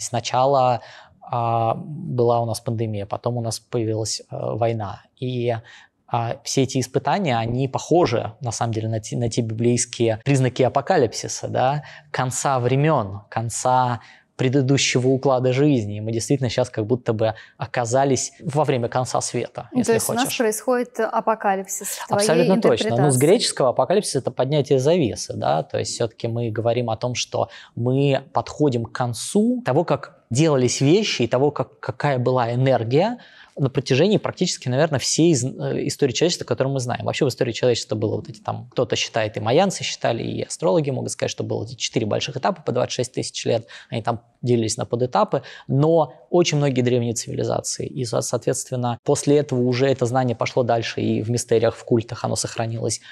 Сначала а, была у нас пандемия, потом у нас появилась э, война. И а, все эти испытания, они похожи, на самом деле, на те, на те библейские признаки апокалипсиса, да, конца времен, конца предыдущего уклада жизни. И мы действительно сейчас как будто бы оказались во время конца света, ну, если То есть хочешь. у нас происходит апокалипсис Абсолютно точно. Ну, с греческого апокалипсис – это поднятие завесы, да, то есть все-таки мы говорим о том, что мы подходим к концу того, как делались вещи и того, как, какая была энергия, на протяжении практически, наверное, всей э, истории человечества, которую мы знаем. Вообще в истории человечества было вот эти там, кто-то считает, и майянцы считали, и астрологи могут сказать, что было эти четыре больших этапа по 26 тысяч лет, они там делились на подэтапы, но очень многие древние цивилизации, и, соответственно, после этого уже это знание пошло дальше, и в мистериях, в культах оно сохранилось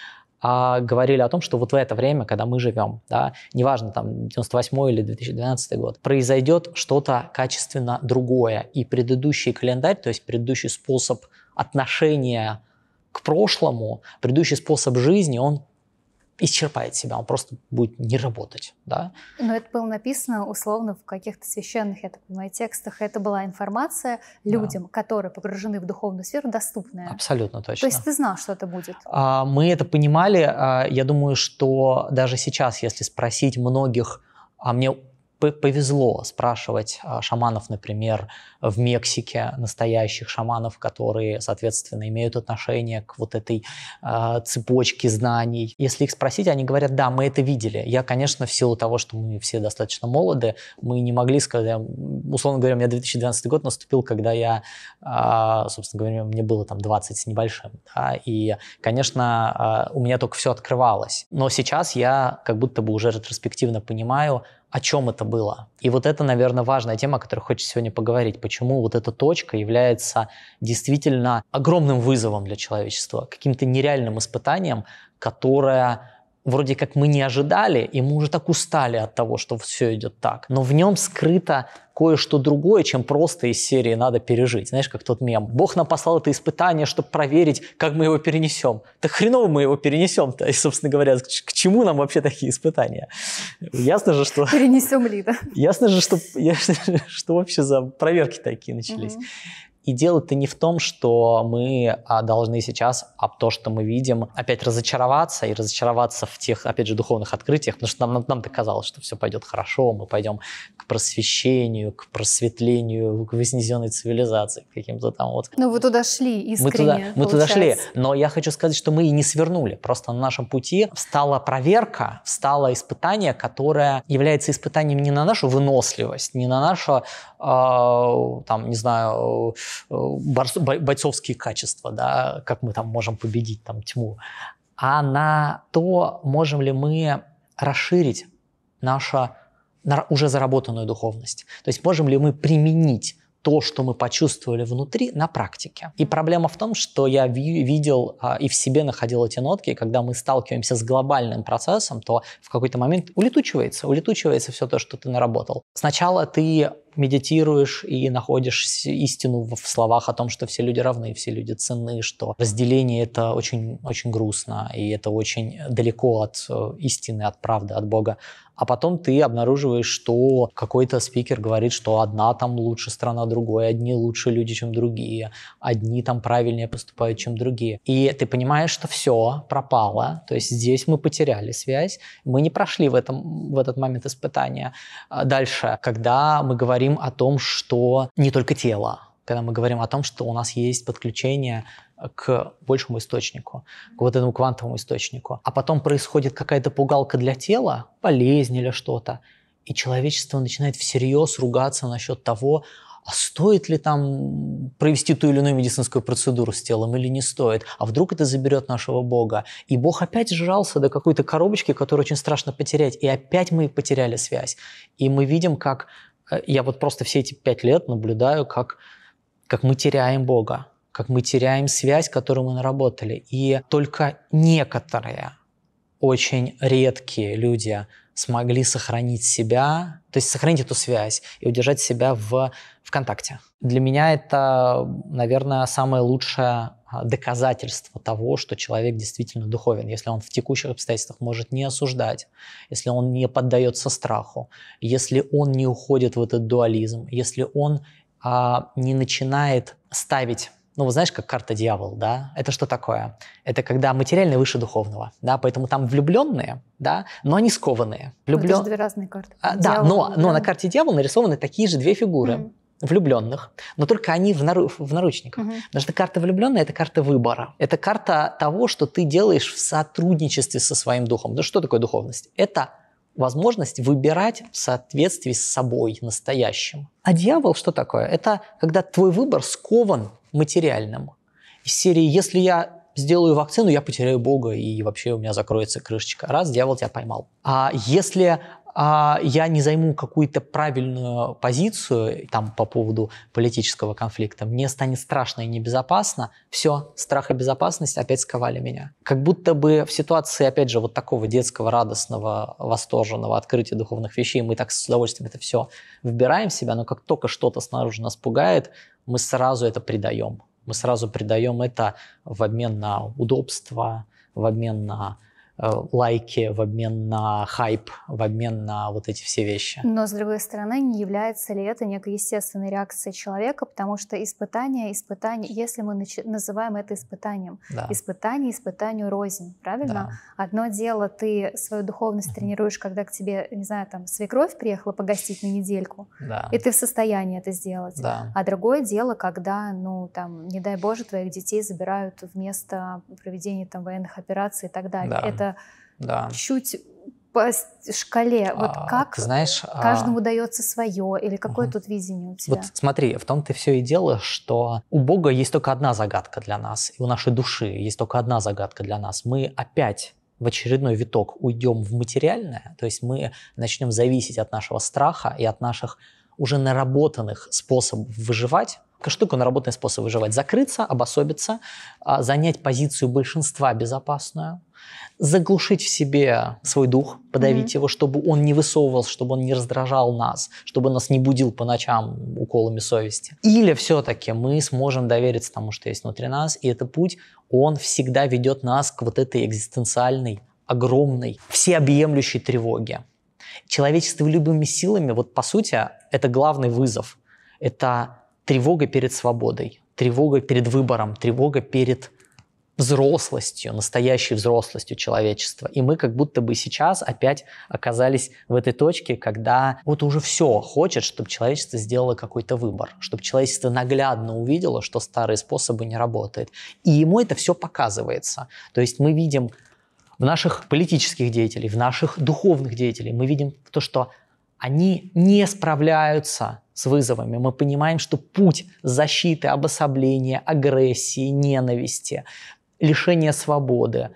а говорили о том, что вот в это время, когда мы живем, да, неважно, там, 98 или 2012 год, произойдет что-то качественно другое. И предыдущий календарь, то есть предыдущий способ отношения к прошлому, предыдущий способ жизни, он исчерпает себя, он просто будет не работать. Да? Но это было написано условно в каких-то священных, я так понимаю, текстах. Это была информация людям, да. которые погружены в духовную сферу, доступная. Абсолютно точно. То есть ты знал, что это будет? А, мы это понимали. А, я думаю, что даже сейчас, если спросить многих, а мне повезло спрашивать а, шаманов, например, в Мексике, настоящих шаманов, которые, соответственно, имеют отношение к вот этой э, цепочке знаний. Если их спросить, они говорят, да, мы это видели. Я, конечно, в силу того, что мы все достаточно молоды, мы не могли сказать, условно говоря, у меня 2012 год наступил, когда я, э, собственно говоря, мне было там 20 с небольшим, да, и, конечно, э, у меня только все открывалось. Но сейчас я как будто бы уже ретроспективно понимаю, о чем это было. И вот это, наверное, важная тема, о которой хочется сегодня поговорить. Почему вот эта точка является действительно огромным вызовом для человечества, каким-то нереальным испытанием, которое вроде как мы не ожидали, и мы уже так устали от того, что все идет так. Но в нем скрыто кое-что другое, чем просто из серии «надо пережить». Знаешь, как тот мем. Бог нам послал это испытание, чтобы проверить, как мы его перенесем. Да хреново мы его перенесем-то. И, собственно говоря, к, чему нам вообще такие испытания? Ясно же, что... Перенесем ли, да? Ясно же, что, ясно, что вообще за проверки такие начались. mm и дело-то не в том, что мы а, должны сейчас об то, что мы видим, опять разочароваться и разочароваться в тех, опять же, духовных открытиях, потому что нам, нам, нам доказалось, что все пойдет хорошо, мы пойдем к просвещению, к просветлению, к вознесенной цивилизации, к каким-то там вот. Но ну, вы туда шли искренне, мы туда, получается. мы туда шли, но я хочу сказать, что мы и не свернули, просто на нашем пути встала проверка, встало испытание, которое является испытанием не на нашу выносливость, не на нашу, э, там, не знаю, Э, бойцовские качества, да, как мы там можем победить там тьму, а на то, можем ли мы расширить нашу уже заработанную духовность. То есть можем ли мы применить то, что мы почувствовали внутри, на практике. И проблема в том, что я видел а, и в себе находил эти нотки, когда мы сталкиваемся с глобальным процессом, то в какой-то момент улетучивается, улетучивается все то, что ты наработал. Сначала ты медитируешь и находишь истину в словах о том, что все люди равны, все люди ценны, что разделение это очень, очень грустно, и это очень далеко от э, истины, от правды, от Бога а потом ты обнаруживаешь, что какой-то спикер говорит, что одна там лучше страна другой, одни лучше люди, чем другие, одни там правильнее поступают, чем другие. И ты понимаешь, что все пропало, то есть здесь мы потеряли связь, мы не прошли в, этом, в этот момент испытания. А дальше, когда мы говорим о том, что не только тело, когда мы говорим о том, что у нас есть подключение э, к большему источнику, к вот этому квантовому источнику. А потом происходит какая-то пугалка для тела, болезнь или что-то, и человечество начинает всерьез ругаться насчет того, а стоит ли там провести ту или иную медицинскую процедуру с телом или не стоит, а вдруг это заберет нашего Бога. И Бог опять сжался до какой-то коробочки, которую очень страшно потерять, и опять мы потеряли связь. И мы видим, как э, я вот просто все эти пять лет наблюдаю, как как мы теряем Бога, как мы теряем связь, которую мы наработали. И только некоторые очень редкие люди смогли сохранить себя, то есть сохранить эту связь и удержать себя в ВКонтакте. Для меня это, наверное, самое лучшее а, доказательство того, что человек действительно духовен, если он в текущих обстоятельствах может не осуждать, если он не поддается страху, если он не уходит в этот дуализм, если он а, не начинает ставить ну, вы знаешь, как карта дьявол, да? Это что такое? Это когда материальное выше духовного, да? Поэтому там влюбленные, да, но они скованные. Влюблен... Ну, это же две разные карты. А, да, но, но на карте дьявол нарисованы такие же две фигуры. Mm. влюбленных, но только они в, нару... в наручниках. Угу. mm Потому что карта влюбленная – это карта выбора. Это карта того, что ты делаешь в сотрудничестве со своим духом. Да что такое духовность? Это возможность выбирать в соответствии с собой настоящим. А дьявол что такое? Это когда твой выбор скован материальным. Из серии «Если я сделаю вакцину, я потеряю Бога, и вообще у меня закроется крышечка». Раз, дьявол тебя поймал. А если а я не займу какую-то правильную позицию э, там по поводу политического конфликта, мне станет страшно и небезопасно, все, страх и безопасность опять сковали меня. Как будто бы в ситуации, опять же, вот такого детского, радостного, восторженного открытия духовных вещей мы так с удовольствием это все выбираем в себя, но как только что-то снаружи нас пугает, мы сразу это предаем. Мы сразу предаем это в обмен на удобство, в обмен на Э, лайки, в обмен на хайп, в обмен на вот эти все вещи. Но, с другой стороны, не является ли это некой естественной реакцией человека, потому что испытание, испытание, если мы называем это испытанием, да. испытание испытанию рознь, правильно? Да. Одно дело, ты свою духовность тренируешь, когда к тебе, не знаю, там, свекровь приехала погостить на недельку, да. и ты в состоянии это сделать. Да. А другое дело, когда, ну, там, не дай Боже, твоих детей забирают вместо проведения там военных операций и так далее. Да. Это да. чуть по шкале. А, вот а, как ты знаешь, а каждому а... дается свое, или какое угу. тут видение у тебя? Вот смотри, в том-то все и дело, что у Бога есть только одна загадка для нас, и у нашей души есть только одна загадка для нас. Мы опять в очередной виток уйдем в материальное, то есть мы начнем зависеть от нашего страха и от наших уже наработанных способов выживать, штука наработанный способ выживать. Закрыться, обособиться, а, занять позицию большинства безопасную, заглушить в себе свой дух, подавить mm-hmm. его, чтобы он не высовывался, чтобы он не раздражал нас, чтобы нас не будил по ночам уколами совести. Или все-таки мы сможем довериться тому, что есть внутри нас, и этот путь, он всегда ведет нас к вот этой экзистенциальной, огромной, всеобъемлющей тревоге. Человечество любыми силами, вот по сути, это главный вызов. Это тревога перед свободой, тревога перед выбором, тревога перед взрослостью, настоящей взрослостью человечества. И мы как будто бы сейчас опять оказались в этой точке, когда вот уже все хочет, чтобы человечество сделало какой-то выбор, чтобы человечество наглядно увидело, что старые способы не работают. И ему это все показывается. То есть мы видим в наших политических деятелей, в наших духовных деятелей, мы видим то, что они не справляются с вызовами. Мы понимаем, что путь защиты, обособления, агрессии, ненависти, лишения свободы,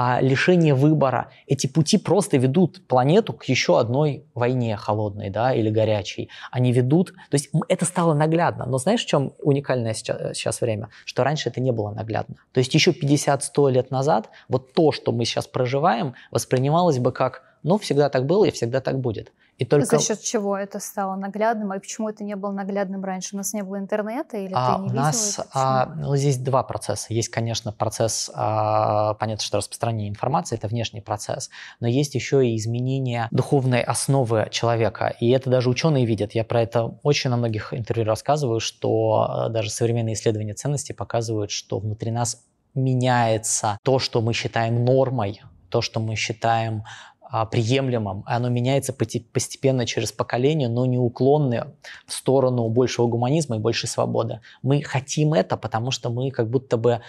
а, лишения выбора, эти пути просто ведут планету к еще одной войне холодной да, или горячей. Они ведут... То есть это стало наглядно. Но знаешь, в чем уникальное сейчас, э, сейчас время? Что раньше это не было наглядно. То есть еще 50-100 лет назад вот то, что мы сейчас проживаем, воспринималось бы как ну, всегда так было и всегда так будет. И только... За счет чего это стало наглядным? А и почему это не было наглядным раньше? У нас не было интернета или а, ты не у нас, это? А, ну, здесь два процесса. Есть, конечно, процесс, а, понятно, что распространение информации, это внешний процесс, но есть еще и изменение духовной основы человека. И это даже ученые видят. Я про это очень на многих интервью рассказываю, что а, даже современные исследования ценностей показывают, что внутри нас меняется то, что мы считаем нормой, то, что мы считаем а, приемлемым, оно меняется постепенно через поколение, но неуклонно в сторону большего гуманизма и большей свободы. Мы хотим это, потому что мы как будто бы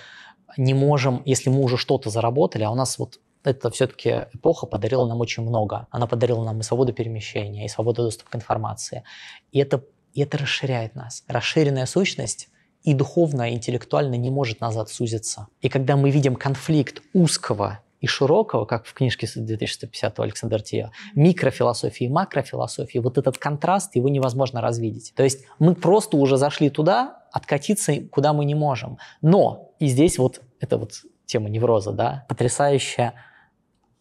не можем, если мы уже что-то заработали, а у нас вот это все-таки эпоха подарила нам очень много. Она подарила нам и свободу перемещения, и свободу доступа к информации. И это, и это расширяет нас. Расширенная сущность и духовно, и интеллектуально не может назад сузиться. И когда мы видим конфликт узкого и широкого, как в книжке 2150 Александра Тия, микрофилософии и макрофилософии, вот этот контраст, его невозможно развидеть. То есть мы просто уже зашли туда, откатиться куда мы не можем. Но, и здесь вот это вот тема невроза, да, потрясающая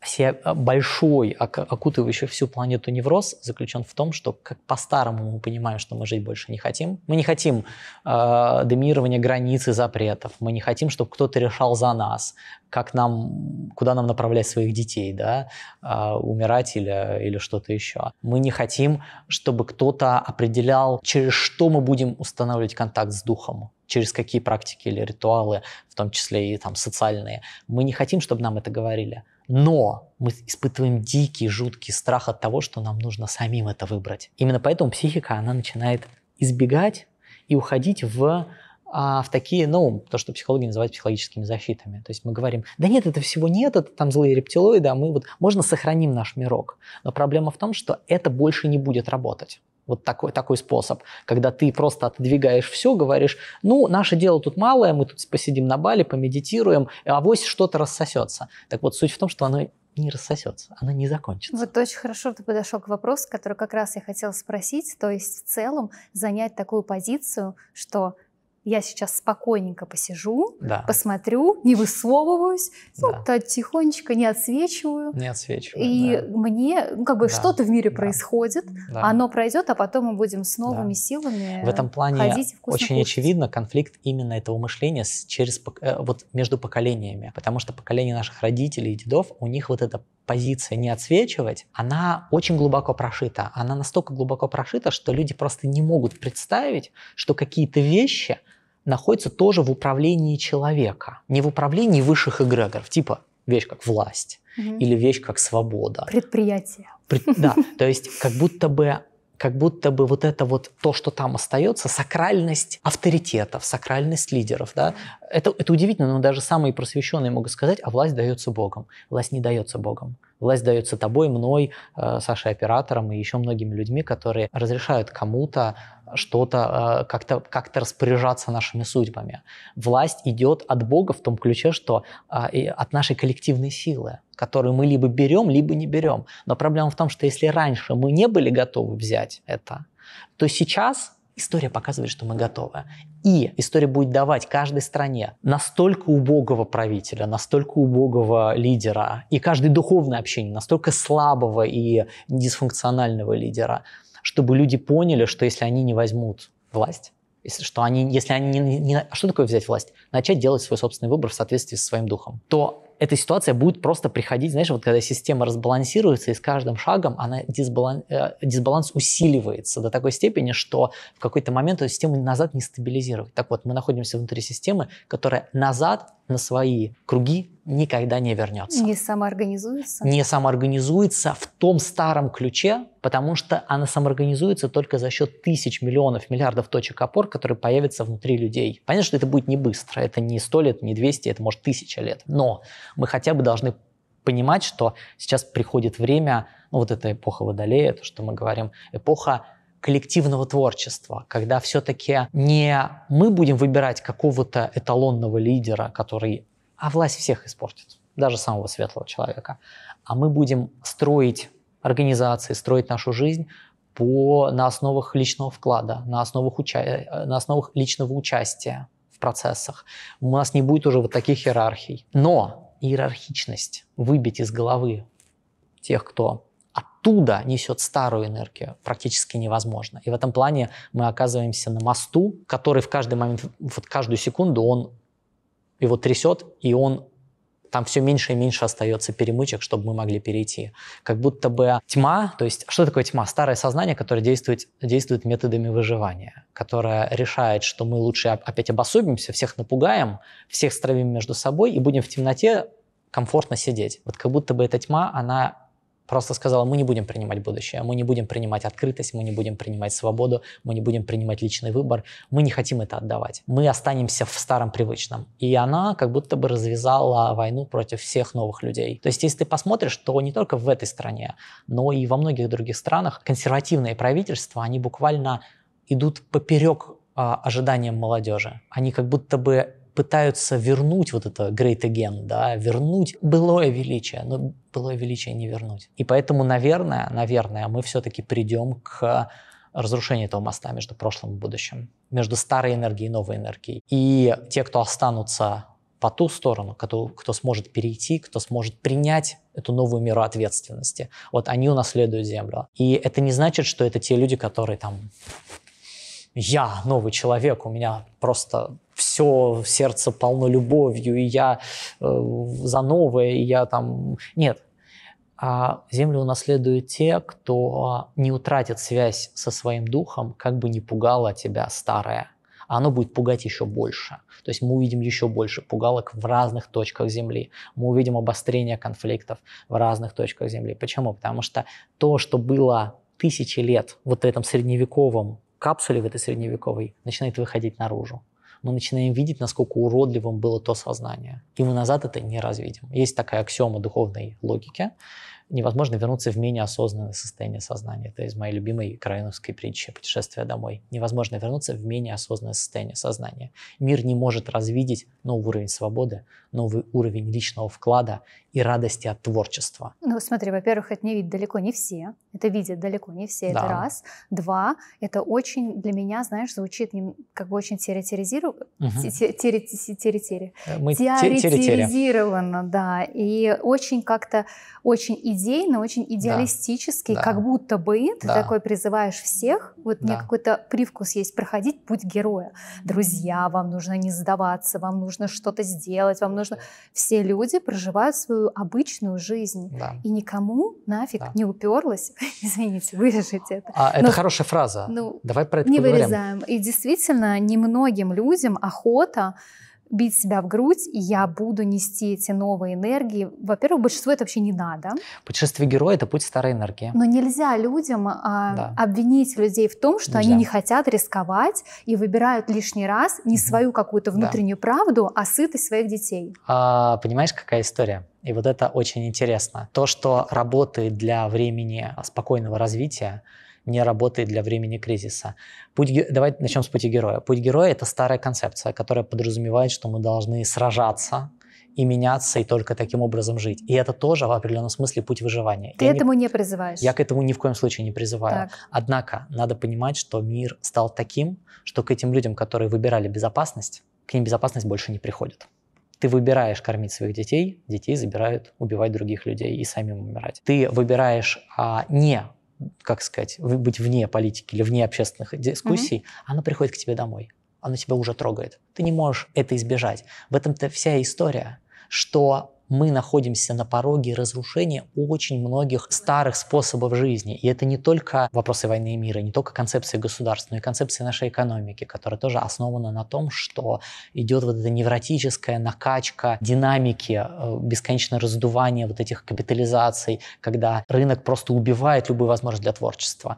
все э, большой, окутывающий всю планету невроз заключен в том, что как по-старому мы понимаем, что мы жить больше не хотим. Мы не хотим э, доминирования границ и запретов. Мы не хотим, чтобы кто-то решал за нас, как нам, куда нам направлять своих детей, да, э, умирать или, или что-то еще. Мы не хотим, чтобы кто-то определял, через что мы будем устанавливать контакт с духом через какие практики или ритуалы, в том числе и там социальные. Мы не хотим, чтобы нам это говорили. Но мы испытываем дикий, жуткий страх от того, что нам нужно самим это выбрать. Именно поэтому психика, она начинает избегать и уходить в а в такие, ну, то, что психологи называют психологическими защитами. То есть мы говорим, да нет, это всего нет, это там злые рептилоиды, а мы вот, можно сохраним наш мирок. Но проблема в том, что это больше не будет работать. Вот такой, такой способ, когда ты просто отодвигаешь все, говоришь, ну, наше дело тут малое, мы тут посидим на бале, помедитируем, а вось что-то рассосется. Так вот, суть в том, что оно не рассосется, оно не закончится. Вот очень хорошо ты подошел к вопросу, который как раз я хотела спросить. То есть в целом занять такую позицию, что я сейчас спокойненько посижу, да. посмотрю, не высовываюсь, ну, то тихонечко не отсвечиваю. Не отсвечиваю. И да. мне, ну, как бы да. что-то в мире да. происходит, да. оно пройдет, а потом мы будем с новыми да. силами. В этом плане ходить очень кушать. очевидно конфликт именно этого мышления через э, вот между поколениями, потому что поколение наших родителей и дедов у них вот эта позиция не отсвечивать, она очень глубоко прошита. Она настолько глубоко прошита, что люди просто не могут представить, что какие-то вещи находится тоже в управлении человека, не в управлении высших эгрегоров, типа вещь как власть угу. или вещь как свобода. Предприятие. Пред, да, то есть как будто бы как будто бы вот это вот то, что там остается, сакральность авторитетов, сакральность лидеров, да, это, это удивительно, но даже самые просвещенные могут сказать, а власть дается Богом. Власть не дается Богом. Власть дается тобой, мной, э, Сашей оператором и еще многими людьми, которые разрешают кому-то что-то э, как-то как распоряжаться нашими судьбами. Власть идет от Бога в том ключе, что э, от нашей коллективной силы, которую мы либо берем, либо не берем. Но проблема в том, что если раньше мы не были готовы взять это, то сейчас история показывает, что мы готовы. И история будет давать каждой стране настолько убогого правителя, настолько убогого лидера, и каждое духовное общение настолько слабого и дисфункционального лидера, чтобы люди поняли, что если они не возьмут власть, если, что они, если они не, не, а что такое взять власть? Начать делать свой собственный выбор в соответствии со своим духом. То эта ситуация будет просто приходить, знаешь, вот когда система разбалансируется, и с каждым шагом она дисбаланс, э, дисбаланс усиливается до такой степени, что в какой-то момент эту систему назад не стабилизирует. Так вот, мы находимся внутри системы, которая назад на свои круги никогда не вернется. Не самоорганизуется? Не самоорганизуется в том старом ключе, потому что она самоорганизуется только за счет тысяч, миллионов, миллиардов точек опор, которые появятся внутри людей. Понятно, что это будет не быстро, это не сто лет, не 200, это может тысяча лет. Но мы хотя бы должны понимать, что сейчас приходит время, ну вот эта эпоха Водолея, то, что мы говорим, эпоха коллективного творчества, когда все-таки не мы будем выбирать какого-то эталонного лидера, который а власть всех испортит, даже самого светлого человека. А мы будем строить организации, строить нашу жизнь по, на основах личного вклада, на основах, уча... Э, на основах личного участия в процессах. У нас не будет уже вот таких иерархий. Но иерархичность выбить из головы тех, кто оттуда несет старую энергию, практически невозможно. И в этом плане мы оказываемся на мосту, который в каждый момент, вот каждую секунду он его трясет, и он там все меньше и меньше остается перемычек, чтобы мы могли перейти. Как будто бы тьма, то есть что такое тьма? Старое сознание, которое действует, действует методами выживания, которое решает, что мы лучше опять обособимся, всех напугаем, всех стравим между собой и будем в темноте комфортно сидеть. Вот как будто бы эта тьма, она просто сказала, мы не будем принимать будущее, мы не будем принимать открытость, мы не будем принимать свободу, мы не будем принимать личный выбор, мы не хотим это отдавать. Мы останемся в старом привычном. И она как будто бы развязала войну против всех новых людей. То есть, если ты посмотришь, то не только в этой стране, но и во многих других странах консервативные правительства, они буквально идут поперек а, ожиданиям молодежи. Они как будто бы пытаются вернуть вот это great again, да, вернуть былое величие, но былое величие не вернуть. И поэтому, наверное, наверное, мы все-таки придем к разрушению этого моста между прошлым и будущим, между старой энергией и новой энергией. И те, кто останутся по ту сторону, кто, кто сможет перейти, кто сможет принять эту новую меру ответственности, вот они унаследуют Землю. И это не значит, что это те люди, которые там я новый человек, у меня просто все сердце полно любовью, и я э, за новое, и я там... Нет. А землю унаследуют те, кто а, не утратит связь со своим духом, как бы не пугало тебя старое. А оно будет пугать еще больше. То есть мы увидим еще больше пугалок в разных точках Земли. Мы увидим обострение конфликтов в разных точках Земли. Почему? Потому что то, что было тысячи лет вот в этом средневековом капсуле, в этой средневековой, начинает выходить наружу мы начинаем видеть, насколько уродливым было то сознание. И мы назад это не раз видим. Есть такая аксиома духовной логики, невозможно вернуться в менее осознанное состояние сознания. Это из моей любимой крайновской притчи «Путешествие домой». Невозможно вернуться в менее осознанное состояние сознания. Мир не может развидеть новый уровень свободы, новый уровень личного вклада и радости от творчества. Ну, смотри, во-первых, это не видят далеко не все. Это видят далеко не все, да. это раз. Два, это очень для меня, знаешь, звучит как бы очень теоретизиру... угу. Э, теоретизированно, да, и очень как-то очень идейный, очень идеалистический, да. как будто бы ты да. такой призываешь всех, вот да. мне какой-то привкус есть, проходить путь героя. Друзья, вам нужно не сдаваться, вам нужно что-то сделать, вам нужно... Все люди проживают свою обычную жизнь, да. и никому нафиг да. не уперлось, извините, вырежите это. А, это хорошая фраза, ну, давай про это не поговорим. Не вырезаем, и действительно немногим людям охота бить себя в грудь, и я буду нести эти новые энергии. Во-первых, большинству это вообще не надо. Путешествие героя — это путь старой энергии. Но нельзя людям э, да. обвинить людей в том, что нельзя. они не хотят рисковать и выбирают лишний раз не свою какую-то внутреннюю да. правду, а сытость своих детей. А, понимаешь, какая история? И вот это очень интересно. То, что работает для времени спокойного развития, не работает для времени кризиса. Путь, давайте начнем с пути героя. Путь героя – это старая концепция, которая подразумевает, что мы должны сражаться и меняться, и только таким образом жить. И это тоже в определенном смысле путь выживания. Ты я этому не, не призываешь? Я к этому ни в коем случае не призываю. Так. Однако надо понимать, что мир стал таким, что к этим людям, которые выбирали безопасность, к ним безопасность больше не приходит. Ты выбираешь кормить своих детей, детей забирают убивать других людей и самим умирать. Ты выбираешь а, не как сказать, быть вне политики или вне общественных дискуссий, mm-hmm. она приходит к тебе домой. Она тебя уже трогает. Ты не можешь это избежать. В этом-то вся история, что мы находимся на пороге разрушения очень многих старых способов жизни. И это не только вопросы войны и мира, не только концепция государства, но и концепция нашей экономики, которая тоже основана на том, что идет вот эта невротическая накачка динамики, э, бесконечное раздувание вот этих капитализаций, когда рынок просто убивает любую возможность для творчества.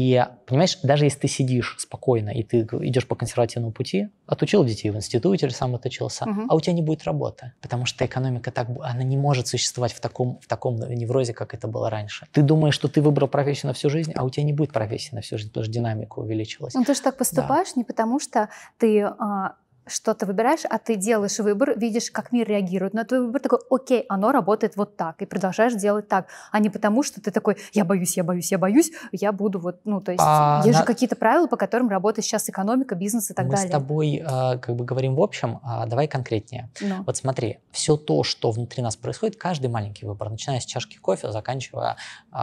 И, понимаешь, даже если ты сидишь спокойно, и ты идешь по консервативному пути, отучил детей в институте или сам отучился, угу. а у тебя не будет работы, потому что экономика так, она не может существовать в таком, в таком неврозе, как это было раньше. Ты думаешь, что ты выбрал профессию на всю жизнь, а у тебя не будет профессии на всю жизнь, потому что динамика увеличилась. Ну, ты же так поступаешь да. не потому, что ты а, что-то выбираешь, а ты делаешь выбор, видишь, как мир реагирует на твой выбор, такой, окей, оно работает вот так, и продолжаешь делать так, а не потому, что ты такой, я боюсь, я боюсь, я боюсь, я буду вот, ну, то есть, а, есть на... же какие-то правила, по которым работает сейчас экономика, бизнес и так Мы далее. Мы с тобой э, как бы говорим в общем, а давай конкретнее. Но. Ну. Вот смотри, все то, что внутри нас происходит, каждый маленький выбор, начиная с чашки кофе, заканчивая э,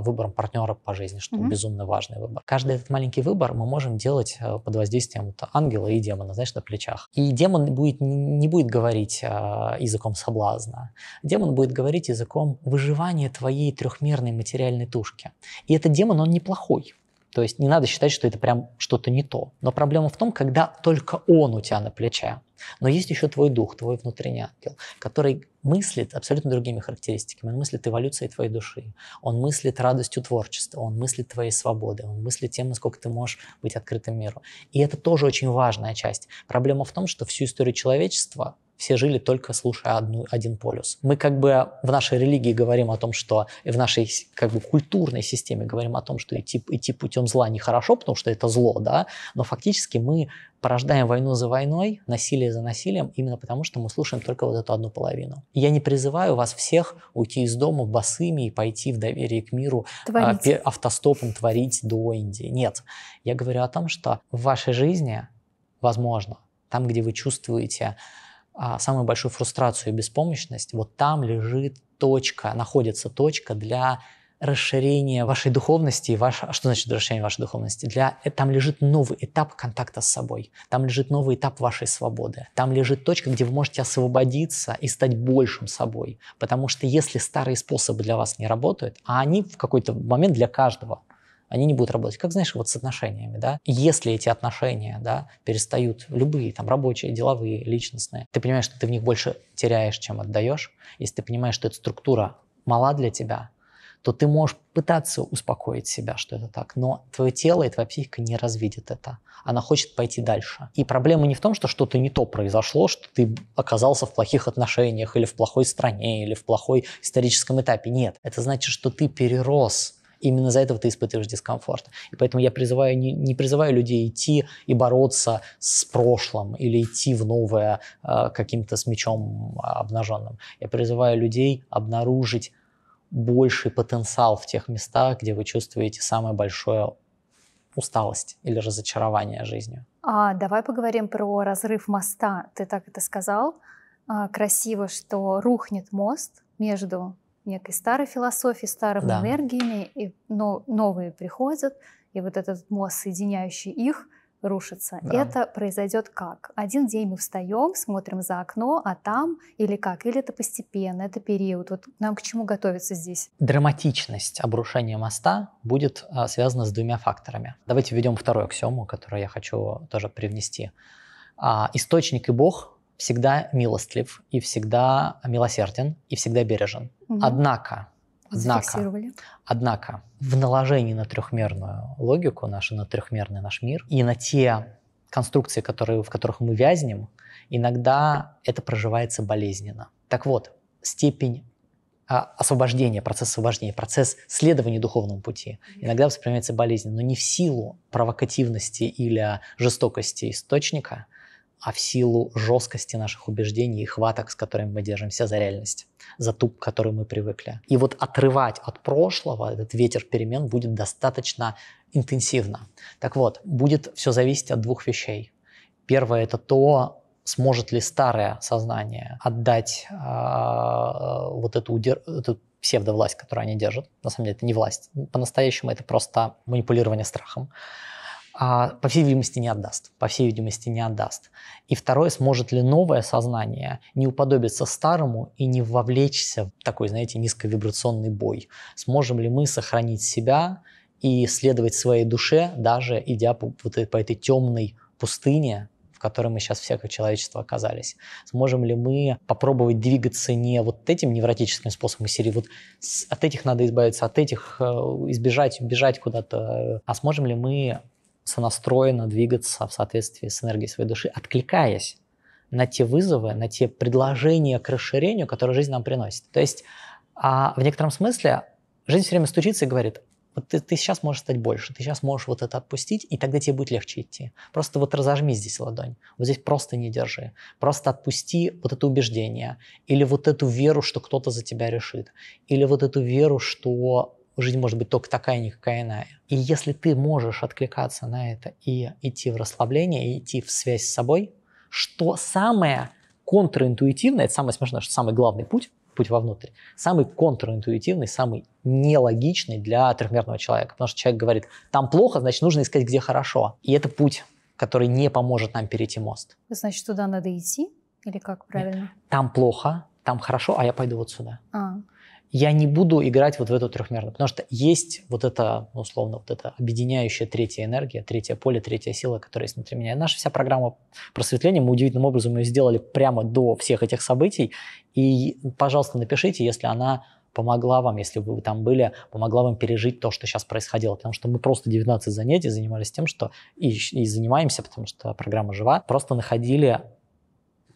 выбором партнера по жизни, что угу. безумно важный выбор. Каждый этот маленький выбор мы можем делать э, под воздействием ангела и демона, знаешь, на плечах вещах. И демон будет, не будет говорить э, языком соблазна. Демон будет говорить языком выживания твоей трехмерной материальной тушки. И этот демон, он неплохой. То есть не надо считать, что это прям что-то не то. Но проблема в том, когда только он у тебя на плече. Но есть еще твой дух, твой внутренний ангел, который мыслит абсолютно другими характеристиками. Он мыслит эволюцией твоей души, он мыслит радостью творчества, он мыслит твоей свободой, он мыслит тем, насколько ты можешь быть открытым миру. И это тоже очень важная часть. Проблема в том, что всю историю человечества все жили только слушая одну, один полюс. Мы как бы в нашей религии говорим о том, что в нашей как бы культурной системе говорим о том, что идти, идти путем зла нехорошо, потому что это зло, да, но фактически мы порождаем войну за войной, насилие за насилием, именно потому что мы слушаем только вот эту одну половину. Я не призываю вас всех уйти из дома босыми и пойти в доверие к миру а, творить. автостопом творить до Индии. Нет. Я говорю о том, что в вашей жизни, возможно, там, где вы чувствуете а, самую большую фрустрацию и беспомощность, вот там лежит точка, находится точка для расширения вашей духовности. Ваш... А что значит расширение вашей духовности? Для... Э, там лежит новый этап контакта с собой. Там лежит новый этап вашей свободы. Там лежит точка, где вы можете освободиться и стать большим собой. Потому что если старые способы для вас не работают, а они в какой-то момент для каждого – они не будут работать. Как, знаешь, вот с отношениями, да? Если эти отношения, да, перестают, любые, там, рабочие, деловые, личностные, ты понимаешь, что ты в них больше теряешь, чем отдаешь. Если ты понимаешь, что эта структура мала для тебя, то ты можешь пытаться успокоить себя, что это так, но твое тело и твоя психика не развидят это. Она хочет пойти дальше. И проблема не в том, что что-то не то произошло, что ты оказался в плохих отношениях или в плохой стране, или в плохой историческом этапе. Нет, это значит, что ты перерос Именно за этого ты испытываешь дискомфорт. И поэтому я призываю, не, не призываю людей идти и бороться с прошлым или идти в новое э, каким-то с мечом обнаженным. Я призываю людей обнаружить больший потенциал в тех местах, где вы чувствуете самое большое усталость или разочарование жизнью. А, давай поговорим про разрыв моста. Ты так это сказал. А, красиво, что рухнет мост между некой старой философии, старыми да. энергиями, и но, новые приходят, и вот этот мост, соединяющий их, рушится. Да. Это произойдет как? Один день мы встаем, смотрим за окно, а там или как? Или это постепенно, это период? Вот нам к чему готовиться здесь? Драматичность обрушения моста будет а, связана с двумя факторами. Давайте введем вторую аксиому, которую я хочу тоже привнести. А, источник и Бог всегда милостлив и всегда милосерден и всегда бережен. Угу. Однако, однако, однако в наложении на трехмерную логику нашу, на трехмерный наш мир и на те конструкции, которые, в которых мы вязнем, иногда это проживается болезненно. Так вот, степень а, освобождение, процесс освобождения, процесс следования духовному пути иногда воспринимается болезненно, но не в силу провокативности или жестокости источника, а в силу жесткости наших убеждений и хваток, с которыми мы держимся за реальность, за ту, к которой мы привыкли. И вот отрывать от прошлого этот ветер перемен будет достаточно интенсивно. Так вот, будет все зависеть от двух вещей. Первое – это то, сможет ли старое сознание отдать э, вот эту, удер... эту псевдовласть, которую они держат. На самом деле это не власть. По-настоящему это просто манипулирование страхом а, по всей видимости, не отдаст. По всей видимости, не отдаст. И второе, сможет ли новое сознание не уподобиться старому и не вовлечься в такой, знаете, низковибрационный бой? Сможем ли мы сохранить себя и следовать своей душе, даже идя по, вот, по этой темной пустыне, в которой мы сейчас все как человечество оказались? Сможем ли мы попробовать двигаться не вот этим невротическим способом из серии, вот от этих надо избавиться, от этих э, избежать, бежать куда-то, а сможем ли мы сонастроенно двигаться в соответствии с энергией своей души, откликаясь на те вызовы, на те предложения к расширению, которые жизнь нам приносит. То есть а в некотором смысле жизнь все время стучится и говорит, вот ты, ты сейчас можешь стать больше, ты сейчас можешь вот это отпустить, и тогда тебе будет легче идти. Просто вот разожми здесь ладонь, вот здесь просто не держи, просто отпусти вот это убеждение, или вот эту веру, что кто-то за тебя решит, или вот эту веру, что жизнь может быть только такая, никакая иная. И если ты можешь откликаться на это и идти в расслабление, и идти в связь с собой, что самое контринтуитивное, это самое смешное, что самый главный путь, путь вовнутрь, самый контринтуитивный, самый нелогичный для трехмерного человека. Потому что человек говорит, там плохо, значит, нужно искать, где хорошо. И это путь, который не поможет нам перейти мост. Значит, туда надо идти? Или как правильно? Нет. Там плохо, там хорошо, а я пойду вот сюда. А я не буду играть вот в эту трехмерную, потому что есть вот это, ну, условно, вот это объединяющая третья энергия, третье поле, третья сила, которая есть внутри меня. И наша вся программа просветления, мы удивительным образом ее сделали прямо до всех этих событий, и, пожалуйста, напишите, если она помогла вам, если вы там были, помогла вам пережить то, что сейчас происходило. Потому что мы просто 19 занятий занимались тем, что и, и занимаемся, потому что программа жива, просто находили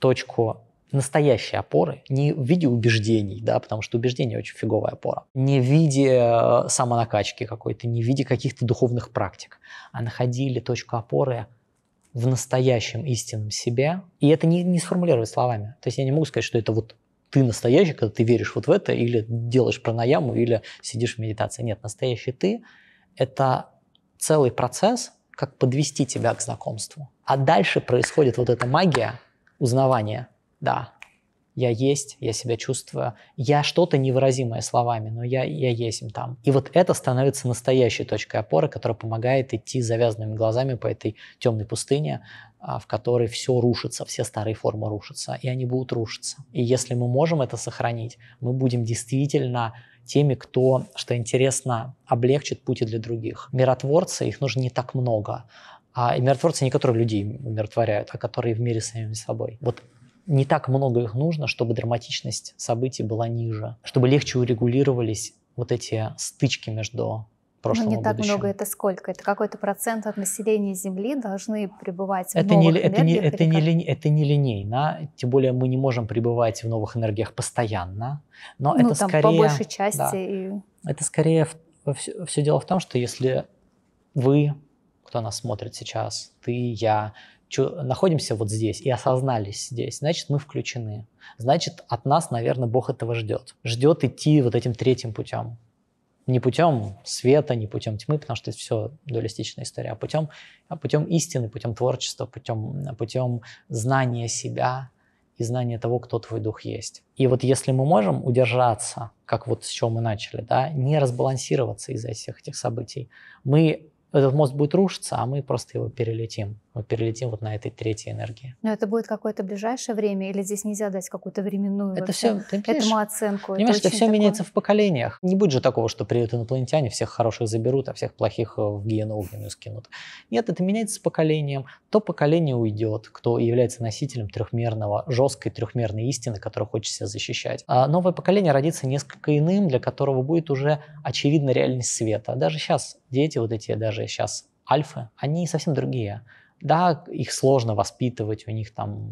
точку настоящей опоры, не в виде убеждений, да, потому что убеждение очень фиговая опора, не в виде э, самонакачки какой-то, не в виде каких-то духовных практик, а находили точку опоры в настоящем истинном себе. И это не, не сформулировать словами. То есть я не могу сказать, что это вот ты настоящий, когда ты веришь вот в это, или делаешь пранаяму, или сидишь в медитации. Нет, настоящий ты – это целый процесс, как подвести тебя к знакомству. А дальше происходит вот эта магия узнавания – да, я есть, я себя чувствую, я что-то невыразимое словами, но я, я есть им там. И вот это становится настоящей точкой опоры, которая помогает идти завязанными глазами по этой темной пустыне, а, в которой все рушится, все старые формы рушатся, и они будут рушиться. И если мы можем это сохранить, мы будем действительно теми, кто, что интересно, облегчит пути для других. Миротворцы, их нужно не так много. А миротворцы не которые людей умиротворяют, а которые в мире с самими собой. Вот не так много их нужно, чтобы драматичность событий была ниже, чтобы легче урегулировались вот эти стычки между ну, прошлым Но не так много, это сколько? Это какой-то процент от населения Земли должны пребывать это в новых не, энергиях? Это не, это, не, это не линейно, тем более мы не можем пребывать в новых энергиях постоянно. Но ну, это там, скорее... по большей части. Да, и... Это скорее... Все, все дело в том, что если вы, кто нас смотрит сейчас, ты, я, находимся вот здесь и осознались здесь, значит, мы включены. Значит, от нас, наверное, Бог этого ждет. Ждет идти вот этим третьим путем. Не путем света, не путем тьмы, потому что это все дуалистичная история, а путем, а путем истины, путем творчества, путем, путем знания себя и знания того, кто твой дух есть. И вот если мы можем удержаться, как вот с чего мы начали, да, не разбалансироваться из-за всех этих событий, мы, этот мост будет рушиться, а мы просто его перелетим мы перелетим вот на этой третьей энергии. Но это будет какое-то ближайшее время, или здесь нельзя дать какую-то временную это все, ты, этому оценку? Понимаешь, это, это все такое... меняется в поколениях. Не будет же такого, что приедут инопланетяне, всех хороших заберут, а всех плохих э, в гену огненную скинут. Нет, это меняется с поколением. То поколение уйдет, кто является носителем трехмерного, жесткой трехмерной истины, которую хочет себя защищать. А новое поколение родится несколько иным, для которого будет уже очевидна реальность света. Даже сейчас дети вот эти, даже сейчас альфы, они совсем другие. Да, их сложно воспитывать, у них там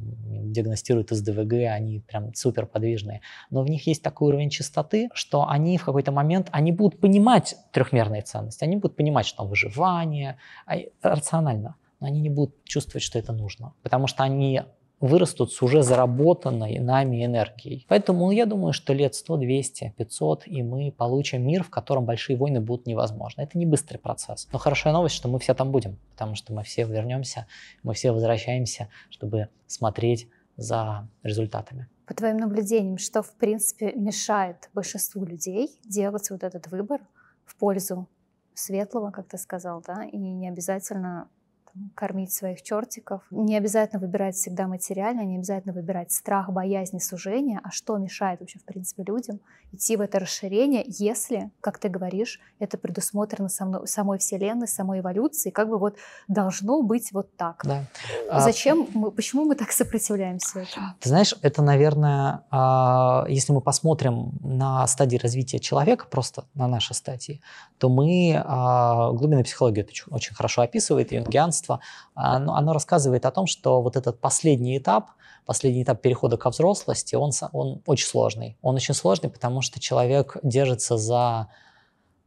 диагностируют СДВГ, они прям супер подвижные, но в них есть такой уровень чистоты, что они в какой-то момент, они будут понимать трехмерные ценности, они будут понимать, что там выживание, а рационально, но они не будут чувствовать, что это нужно, потому что они вырастут с уже заработанной нами энергией. Поэтому ну, я думаю, что лет 100, 200, 500, и мы получим мир, в котором большие войны будут невозможны. Это не быстрый процесс. Но хорошая новость, что мы все там будем, потому что мы все вернемся, мы все возвращаемся, чтобы смотреть за результатами. По твоим наблюдениям, что в принципе мешает большинству людей делать вот этот выбор в пользу светлого, как ты сказал, да, и не обязательно там, кормить своих чертиков. Не обязательно выбирать всегда материально, не обязательно выбирать страх, боязнь и сужение, а что мешает вообще, в принципе, людям идти в это расширение, если, как ты говоришь, это предусмотрено самой, самой Вселенной, самой эволюцией, как бы вот должно быть вот так. Да. А Зачем, а... мы, почему мы так сопротивляемся? Этому? Ты знаешь, это, наверное, а, если мы посмотрим на стадии развития человека, просто на наши стадии, то мы, а, глубинная психология очень хорошо описывает, юнгианство, пространство, а, ну, оно рассказывает о том, что вот этот последний этап, последний этап перехода ко взрослости, он, он очень сложный. Он очень сложный, потому что человек держится за,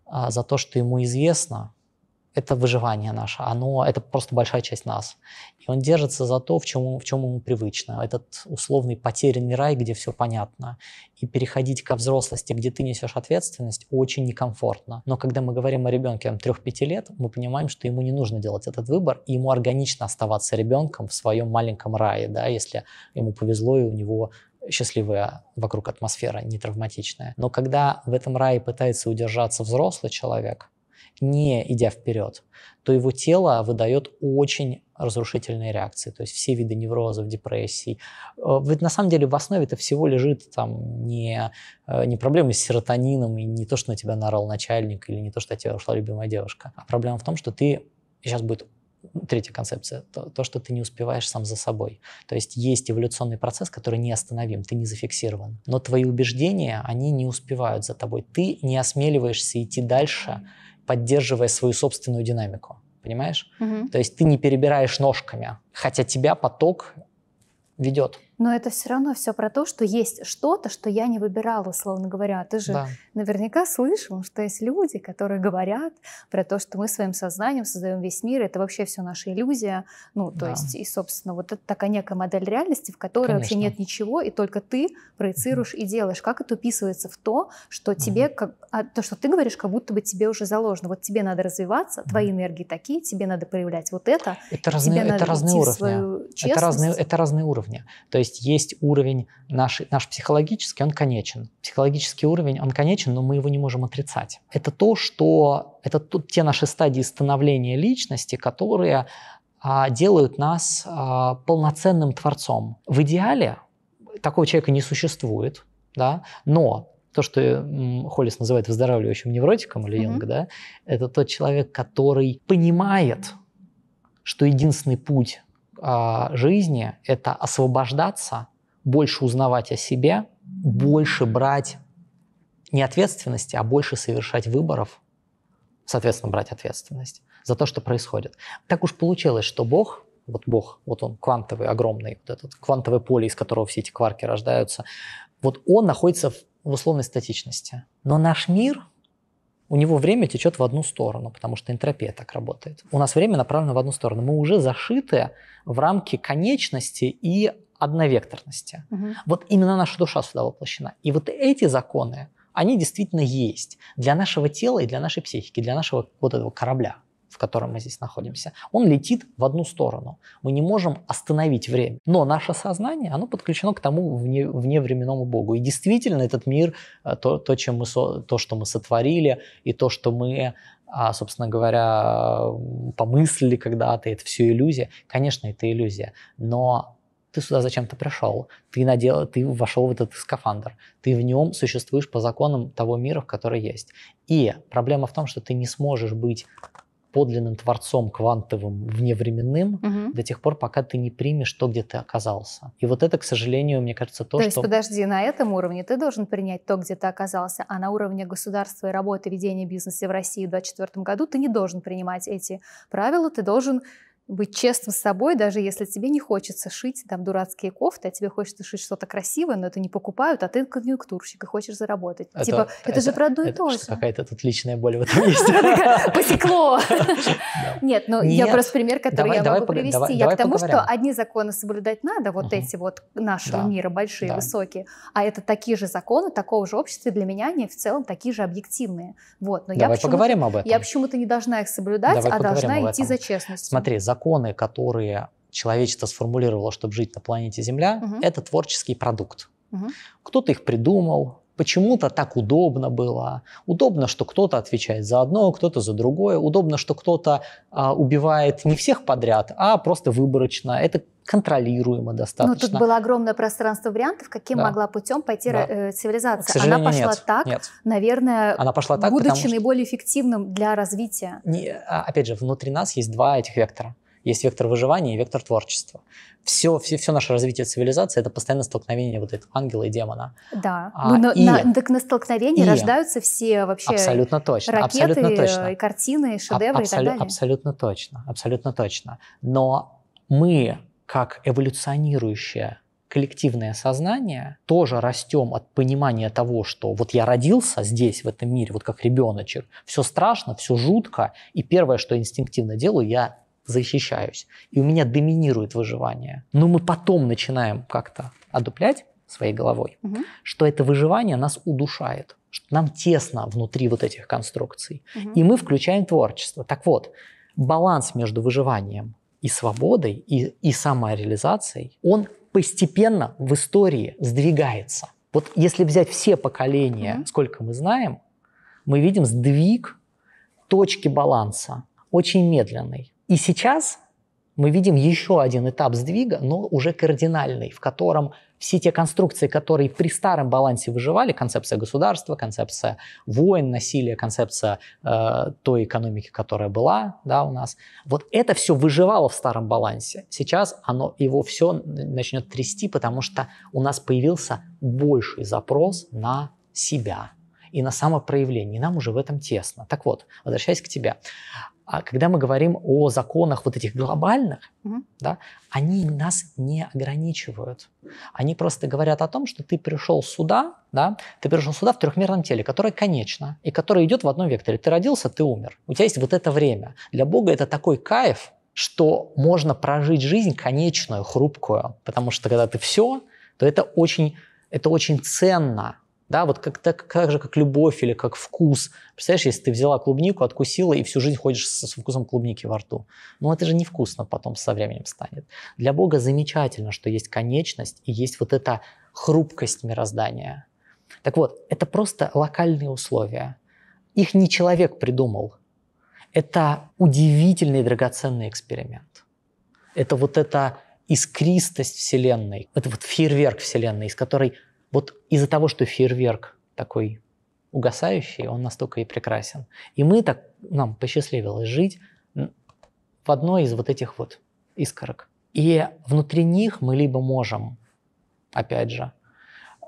а, за то, что ему известно, это выживание наше, оно, это просто большая часть нас. И он держится за то, в чем, в чем ему привычно. Этот условный потерянный рай, где все понятно. И переходить ко взрослости, где ты несешь ответственность, очень некомфортно. Но когда мы говорим о ребенке 3-5 лет, мы понимаем, что ему не нужно делать этот выбор, и ему органично оставаться ребенком в своем маленьком рае, да, если ему повезло и у него счастливая вокруг атмосфера, не травматичная. Но когда в этом рае пытается удержаться взрослый человек, не идя вперед, то его тело выдает очень разрушительные реакции, то есть все виды неврозов, депрессий. Э, ведь на самом деле в основе это всего лежит там не, э, не проблемы с серотонином и не то, что на тебя нарал начальник или не то, что от тебя ушла любимая девушка, а проблема в том, что ты, сейчас будет третья концепция, то, то, что ты не успеваешь сам за собой. То есть есть эволюционный процесс, который не остановим, ты не зафиксирован. Но твои убеждения, они не успевают за тобой. Ты не осмеливаешься идти дальше, поддерживая свою собственную динамику. Понимаешь? Угу. То есть ты не перебираешь ножками, хотя тебя поток ведет. Но это все равно все про то, что есть что-то, что я не выбирала, словно говоря. Ты же да. наверняка слышал, что есть люди, которые говорят про то, что мы своим сознанием создаем весь мир, это вообще все наша иллюзия. Ну, то да. есть, и, собственно, вот это такая некая модель реальности, в которой Конечно. вообще нет ничего, и только ты проецируешь mm-hmm. и делаешь. Как это уписывается в то, что mm-hmm. тебе, как, а то, что ты говоришь, как будто бы тебе уже заложено. Вот тебе надо развиваться, mm-hmm. твои энергии такие, тебе надо проявлять вот это. Это разные, это разные уровни. Это разные, это разные уровни. То есть есть есть уровень наш, наш психологический, он конечен. Психологический уровень, он конечен, но мы его не можем отрицать. Это то, что... Это тут те наши стадии становления личности, которые а, делают нас а, полноценным творцом. В идеале такого человека не существует, да, но то, что Холлис называет выздоравливающим невротиком или mm-hmm. Юнг, да, это тот человек, который понимает, что единственный путь а, жизни – это освобождаться, больше узнавать о себе, больше брать не ответственности, а больше совершать выборов, соответственно, брать ответственность за то, что происходит. Так уж получилось, что Бог, вот Бог, вот он квантовый, огромный, вот этот квантовое поле, из которого все эти кварки рождаются, вот он находится в, в условной статичности. Но наш мир – у него время течет в одну сторону, потому что энтропия так работает. У нас время направлено в одну сторону. Мы уже зашиты в рамки конечности и одновекторности. Угу. Вот именно наша душа сюда воплощена. И вот эти законы, они действительно есть для нашего тела и для нашей психики, для нашего вот этого корабля в котором мы здесь находимся, он летит в одну сторону. Мы не можем остановить время. Но наше сознание, оно подключено к тому вне, вневременному Богу. И действительно этот мир, э, то, то, чем мы, то что мы сотворили, и то, что мы, а, собственно говоря, помыслили когда-то, это все иллюзия. Конечно, это иллюзия. Но ты сюда зачем-то пришел, ты, надел, ты вошел в этот скафандр, ты в нем существуешь по законам того мира, в который есть. И проблема в том, что ты не сможешь быть подлинным творцом квантовым вневременным угу. до тех пор, пока ты не примешь то, где ты оказался. И вот это, к сожалению, мне кажется, то, то что... есть, подожди, на этом уровне ты должен принять то, где ты оказался, а на уровне государства и работы, ведения бизнеса в России в 2024 году ты не должен принимать эти правила, ты должен быть честным с собой, даже если тебе не хочется шить там дурацкие кофты, а тебе хочется шить что-то красивое, но это не покупают, а ты конъюнктурщик и хочешь заработать. Это, типа, это, это же про одно и то же. Какая-то тут личная боль в этом есть. Посекло. Нет, ну я просто пример, который я могу привести. Я к тому, что одни законы соблюдать надо, вот эти вот нашего мира большие, высокие, а это такие же законы такого же общества, для меня они в целом такие же объективные. Вот, но я поговорим об этом. Я почему-то не должна их соблюдать, а должна идти за честностью. Смотри, закон законы, которые человечество сформулировало, чтобы жить на планете Земля, угу. это творческий продукт. Угу. Кто-то их придумал, почему-то так удобно было. Удобно, что кто-то отвечает за одно, кто-то за другое. Удобно, что кто-то а, убивает не всех подряд, а просто выборочно. Это контролируемо ну, достаточно. Но тут было огромное пространство вариантов, каким да. могла путем пойти да. Э, цивилизация. К сожалению, Она пошла нет. так, нет. наверное, Она пошла так, будучи потому, что... эффективным для развития. Не, а, опять же, внутри нас есть два этих вектора. Есть вектор выживания и вектор творчества. Все, все, все наше развитие цивилизации – это постоянное столкновение вот этого ангела и демона. Да, а, ну, и, на, так на столкновении и, рождаются все вообще абсолютно точно, ракеты абсолютно э, точно. и картины, и шедевры а, абсолю, и так далее. Абсолютно точно, абсолютно точно. Но мы, как эволюционирующее коллективное сознание, тоже растем от понимания того, что вот я родился здесь, в этом мире, вот как ребеночек, все страшно, все жутко, и первое, что я инстинктивно делаю, я защищаюсь. И у меня доминирует выживание. Но мы потом начинаем как-то одуплять своей головой, угу. что это выживание нас удушает, что нам тесно внутри вот этих конструкций. Угу. И мы включаем творчество. Так вот, баланс между выживанием и свободой, и, и самореализацией, он постепенно в истории сдвигается. Вот если взять все поколения, угу. сколько мы знаем, мы видим сдвиг точки баланса, очень медленный. И сейчас мы видим еще один этап сдвига, но уже кардинальный, в котором все те конструкции, которые при старом балансе выживали, концепция государства, концепция войн, насилия, концепция э, той экономики, которая была да, у нас, вот это все выживало в старом балансе. Сейчас оно, его все начнет трясти, потому что у нас появился больший запрос на себя и на самопроявление. И нам уже в этом тесно. Так вот, возвращаясь к тебе. А когда мы говорим о законах вот этих глобальных, угу. да, они нас не ограничивают. Они просто говорят о том, что ты пришел сюда, да, ты пришел сюда в трехмерном теле, которое конечно и которое идет в одном векторе. Ты родился, ты умер. У тебя есть вот это время. Для Бога это такой кайф, что можно прожить жизнь конечную, хрупкую, потому что когда ты все, то это очень, это очень ценно, да, вот как, так, как же, как любовь или как вкус. Представляешь, если ты взяла клубнику, откусила и всю жизнь ходишь со, вкусом клубники во рту. Ну, это же невкусно потом со временем станет. Для Бога замечательно, что есть конечность и есть вот эта хрупкость мироздания. Так вот, это просто локальные условия. Их не человек придумал. Это удивительный драгоценный эксперимент. Это вот эта искристость Вселенной, это вот фейерверк Вселенной, из которой вот из-за того, что фейерверк такой угасающий, он настолько и прекрасен. И мы так, нам посчастливилось жить в одной из вот этих вот искорок. И внутри них мы либо можем, опять же,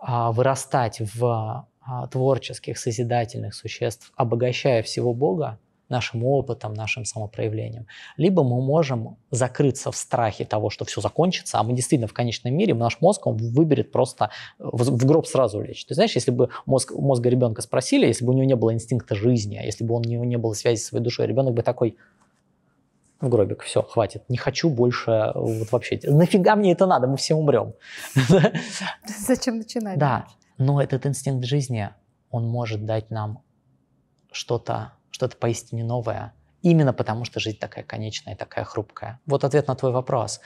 а, вырастать в а, творческих, созидательных существ, обогащая всего Бога, нашим опытом, нашим самопроявлением. Либо мы можем закрыться в страхе того, что все закончится, а мы действительно в конечном мире, наш мозг, он выберет просто э, в, гроб сразу лечь. Ты знаешь, если бы мозг, мозга ребенка спросили, если бы у него не было инстинкта жизни, а если бы у него не было связи с своей душой, ребенок бы такой, в гробик, все, хватит, не хочу больше э, вот вообще. Нафига мне это надо, мы все умрем. Зачем начинать? Да, но этот инстинкт жизни, он может дать нам что-то что-то поистине новое, именно потому что жизнь такая конечная и такая хрупкая. Вот ответ на твой вопрос.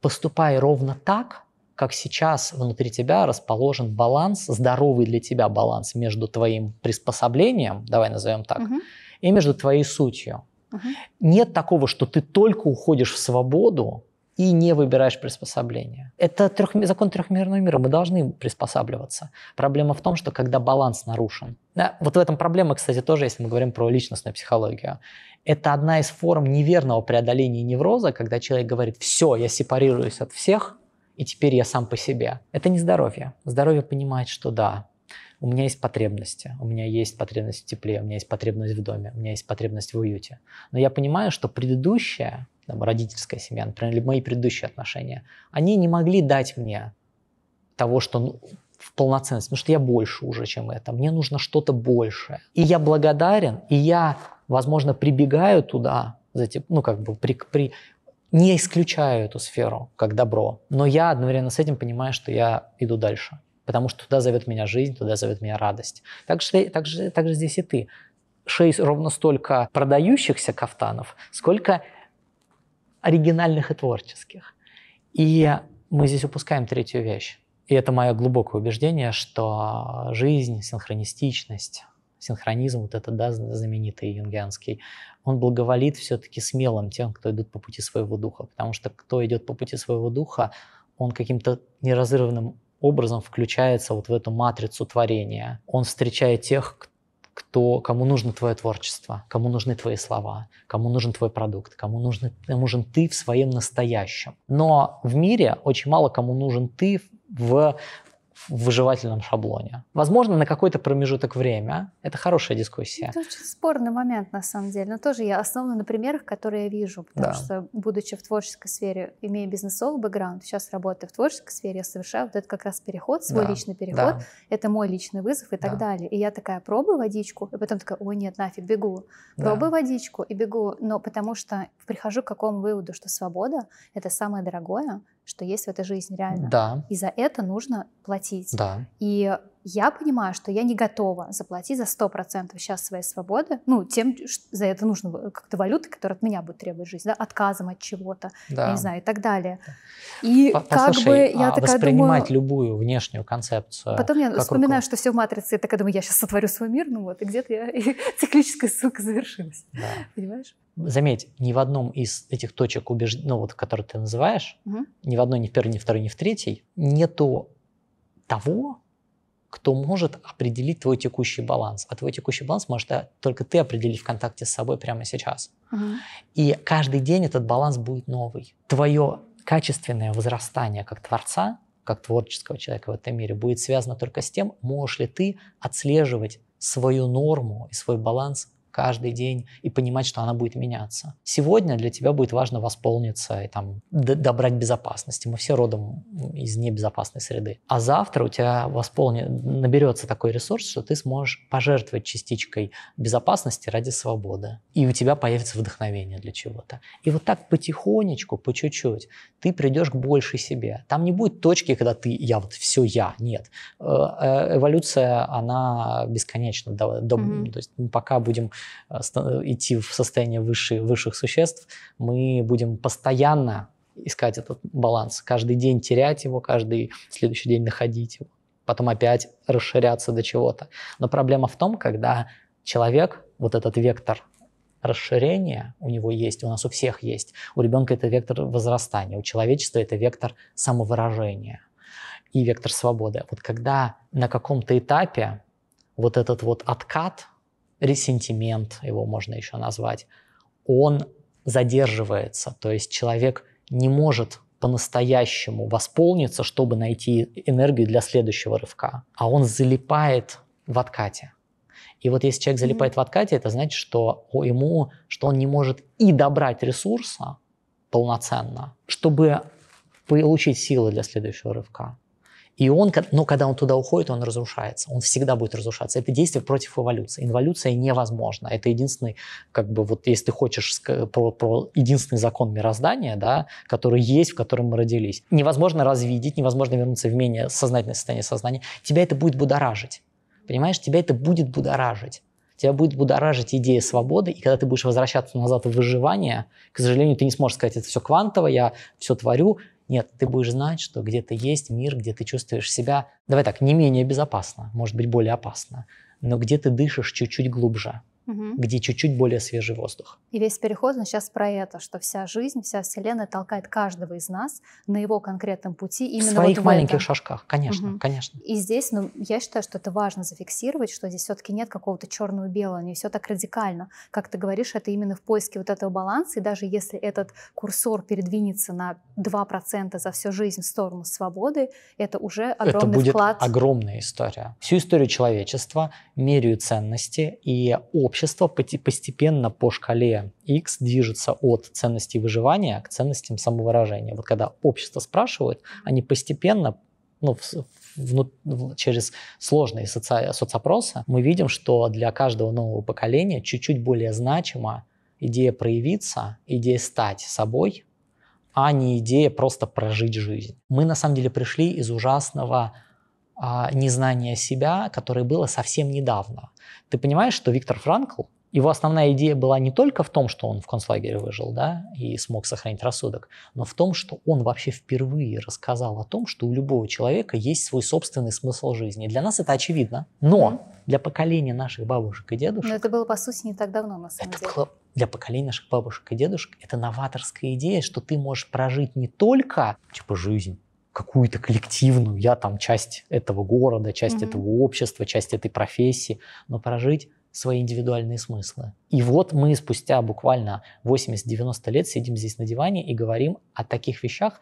Поступай ровно так, как сейчас внутри тебя расположен баланс, здоровый для тебя баланс между твоим приспособлением, давай назовем так, угу. и между твоей сутью. Угу. Нет такого, что ты только уходишь в свободу, и не выбираешь приспособление. Это трех, закон трехмерного мира. Мы должны приспосабливаться. Проблема в том, что когда баланс нарушен. Да, вот в этом проблема, кстати, тоже, если мы говорим про личностную психологию. Это одна из форм неверного преодоления невроза, когда человек говорит, все, я сепарируюсь от всех, и теперь я сам по себе. Это не здоровье. Здоровье понимает, что да, у меня есть потребности. У меня есть потребность в тепле, у меня есть потребность в доме, у меня есть потребность в уюте. Но я понимаю, что предыдущее там, родительская семья, например, или мои предыдущие отношения, они не могли дать мне того, что ну, в полноценность, потому что я больше уже, чем это. Мне нужно что-то большее. И я благодарен, и я, возможно, прибегаю туда, за, эти, ну, как бы при, при, не исключаю эту сферу как добро, но я одновременно с этим понимаю, что я иду дальше, потому что туда зовет меня жизнь, туда зовет меня радость. Так же, так же, так же здесь и ты. Шесть ровно столько продающихся кафтанов, сколько оригинальных и творческих. И мы здесь упускаем третью вещь. И это мое глубокое убеждение, что жизнь, синхронистичность, синхронизм, вот этот да, знаменитый юнгианский, он благоволит все-таки смелым тем, кто идут по пути своего духа. Потому что кто идет по пути своего духа, он каким-то неразрывным образом включается вот в эту матрицу творения. Он встречает тех, кто, кому нужно твое творчество, кому нужны твои слова, кому нужен твой продукт, кому нужен, нужен ты в своем настоящем. Но в мире очень мало кому нужен ты в в выживательном шаблоне. Возможно, на какой-то промежуток время. Это хорошая дискуссия. Это очень спорный момент, на самом деле. Но тоже я основана на примерах, которые я вижу. Потому да. что, будучи в творческой сфере, имея бизнесовый бэкграунд, сейчас работаю в творческой сфере, я совершаю вот этот как раз переход, свой да. личный переход. Да. Это мой личный вызов и да. так далее. И я такая, пробую водичку, и потом такая, ой, нет, нафиг, бегу. Да. Пробую водичку и бегу. Но потому что прихожу к какому выводу, что свобода — это самое дорогое, что есть в этой жизни реально. Да. И за это нужно платить. Да. И я понимаю, что я не готова заплатить за 100% сейчас своей свободы, ну, тем, за это нужно как-то валюты, которые от меня будут требовать жизнь, да, отказом от чего-то, да. не знаю, и так далее. И как бы я а такая воспринимать думаю, любую внешнюю концепцию. Потом я вспоминаю, руку... что все в матрице, я такая думаю, я сейчас сотворю свой мир, ну вот, и где-то я, и циклическая ссылка завершилась. Да. Понимаешь? Заметь, ни в одном из этих точек, убеж... ну, вот, которые ты называешь, угу. ни в одной, ни в первой, ни в второй, ни в третьей, нету того, кто может определить твой текущий баланс. А твой текущий баланс может э, только ты определить в контакте с собой прямо сейчас. Угу. И каждый день этот баланс будет новый. Твое качественное возрастание как творца, как творческого человека в этом мире, будет связано только с тем, можешь ли ты отслеживать свою норму и свой баланс каждый день и понимать, что она будет меняться. Сегодня для тебя будет важно восполниться и там добрать безопасности. Мы все родом из небезопасной среды. А завтра у тебя восполни... наберется такой ресурс, что ты сможешь пожертвовать частичкой безопасности ради свободы. И у тебя появится вдохновение для чего-то. И вот так потихонечку, по чуть-чуть, ты придешь к большей себе. Там не будет точки, когда ты, я вот все я, нет. Э, э, эволюция, она бесконечна. До, до, mm-hmm. То есть мы пока будем Э, идти в состояние высших, высших существ, мы будем постоянно искать этот баланс, каждый день терять его, каждый следующий день находить его, потом опять расширяться до чего-то. Но проблема в том, когда человек, вот этот вектор расширения у него есть, у нас у всех есть. У ребенка это вектор возрастания, у человечества это вектор самовыражения и вектор свободы. Вот когда на каком-то этапе вот этот вот откат ресентимент, его можно еще назвать, он задерживается. То есть человек не может по-настоящему восполниться, чтобы найти энергию для следующего рывка. А он залипает в откате. И вот если человек залипает mm-hmm. в откате, это значит, что ему, что он не может и добрать ресурса полноценно, чтобы получить силы для следующего рывка. И он, но когда он туда уходит, он разрушается. Он всегда будет разрушаться. Это действие против эволюции. Инволюция невозможна. Это единственный, как бы вот, если ты хочешь про, про единственный закон мироздания, да, который есть, в котором мы родились. Невозможно развидеть, невозможно вернуться в менее сознательное состояние сознания. Тебя это будет будоражить. Понимаешь, тебя это будет будоражить. Тебя будет будоражить идея свободы, и когда ты будешь возвращаться назад в выживание, к сожалению, ты не сможешь сказать, это все квантово, я все творю, нет, ты будешь знать, что где-то есть мир, где ты чувствуешь себя, давай так, не менее безопасно, может быть, более опасно, но где ты дышишь чуть-чуть глубже, угу. где чуть-чуть более свежий воздух. И весь переход ну, сейчас про это, что вся жизнь, вся Вселенная толкает каждого из нас на его конкретном пути. Именно в своих вот в маленьких этом. шажках, конечно, угу. конечно. И здесь, ну, я считаю, что это важно зафиксировать, что здесь все-таки нет какого-то черного и белого, не все так радикально. Как ты говоришь, это именно в поиске вот этого баланса, и даже если этот курсор передвинется на 2% за всю жизнь в сторону свободы, это уже огромный это будет вклад. огромная история. Всю историю человечества меряют ценности и общество общество постепенно по шкале X движется от ценностей выживания к ценностям самовыражения. Вот когда общество спрашивает, они постепенно ну, ну, в, через сложные соци, соцопросы мы видим, что для каждого нового поколения чуть-чуть более значима идея проявиться, идея стать собой, а не идея просто прожить жизнь. Мы на самом деле пришли из ужасного а, незнание себя, которое было совсем недавно. Ты понимаешь, что Виктор Франкл, его основная идея была не только в том, что он в концлагере выжил да, и смог сохранить рассудок, но в том, что он вообще впервые рассказал о том, что у любого человека есть свой собственный смысл жизни. Для нас это очевидно, но для поколения наших бабушек и дедушек... Но это было, по сути, не так давно, на самом это деле. Было для поколения наших бабушек и дедушек это новаторская идея, что ты можешь прожить не только типа жизнь, какую-то коллективную, я там часть этого города, часть mm-hmm. этого общества, часть этой профессии, но прожить свои индивидуальные смыслы. И вот мы спустя буквально 80-90 лет сидим здесь на диване и говорим о таких вещах,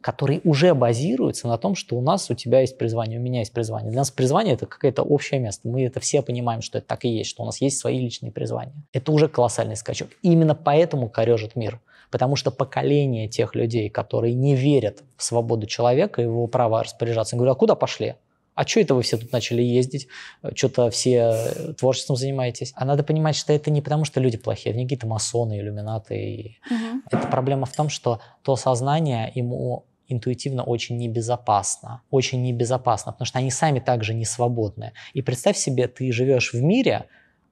который уже базируется на том, что у нас, у тебя есть призвание, у меня есть призвание. Для нас призвание это какое-то общее место. Мы это все понимаем, что это так и есть, что у нас есть свои личные призвания. Это уже колоссальный скачок. И именно поэтому корежит мир. Потому что поколение тех людей, которые не верят в свободу человека, его право распоряжаться, говорят, а куда пошли? а что это вы все тут начали ездить, что-то все э, творчеством занимаетесь? А надо понимать, что это не потому, что люди плохие, это не какие-то масоны, иллюминаты. Угу. Это проблема в том, что то сознание ему интуитивно очень небезопасно. Очень небезопасно, потому что они сами также не свободны. И представь себе, ты живешь в мире,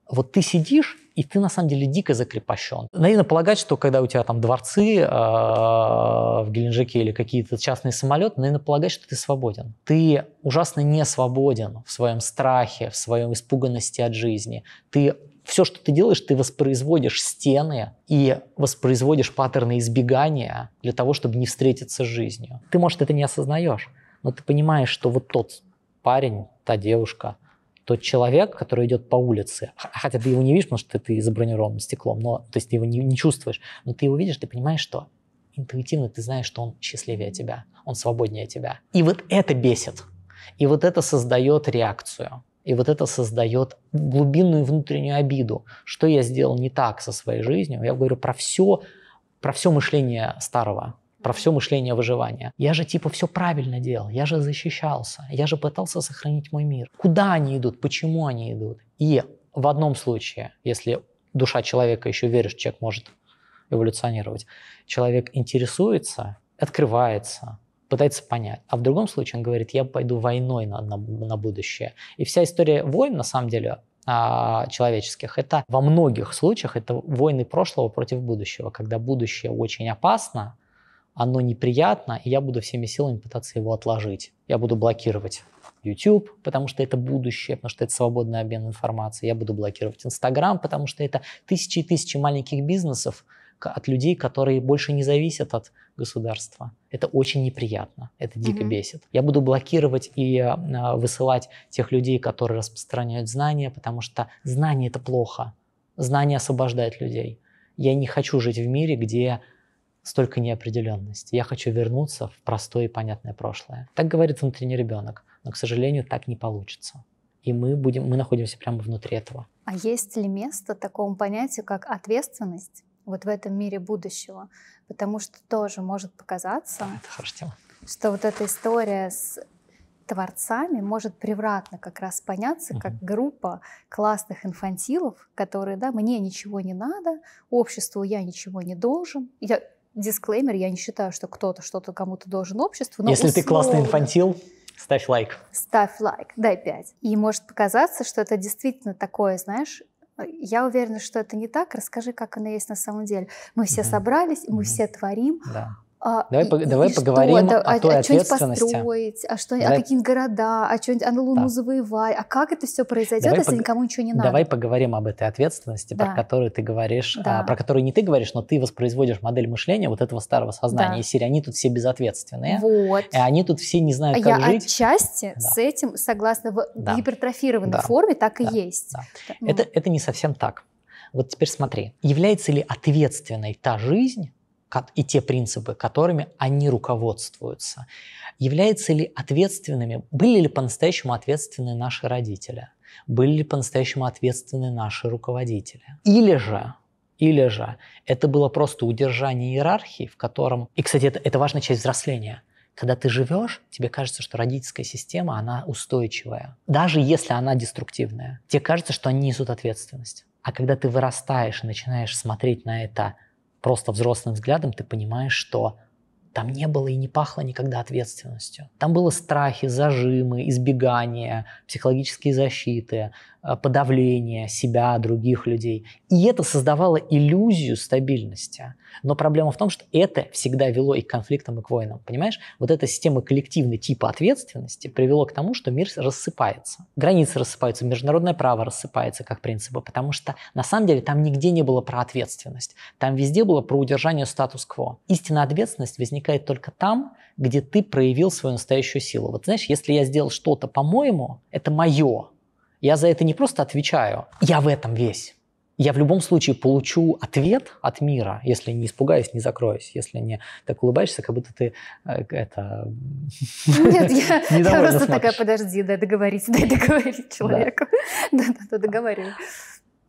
вот ты сидишь, и ты на самом деле дико закрепощен. Наивно полагать, что когда у тебя там дворцы э, в Геленджике или какие-то частные самолеты, наивно полагать, что ты свободен. Ты ужасно не свободен в своем страхе, в своем испуганности от жизни. Ты все, что ты делаешь, ты воспроизводишь стены и воспроизводишь паттерны избегания для того, чтобы не встретиться с жизнью. Ты, может, это не осознаешь, но ты понимаешь, что вот тот парень, та девушка, тот человек, который идет по улице, хотя ты его не видишь, потому что ты за бронированным стеклом, но, то есть ты его не, не чувствуешь, но ты его видишь, ты понимаешь, что интуитивно ты знаешь, что он счастливее тебя, он свободнее тебя. И вот это бесит. И вот это создает реакцию. И вот это создает глубинную внутреннюю обиду. Что я сделал не так со своей жизнью? Я говорю про все, про все мышление старого про все мышление выживания. Я же типа все правильно делал, я же защищался, я же пытался сохранить мой мир. Куда они идут, почему они идут? И в одном случае, если душа человека еще верит, что человек может эволюционировать, человек интересуется, открывается, пытается понять. А в другом случае он говорит, я пойду войной на, на, на будущее. И вся история войн, на самом деле, а, человеческих. Это во многих случаях это войны прошлого против будущего, когда будущее очень опасно, оно неприятно, и я буду всеми силами пытаться его отложить. Я буду блокировать YouTube, потому что это будущее, потому что это свободный обмен информацией. Я буду блокировать Instagram, потому что это тысячи и тысячи маленьких бизнесов от людей, которые больше не зависят от государства. Это очень неприятно, это дико mm-hmm. бесит. Я буду блокировать и э, высылать тех людей, которые распространяют знания, потому что знание это плохо. Знание освобождает людей. Я не хочу жить в мире, где столько неопределенности. Я хочу вернуться в простое и понятное прошлое. Так говорит внутренний ребенок, но, к сожалению, так не получится. И мы, будем, мы находимся прямо внутри этого. А есть ли место такому понятию, как ответственность? вот в этом мире будущего, потому что тоже может показаться, да, что вот эта история с творцами может превратно как раз поняться угу. как группа классных инфантилов, которые, да, мне ничего не надо, обществу я ничего не должен, я, дисклеймер, я не считаю, что кто-то что-то кому-то должен обществу. Если условно... ты классный инфантил, ставь лайк. Ставь лайк, дай пять. И может показаться, что это действительно такое, знаешь, я уверена, что это не так. Расскажи, как оно есть на самом деле. Мы все mm-hmm. собрались, mm-hmm. мы все творим. Да. А, давай, и, давай и поговорим а, а что, о, той о ответственности. построить, о, что, давай. о какие города, А что, нибудь о Луну да. завоевать, а как это все произойдет, давай если по... никому ничего не надо. Давай поговорим об этой ответственности, да. про которую ты говоришь, да. а, про которую не ты говоришь, но ты воспроизводишь модель мышления вот этого старого сознания. Да. И они тут все безответственные. Вот. И они тут все не знают, как Я жить. отчасти да. с этим согласна в да. гипертрофированной да. форме, так да. и да. есть. Да. Да. Это, ну. это не совсем так. Вот теперь смотри, является ли ответственной та жизнь, и те принципы, которыми они руководствуются. Являются ли ответственными, были ли по-настоящему ответственны наши родители, были ли по-настоящему ответственны наши руководители. Или же или же это было просто удержание иерархии, в котором... И, кстати, это, это важная часть взросления. Когда ты живешь, тебе кажется, что родительская система, она устойчивая. Даже если она деструктивная, тебе кажется, что они несут ответственность. А когда ты вырастаешь и начинаешь смотреть на это просто взрослым взглядом ты понимаешь, что там не было и не пахло никогда ответственностью. Там было страхи, зажимы, избегания, психологические защиты, Э, подавления себя, других людей. И это создавало иллюзию стабильности. Но проблема в том, что это всегда вело и к конфликтам, и к войнам. Понимаешь, вот эта система коллективной типа ответственности привела к тому, что мир рассыпается. Границы рассыпаются, международное право рассыпается как принципы, потому что на самом деле там нигде не было про ответственность. Там везде было про удержание статус-кво. Истинная ответственность возникает только там, где ты проявил свою настоящую силу. Вот знаешь, если я сделал что-то по-моему, это мое, я за это не просто отвечаю, я в этом весь. Я в любом случае получу ответ от мира, если не испугаюсь, не закроюсь, если не так улыбаешься, как будто ты э, это... Ну нет, я, просто смотришь. такая, подожди, дай договорить, дай договорить человеку. Да-да-да, договаривай.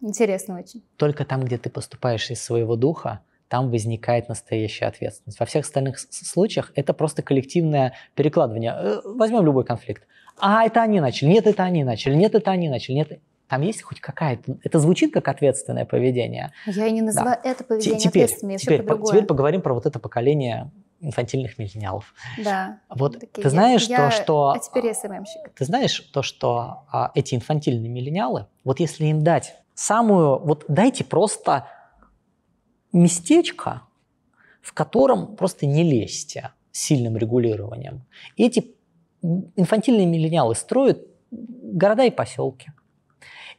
Интересно очень. Только там, где ты поступаешь из своего духа, там возникает настоящая ответственность. Во всех остальных случаях это просто коллективное перекладывание. Э, возьмем любой конфликт. А это они начали, нет, это они начали, нет, это они начали, нет. Там есть хоть какая-то... Это звучит как ответственное поведение. Я и не называю да. это поведение теперь, ответственным, я теперь, по, теперь поговорим про вот это поколение инфантильных миллениалов. Да. Вот такие. ты знаешь я, то, что... А теперь я СММщик. Ты знаешь то, что а, эти инфантильные миллениалы, вот если им дать самую... Вот дайте просто местечко, в котором просто не лезьте сильным регулированием. Эти инфантильные миллениалы строят города и поселки.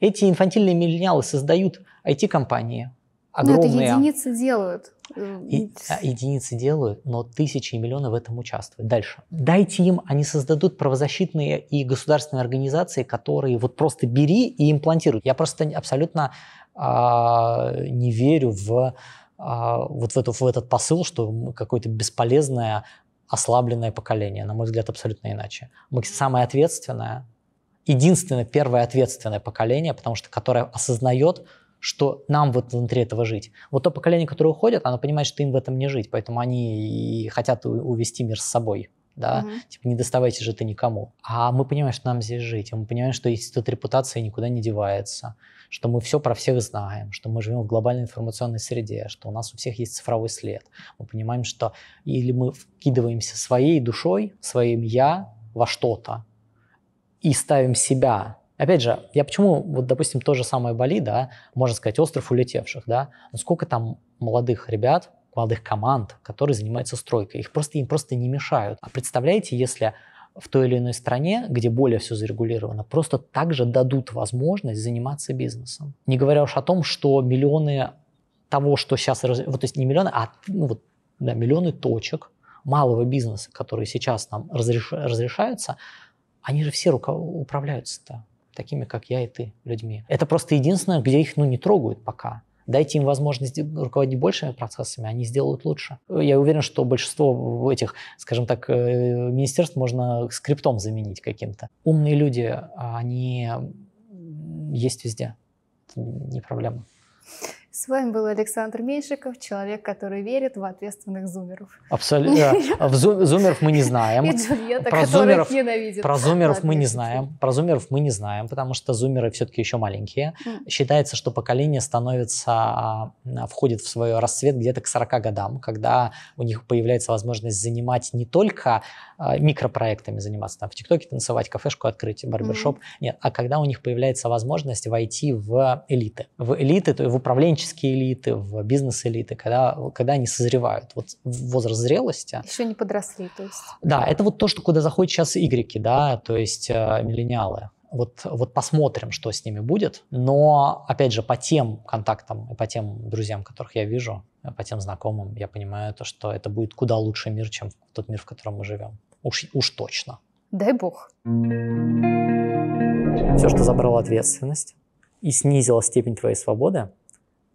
Эти инфантильные миллениалы создают IT-компании ну, огромные. Но это единицы а- делают. И, а, единицы делают, но тысячи и миллионы в этом участвуют. Дальше. Дайте им, они создадут правозащитные и государственные организации, которые вот просто бери и имплантируй. Я просто абсолютно а, не верю в а, вот в, эту, в этот посыл, что какое-то бесполезное ослабленное поколение, на мой взгляд, абсолютно иначе. Мы самое ответственное, единственное первое ответственное поколение, потому что которое осознает, что нам вот внутри этого жить. Вот то поколение, которое уходит, оно понимает, что им в этом не жить, поэтому они и хотят увести мир с собой. Да? Угу. Типа, не доставайте же это никому. А мы понимаем, что нам здесь жить, и мы понимаем, что институт репутации никуда не девается что мы все про всех знаем, что мы живем в глобальной информационной среде, что у нас у всех есть цифровой след. Мы понимаем, что или мы вкидываемся своей душой, своим «я» во что-то и ставим себя Опять же, я почему, вот, допустим, то же самое Бали, да, можно сказать, остров улетевших, да, но сколько там молодых ребят, молодых команд, которые занимаются стройкой, их просто, им просто не мешают. А представляете, если в той или иной стране, где более все зарегулировано, просто также дадут возможность заниматься бизнесом. Не говоря уж о том, что миллионы того, что сейчас... Вот, то есть не миллионы, а ну, вот, да, миллионы точек малого бизнеса, которые сейчас нам разреш, разрешаются, они же все руко- управляются-то такими, как я и ты, людьми. Это просто единственное, где их ну, не трогают пока. Дайте им возможность руководить большими процессами, они сделают лучше. Я уверен, что большинство этих, скажем так, э, министерств можно скриптом заменить каким-то. Умные люди, а они есть везде. Это не проблема. С вами был Александр Меньшиков, человек, который верит в ответственных зумеров. Абсолютно. Э, а в зумеров мы не знаем. И Джульетта, про зумеров, ненавидит. Про зумеров мы не знаем. Про зумеров мы не знаем, потому что зумеры все-таки еще маленькие. Считается, что поколение становится, а, входит в свой расцвет где-то к 40 годам, когда у них появляется возможность занимать не только а, микропроектами заниматься, там в ТикТоке танцевать, кафешку открыть, барбершоп, нет, а когда у них появляется возможность войти в элиты, в элиты, то есть в управление экономические элиты, в бизнес-элиты, когда, когда они созревают. Вот возраст зрелости. Еще не подросли, то есть. Да, это вот то, что куда заходят сейчас игреки, да, то есть э, миллениалы. Вот, вот посмотрим, что с ними будет. Но, опять же, по тем контактам и по тем друзьям, которых я вижу, э, по тем знакомым, я понимаю то, что это будет куда лучший мир, чем тот мир, в котором мы живем. Уж, уж точно. Дай бог. Все, что забрало ответственность и снизило степень твоей свободы,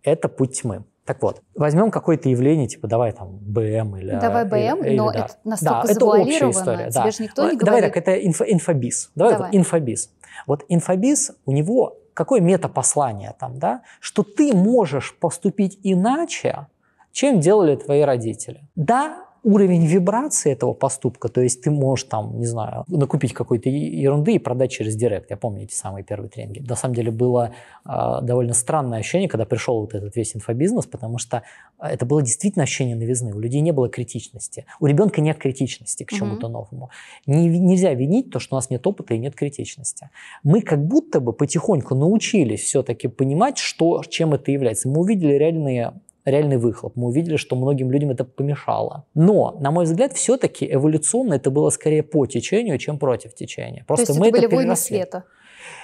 это путь тьмы. Так вот, возьмем какое-то явление, типа давай там БМ или... Давай э, БМ, или, но или, это настолько да, это общая история. Да. же никто не давай говорит. так, это инфо, инфобиз. Давай, давай. Вот, инфобиз. Вот инфобиз, у него какое метапослание там, да? Что ты можешь поступить иначе, чем делали твои родители. Да, уровень вибрации этого поступка, то есть ты можешь там, не знаю, накупить какой-то ерунды и продать через директ. Я помню эти самые первые тренинги. На самом деле было э, довольно странное ощущение, когда пришел вот этот весь инфобизнес, потому что а, это было действительно ощущение новизны. У людей не было критичности. У ребенка нет критичности к чему-то угу. новому. Не, нельзя винить то, что у нас нет опыта и нет критичности. Мы как будто бы потихоньку научились все-таки понимать, что, чем это является. Мы увидели реальные реальный выхлоп. Мы увидели, что многим людям это помешало. Но, на мой взгляд, все-таки эволюционно это было скорее по течению, чем против течения. Просто То есть мы это были это войны света?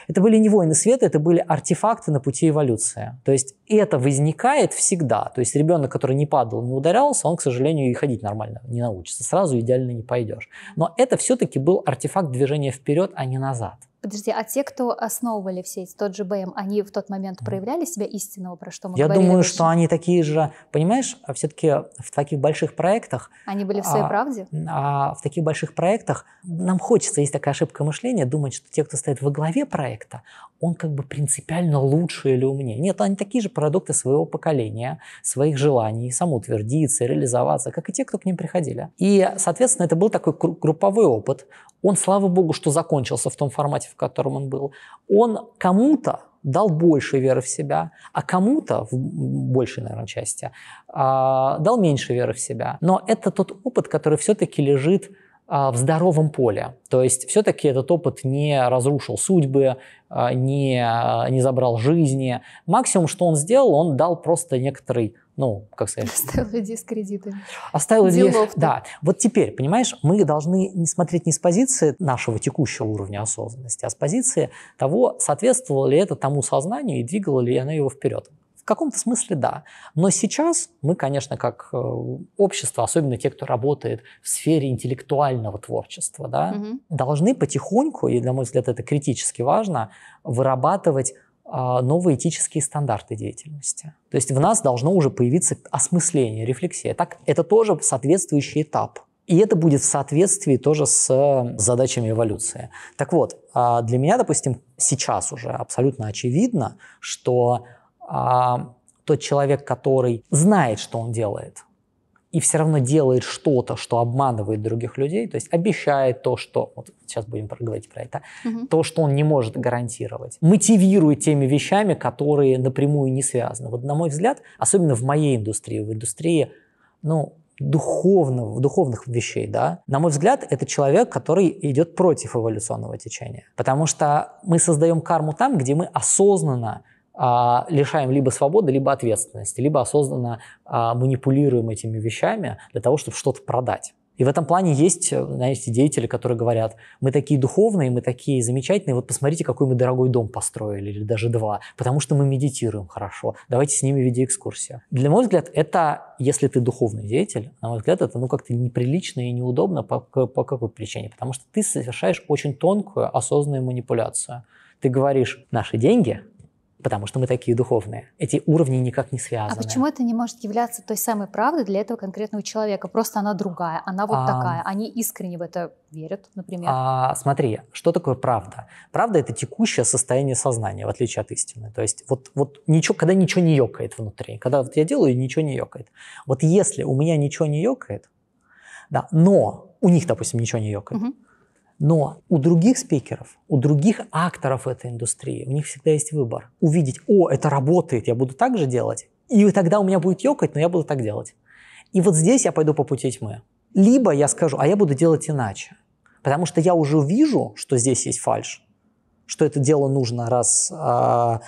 Это были не войны света, это были артефакты на пути эволюции. То есть это возникает всегда. То есть ребенок, который не падал, не ударялся, он, к сожалению, и ходить нормально не научится. Сразу идеально не пойдешь. Но это все-таки был артефакт движения вперед, а не назад. Подожди, а те, кто основывали все эти, тот же БМ, они в тот момент проявляли себя истинного, про что мы Я говорили? Я думаю, выше? что они такие же, понимаешь, а все-таки в таких больших проектах... Они были в своей а, правде? А в таких больших проектах нам хочется, есть такая ошибка мышления, думать, что те, кто стоит во главе проекта, он как бы принципиально лучше или умнее. Нет, они такие же продукты своего поколения, своих желаний, самоутвердиться, реализоваться, как и те, кто к ним приходили. И, соответственно, это был такой групповой опыт. Он, слава богу, что закончился в том формате, в в котором он был, он кому-то дал больше веры в себя, а кому-то, в большей, наверное, части, а, дал меньше веры в себя. Но это тот опыт, который все-таки лежит а, в здоровом поле. То есть все-таки этот опыт не разрушил судьбы, а, не, не забрал жизни. Максимум, что он сделал, он дал просто некоторый ну, как сказать... Оставил людей с кредитами. Оставил людей... Да. Вот теперь, понимаешь, мы должны не смотреть не с позиции нашего текущего уровня осознанности, а с позиции того, соответствовало ли это тому сознанию и двигало ли оно его вперед. В каком-то смысле да. Но сейчас мы, конечно, как э, общество, особенно те, кто работает в сфере интеллектуального творчества, да, угу. должны потихоньку, и, на мой взгляд, это критически важно, вырабатывать а, новые этические стандарты деятельности. То есть в нас должно уже появиться осмысление, рефлексия. Так, это тоже соответствующий этап. И это будет в соответствии тоже с задачами эволюции. Так вот, а, для меня, допустим, сейчас уже абсолютно очевидно, что а, тот человек, который знает, что он делает, и все равно делает что-то, что обманывает других людей, то есть обещает то, что... Вот сейчас будем говорить про это. Угу. То, что он не может гарантировать. Мотивирует теми вещами, которые напрямую не связаны. Вот на мой взгляд, особенно в моей индустрии, в индустрии, ну, духовного, духовных вещей, да, на мой взгляд, это человек, который идет против эволюционного течения. Потому что мы создаем карму там, где мы осознанно а, лишаем либо свободы, либо ответственности, либо осознанно а, манипулируем этими вещами для того, чтобы что-то продать. И в этом плане есть, э, знаете, деятели, которые говорят, мы такие духовные, мы такие замечательные, вот посмотрите, какой мы дорогой дом построили, или даже два, потому что мы медитируем хорошо, давайте с ними видеоэкскурсия. Для моего взгляда это, если ты духовный деятель, на мой взгляд, это ну как-то неприлично и неудобно по, по какой причине? Потому что ты совершаешь очень тонкую осознанную манипуляцию. Ты говоришь, наши деньги – потому что мы такие духовные. Эти уровни никак не а связаны. А почему это не может являться той самой правдой для этого конкретного человека? Просто она другая, она вот а, такая. Они искренне в это верят, например. А, смотри, что такое правда? Правда — это текущее состояние сознания, в отличие от истины. То есть вот, вот ничего, когда ничего не ёкает внутри, когда вот я делаю, ничего не ёкает. Вот если у меня ничего не ёкает, да, но у них, допустим, ничего не ёкает, угу. Но у других спикеров, у других акторов этой индустрии, у них всегда есть выбор. Увидеть, о, это работает, я буду так же делать. И тогда у меня будет ёкать, но я буду так делать. И вот здесь я пойду по пути тьмы. Либо я скажу, а я буду делать иначе. Потому что я уже вижу, что здесь есть фальш, что это дело нужно раз, э,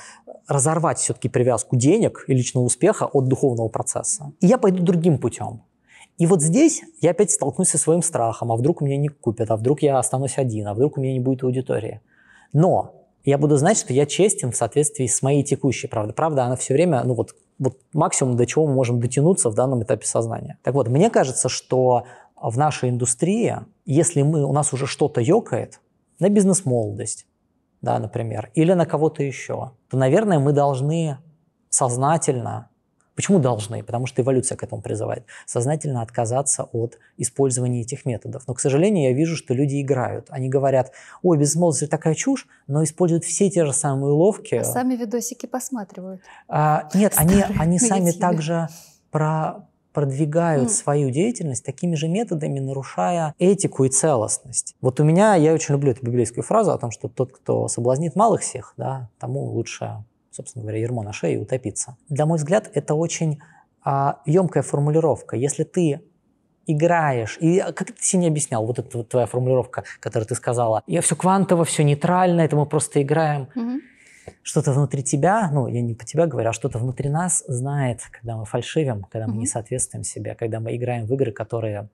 разорвать все-таки привязку денег и личного успеха от духовного процесса. И я пойду другим путем. И вот здесь я опять столкнусь со своим страхом, а вдруг меня не купят, а вдруг я останусь один, а вдруг у меня не будет аудитории. Но я буду знать, что я честен в соответствии с моей текущей правдой. Правда, она все время, ну вот, вот максимум, до чего мы можем дотянуться в данном этапе сознания. Так вот, мне кажется, что в нашей индустрии, если мы, у нас уже что-то ёкает, на бизнес-молодость, да, например, или на кого-то еще, то, наверное, мы должны сознательно Почему должны? Потому что эволюция к этому призывает. Сознательно отказаться от использования этих методов. Но, к сожалению, я вижу, что люди играют. Они говорят, ой, безмолвие такая чушь, но используют все те же самые уловки. А сами видосики посматривают. А, нет, они, они сами также про, продвигают mm. свою деятельность такими же методами, нарушая этику и целостность. Вот у меня, я очень люблю эту библейскую фразу о том, что тот, кто соблазнит малых всех, да, тому лучше собственно говоря, ермо на шее и утопиться. Для мой взгляд, это очень а, емкая формулировка. Если ты играешь, и как ты себе не объяснял, вот эта вот твоя формулировка, которую ты сказала, я все квантово, все нейтрально, это мы просто играем. Угу. Что-то внутри тебя, ну, я не по тебя говорю, а что-то внутри нас знает, когда мы фальшивим, когда мы не соответствуем себе, когда мы играем в игры, которые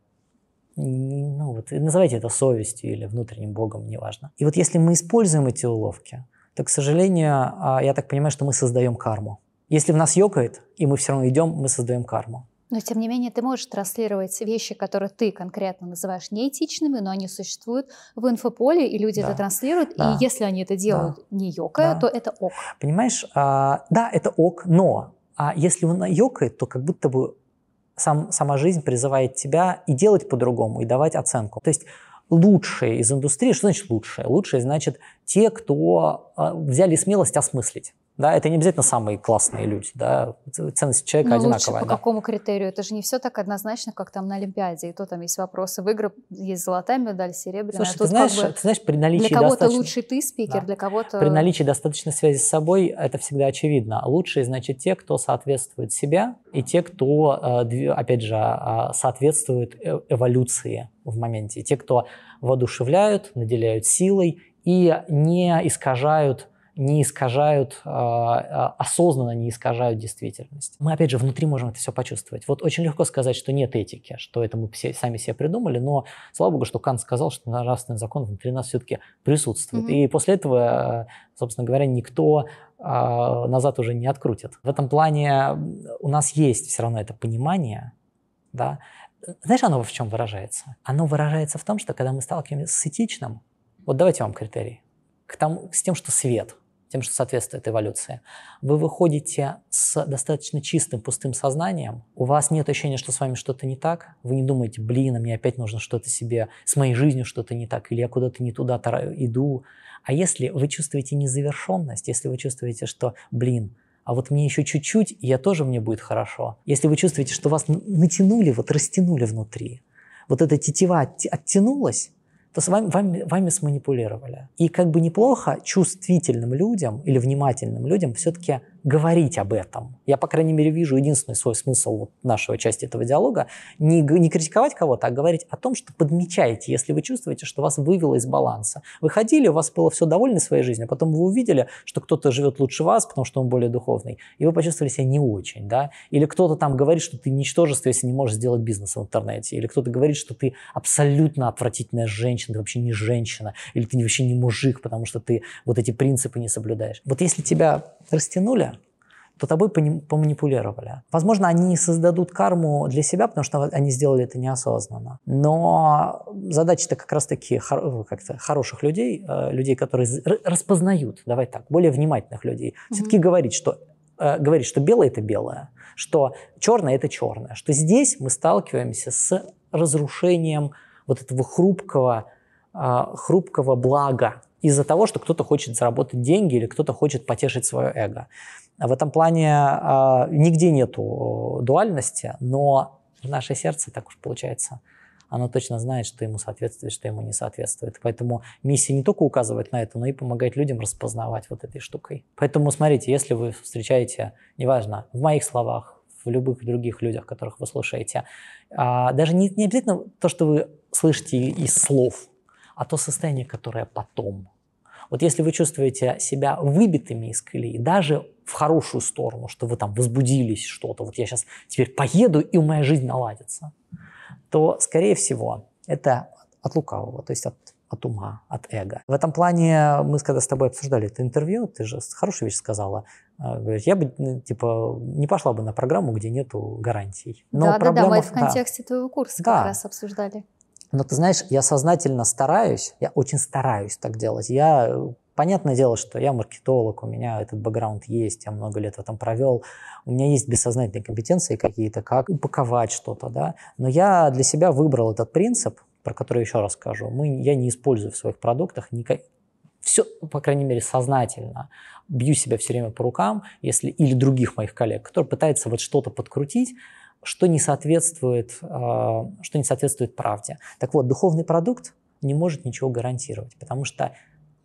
ну вот называйте это совестью или внутренним богом, неважно. И вот если мы используем эти уловки, то, к сожалению, а, я так понимаю, что мы создаем карму. Если в нас ёкает, и мы все равно идем, мы создаем карму. Но, тем не менее, ты можешь транслировать вещи, которые ты конкретно называешь неэтичными, но они существуют в инфополе, и люди да. это транслируют, да. и если они это делают да. не ёкая, да. то это ок. Понимаешь, а, да, это ок, но а если он ёкает, то как будто бы сам, сама жизнь призывает тебя и делать по-другому, и давать оценку. То есть лучшие из индустрии. Что значит лучшие? Лучшие значит те, кто а, взяли смелость осмыслить. Да, это не обязательно самые классные люди, да, ценность человека Но одинаковая. Лучше по да. какому критерию? Это же не все так однозначно, как там на Олимпиаде. И то там есть вопросы в игры, есть золотая медаль, серебряная. Слушай, а ты, знаешь, как бы ты знаешь, при наличии Для кого-то лучший ты спикер, да. для кого-то... При наличии достаточной связи с собой это всегда очевидно. Лучшие, значит, те, кто соответствует себе и те, кто, э, опять же, а, соответствует э, эволюции в моменте. И те, кто воодушевляют, наделяют силой и не искажают не искажают, а, а, осознанно не искажают действительность. Мы, опять же, внутри можем это все почувствовать. Вот очень легко сказать, что нет этики, что это мы все, сами себе придумали, но слава богу, что Кант сказал, что нравственный закон внутри нас все-таки присутствует. Mm-hmm. И после этого, э, собственно говоря, никто а, назад уже не открутит. В этом плане у нас есть все равно это понимание, да. Знаешь, оно в чем выражается? Оно выражается в том, что когда мы сталкиваемся с этичным, вот давайте вам критерий, к тому, с тем, что свет – тем, что соответствует эволюции, вы выходите с достаточно чистым, пустым сознанием, у вас нет ощущения, что с вами что-то не так, вы не думаете, блин, а мне опять нужно что-то себе, с моей жизнью что-то не так, или я куда-то не туда иду. А если вы чувствуете незавершенность, если вы чувствуете, что, блин, а вот мне еще чуть-чуть, и я тоже мне будет хорошо. Если вы чувствуете, что вас натянули, вот растянули внутри, вот эта тетива оттянулась, то с вами, вами, вами сманипулировали. И как бы неплохо чувствительным людям или внимательным людям все-таки говорить об этом. Я, по крайней мере, вижу единственный свой смысл вот нашего части этого диалога. Не, не критиковать кого-то, а говорить о том, что подмечаете, если вы чувствуете, что вас вывело из баланса. Вы ходили, у вас было все довольны своей жизнью, а потом вы увидели, что кто-то живет лучше вас, потому что он более духовный, и вы почувствовали себя не очень, да? Или кто-то там говорит, что ты ничтожество, если не можешь сделать бизнес в интернете. Или кто-то говорит, что ты абсолютно отвратительная женщина, ты вообще не женщина, или ты вообще не мужик, потому что ты вот эти принципы не соблюдаешь. Вот если тебя растянули, то тобой поманипулировали. Возможно, они создадут карму для себя, потому что они сделали это неосознанно. Но задача-то как раз-таки ну, хороших людей, э, людей, которые распознают, давай так, более внимательных людей, mm-hmm. все-таки говорить, что э, говорит, что белое – это белое, что черное – это черное, что здесь мы сталкиваемся с разрушением вот этого хрупкого, э, хрупкого блага из-за того, что кто-то хочет заработать деньги или кто-то хочет потешить свое эго. В этом плане э, нигде нету дуальности, но наше сердце, так уж получается, оно точно знает, что ему соответствует, что ему не соответствует. Поэтому миссия не только указывать на это, но и помогать людям распознавать вот этой штукой. Поэтому смотрите, если вы встречаете, неважно, в моих словах, в любых других людях, которых вы слушаете, а, даже не, не обязательно то, что вы слышите из слов, а то состояние, которое потом – вот если вы чувствуете себя выбитыми из колеи, даже в хорошую сторону, что вы там возбудились что-то, вот я сейчас теперь поеду, и у моя жизнь наладится, то, скорее всего, это от лукавого, то есть от от ума, от эго. В этом плане мы когда с тобой обсуждали это интервью, ты же хорошую вещь сказала. Э, я бы, типа, не пошла бы на программу, где нету гарантий. Но да, проблема... да, да, мы в контексте да. твоего курса да. как раз обсуждали. Но ты знаешь, я сознательно стараюсь, я очень стараюсь так делать. Я Понятное дело, что я маркетолог, у меня этот бэкграунд есть, я много лет в этом провел, у меня есть бессознательные компетенции какие-то, как упаковать что-то, да. Но я для себя выбрал этот принцип, про который еще раз скажу. Мы, я не использую в своих продуктах никак, все, по крайней мере, сознательно бью себя все время по рукам, если или других моих коллег, которые пытаются вот что-то подкрутить, что не соответствует, э, что не соответствует правде. Так вот, духовный продукт не может ничего гарантировать, потому что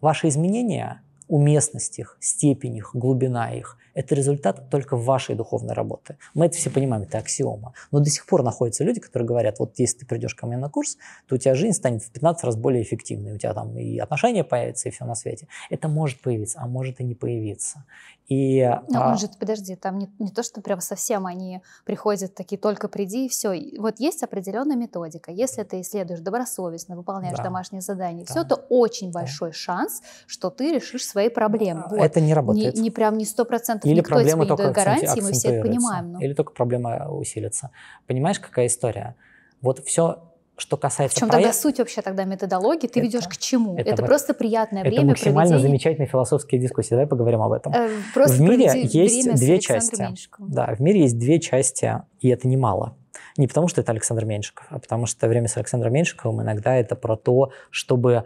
ваши изменения, уместность их, степень их, глубина их – это результат только вашей духовной работы. Мы это все понимаем, это аксиома. Но до сих пор находятся люди, которые говорят, вот если ты придешь ко мне на курс, то у тебя жизнь станет в 15 раз более эффективной. У тебя там и отношения появятся, и все на свете. Это может появиться, а может и не появиться. И, Но а... а он подожди, там не, не то, что прям совсем они приходят такие, только приди и все. Вот есть определенная методика. Если ты исследуешь добросовестно, выполняешь да. домашние задания, да. все, то очень большой да. шанс, что ты решишь свои проблемы. А, вот. Это не работает. Не, не прям не 100% или никто проблема только не гарантии, мы все это понимаем. Но... Ну. Или только проблема усилится. Понимаешь, какая история? Вот все что касается... В чем проект... тогда суть вообще тогда методологии? Ты это, ведешь к чему? Это, это просто приятное это время Это максимально проведения... замечательные философские дискуссии. Давай поговорим об этом. Э, просто в мире есть две части. Меньшиковым. Да, в мире есть две части, и это немало. Не потому, что это Александр Меньшиков, а потому что время с Александром Меньшиковым иногда это про то, чтобы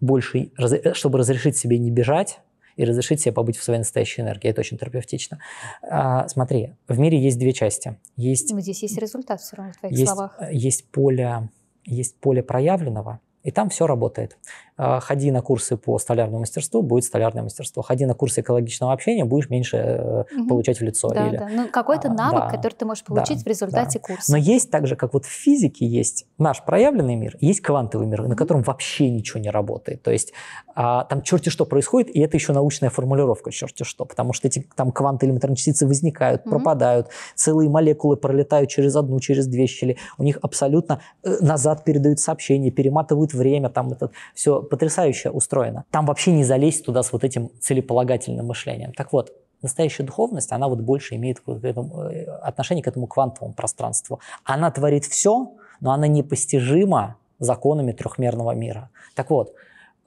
больше, чтобы разрешить себе не бежать, и разрешить себе побыть в своей настоящей энергии. Это очень терапевтично. А, смотри, в мире есть две части. Есть, Но ну, здесь есть результат все равно в твоих есть, словах. Э, есть поле, есть поле проявленного, и там все работает. А, ходи на курсы по столярному мастерству, будет столярное мастерство. Ходи на курсы экологичного общения, будешь меньше угу. получать в лицо. Да, или, да. Ну, какой-то а, навык, да, который ты можешь получить да, в результате да. курса. Но есть также, как вот в физике есть наш проявленный мир, есть квантовый мир, на котором вообще ничего не работает. То есть а, там черти что происходит, и это еще научная формулировка черти что, потому что эти там кванты элементарные частицы возникают, угу. пропадают, целые молекулы пролетают через одну, через две щели, у них абсолютно э, назад передают сообщения, перематывают время, там этот все потрясающе устроено. Там вообще не залезть туда с вот этим целеполагательным мышлением. Так вот, настоящая духовность, она вот больше имеет к этому, э, отношение к этому квантовому пространству. Она творит все, но она непостижима законами трехмерного мира. Так вот,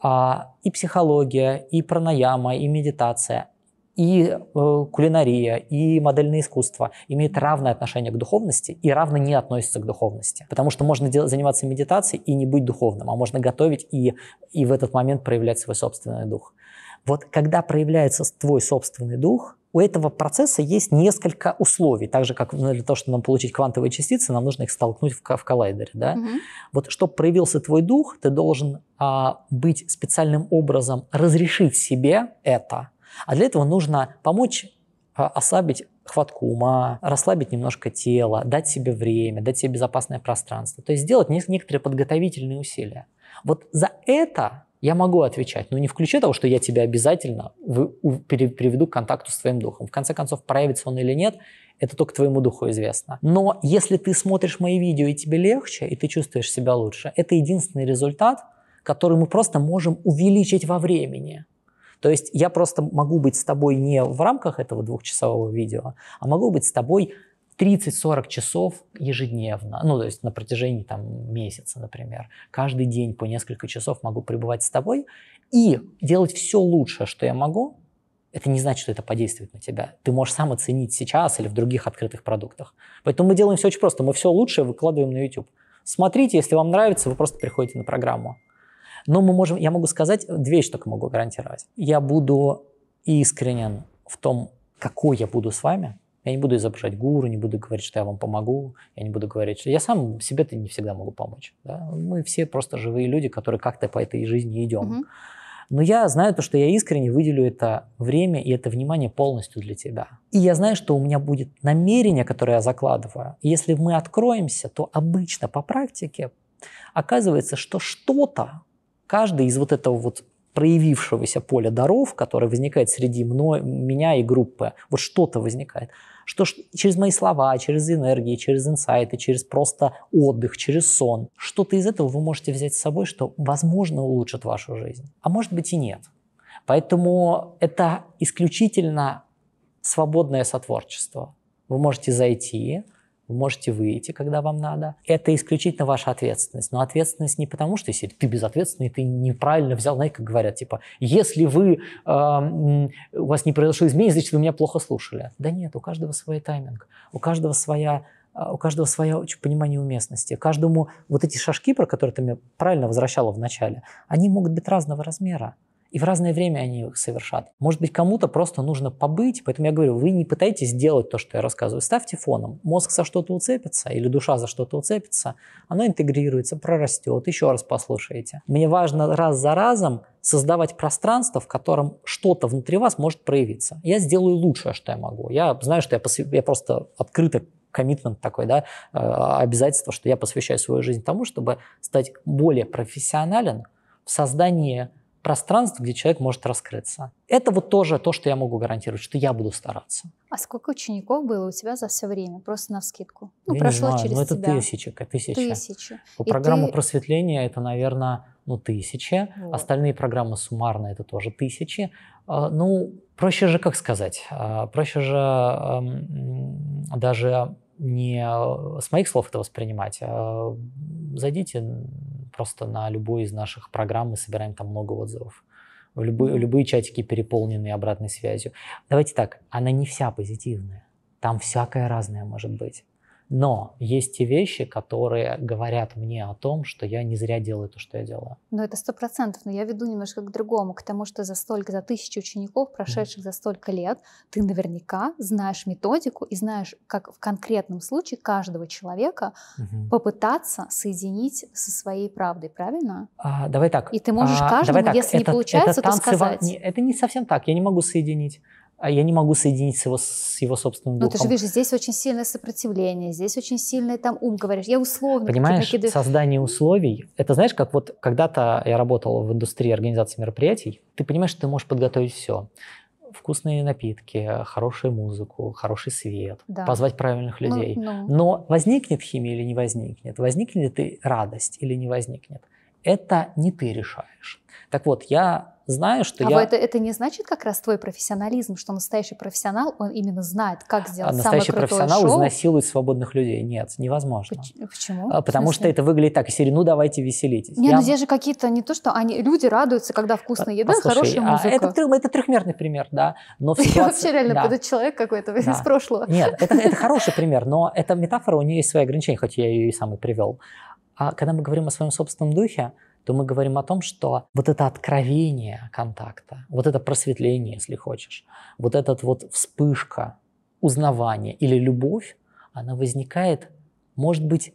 а, и психология, и пранаяма, и медитация и э, кулинария, и модельное искусство имеют равное отношение к духовности и равно не относятся к духовности. Потому что можно дел- заниматься медитацией и не быть духовным, а можно готовить и, и в этот момент проявлять свой собственный дух. Вот когда проявляется твой собственный дух, у этого процесса есть несколько условий, так же как ну, для того, чтобы нам получить квантовые частицы, нам нужно их столкнуть в, в коллайдере. Да? Угу. Вот чтобы проявился твой дух, ты должен а, быть специальным образом разрешить себе это, а для этого нужно помочь а, ослабить хватку ума, расслабить немножко тело, дать себе время, дать себе безопасное пространство. То есть сделать некоторые подготовительные усилия. Вот за это я могу отвечать, но не в того, что я тебя обязательно приведу к контакту с твоим духом. В конце концов, проявится он или нет, это только твоему духу известно. Но если ты смотришь мои видео и тебе легче, и ты чувствуешь себя лучше, это единственный результат, который мы просто можем увеличить во времени. То есть я просто могу быть с тобой не в рамках этого двухчасового видео, а могу быть с тобой 30-40 часов ежедневно, ну, то есть на протяжении там, месяца, например. Каждый день по несколько часов могу пребывать с тобой и делать все лучшее, что я могу. Это не значит, что это подействует на тебя. Ты можешь сам оценить сейчас или в других открытых продуктах. Поэтому мы делаем все очень просто. Мы все лучшее выкладываем на YouTube. Смотрите, если вам нравится, вы просто приходите на программу. Но мы можем, я могу сказать, две вещи только могу гарантировать. Я буду искренен в том, какой я буду с вами. Я не буду изображать гуру, не буду говорить, что я вам помогу, я не буду говорить, что я сам себе-то не всегда могу помочь. Да? Мы все просто живые люди, которые как-то по этой жизни идем. Угу. Но я знаю то, что я искренне выделю это время и это внимание полностью для тебя. И я знаю, что у меня будет намерение, которое я закладываю. И если мы откроемся, то обычно по практике оказывается, что что-то Каждый из вот этого вот проявившегося поля даров, которое возникает среди мной, меня и группы, вот что-то возникает. Что, что через мои слова, через энергии, через инсайты, через просто отдых, через сон. Что-то из этого вы можете взять с собой, что, возможно, улучшит вашу жизнь. А может быть и нет. Поэтому это исключительно свободное сотворчество. Вы можете зайти, вы можете выйти, когда вам надо. Это исключительно ваша ответственность. Но ответственность не потому, что если ты безответственный, ты неправильно взял, знаете, как говорят, типа, если вы, э, у вас не произошло изменение, значит, вы меня плохо слушали. Да нет, у каждого свой тайминг, у каждого своя э, у каждого свое понимание уместности. Каждому вот эти шажки, про которые ты мне правильно возвращала в начале, они могут быть разного размера. И в разное время они их совершат. Может быть, кому-то просто нужно побыть, поэтому я говорю, вы не пытайтесь делать то, что я рассказываю. Ставьте фоном. Мозг за что-то уцепится или душа за что-то уцепится, оно интегрируется, прорастет, еще раз послушайте. Мне важно раз за разом создавать пространство, в котором что-то внутри вас может проявиться. Я сделаю лучшее, что я могу. Я знаю, что я, посв... я просто открыто коммитмент такой, да, э, обязательство, что я посвящаю свою жизнь тому, чтобы стать более профессионален в создании пространств, где человек может раскрыться. Это вот тоже то, что я могу гарантировать, что я буду стараться. А сколько учеников было у тебя за все время? Просто на вскидку. Ну, я прошло не знаю, через но ну, это тебя. тысячи, тысячи. Тысячи. По программу ты... просветления это, наверное, ну, тысячи. Вот. Остальные программы суммарно это тоже тысячи. А, ну, проще же, как сказать, а, проще же даже не с моих слов это воспринимать, а зайдите просто на любой из наших программ мы собираем там много отзывов. Любые, любые чатики переполнены обратной связью. Давайте так, она не вся позитивная. Там всякое разное может быть. Но есть те вещи, которые говорят мне о том, что я не зря делаю то, что я делаю. Ну, это сто процентов. Но я веду немножко к другому, к тому, что за столько, за тысячи учеников, прошедших mm. за столько лет, ты наверняка знаешь методику и знаешь, как в конкретном случае каждого человека mm-hmm. попытаться соединить со своей правдой, правильно? А, давай так. И ты можешь а, каждому, так. если это, не получается, это то сказать. Не, это не совсем так. Я не могу соединить а я не могу соединить с его, с его собственным духом. Ну, ты же видишь, здесь очень сильное сопротивление, здесь очень сильное, там ум, говоришь, я условно... Понимаешь, накидываю... создание условий, это знаешь, как вот когда-то я работал в индустрии организации мероприятий, ты понимаешь, что ты можешь подготовить все. Вкусные напитки, хорошую музыку, хороший свет, да. позвать правильных ну, людей. Ну, ну. Но возникнет химия или не возникнет? Возникнет ли ты радость или не возникнет? Это не ты решаешь так вот, я знаю, что а я... А это, это не значит как раз твой профессионализм, что настоящий профессионал, он именно знает, как а сделать а настоящий самое Настоящий профессионал шоу? изнасилует свободных людей. Нет, невозможно. Почему? А, потому что это выглядит так, серии, ну давайте веселитесь. Нет, ну я... ну здесь же какие-то не то, что они, люди радуются, когда вкусная еда, Послушай, хорошая а музыка. А это, это трехмерный пример, да. Но в ситуации... Я вообще реально да. этот человек какой-то да. из прошлого. Нет, это, это хороший пример, но эта метафора, у нее есть свои ограничения, хоть я ее и сам и привел. А когда мы говорим о своем собственном духе, то мы говорим о том, что вот это откровение контакта, вот это просветление, если хочешь, вот эта вот вспышка узнавания или любовь, она возникает, может быть,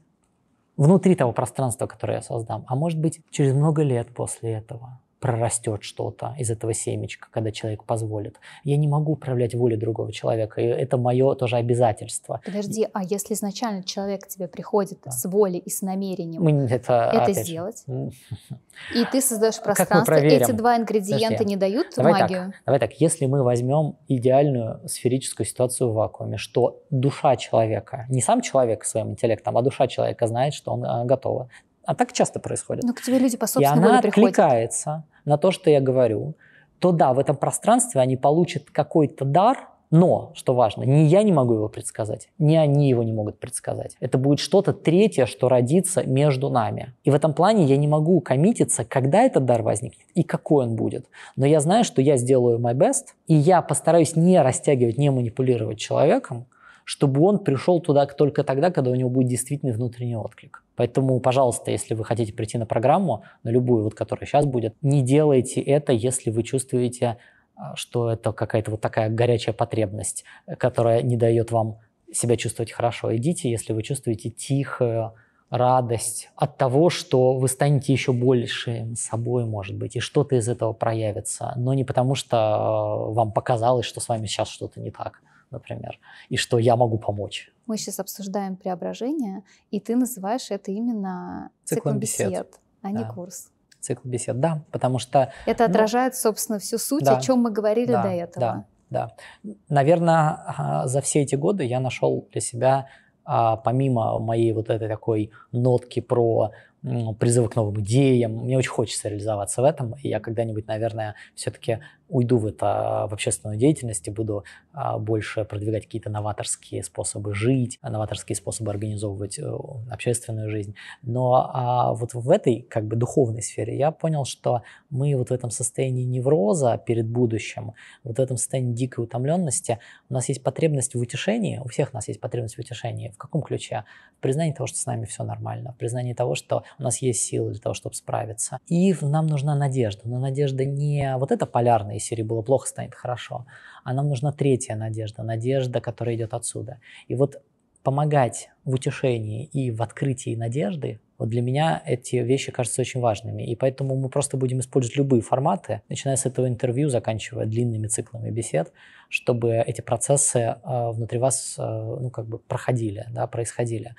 внутри того пространства, которое я создам, а может быть, через много лет после этого прорастет что-то из этого семечка, когда человек позволит. Я не могу управлять волей другого человека, и это мое тоже обязательство. Подожди, а если изначально человек к тебе приходит да. с волей и с намерением мы это, это сделать, и ты создаешь а пространство, эти два ингредиента Подожди. не дают давай магию? Так, давай так, если мы возьмем идеальную сферическую ситуацию в вакууме, что душа человека, не сам человек своим интеллектом, а душа человека знает, что он а, готова. А так часто происходит. Но ну, к тебе люди по собственному И она приходят. откликается на то, что я говорю, то да, в этом пространстве они получат какой-то дар, но, что важно, ни я не могу его предсказать, ни они его не могут предсказать. Это будет что-то третье, что родится между нами. И в этом плане я не могу коммититься, когда этот дар возникнет и какой он будет. Но я знаю, что я сделаю my best, и я постараюсь не растягивать, не манипулировать человеком, чтобы он пришел туда только тогда, когда у него будет действительный внутренний отклик. Поэтому, пожалуйста, если вы хотите прийти на программу, на любую, вот, которая сейчас будет, не делайте это, если вы чувствуете, а, что это какая-то вот такая горячая потребность, которая не дает вам себя чувствовать хорошо. Идите, если вы чувствуете тихую радость от того, что вы станете еще больше собой, может быть, и что-то из этого проявится. Но не потому, что а, вам показалось, что с вами сейчас что-то не так например, и что я могу помочь. Мы сейчас обсуждаем преображение, и ты называешь это именно циклом, циклом бесед, бесед, а да. не курс. Цикл бесед, да, потому что... Это ну, отражает, собственно, всю суть, да, о чем мы говорили да, до этого. Да, да. Наверное, за все эти годы я нашел для себя, а, помимо моей вот этой такой нотки про призывы к новым идеям, мне очень хочется реализоваться в этом, и я когда-нибудь, наверное, все-таки уйду в это, а, в общественную деятельность и буду а, больше продвигать какие-то новаторские способы жить, новаторские способы организовывать э, общественную жизнь. Но а, вот в этой как бы духовной сфере я понял, что мы вот в этом состоянии невроза перед будущим, вот в этом состоянии дикой утомленности, у нас есть потребность в утешении, у всех нас есть потребность в утешении. В каком ключе? В признании того, что с нами все нормально, в признании того, что у нас есть силы для того, чтобы справиться. И нам нужна надежда. Но надежда не вот эта полярная серии было плохо, станет хорошо. А нам нужна третья надежда, надежда, которая идет отсюда. И вот помогать в утешении и в открытии надежды, вот для меня эти вещи кажутся очень важными. И поэтому мы просто будем использовать любые форматы, начиная с этого интервью, заканчивая длинными циклами бесед, чтобы эти процессы э, внутри вас э, ну, как бы проходили, да, происходили.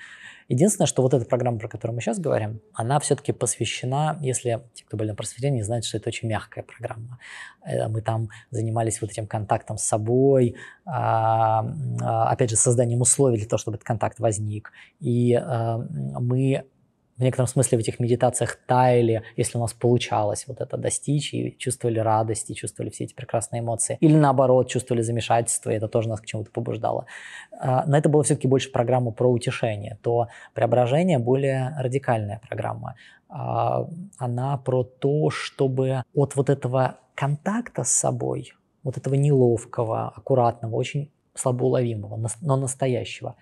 Единственное, что вот эта программа, про которую мы сейчас говорим, она все-таки посвящена, если те, кто были на просветлении, знают, что это очень мягкая программа. Э, мы там занимались вот этим контактом с собой, а, а, опять же, созданием условий для того, чтобы этот контакт возник. И э, мы в некотором смысле в этих медитациях таяли, если у нас получалось вот это достичь, и чувствовали радость, и чувствовали все эти прекрасные эмоции. Или наоборот, чувствовали замешательство, и это тоже нас к чему-то побуждало. А, но это было все-таки больше программа про утешение, то преображение более радикальная программа. А, она про то, чтобы от вот этого контакта с собой, вот этого неловкого, аккуратного, очень слабоуловимого, но настоящего,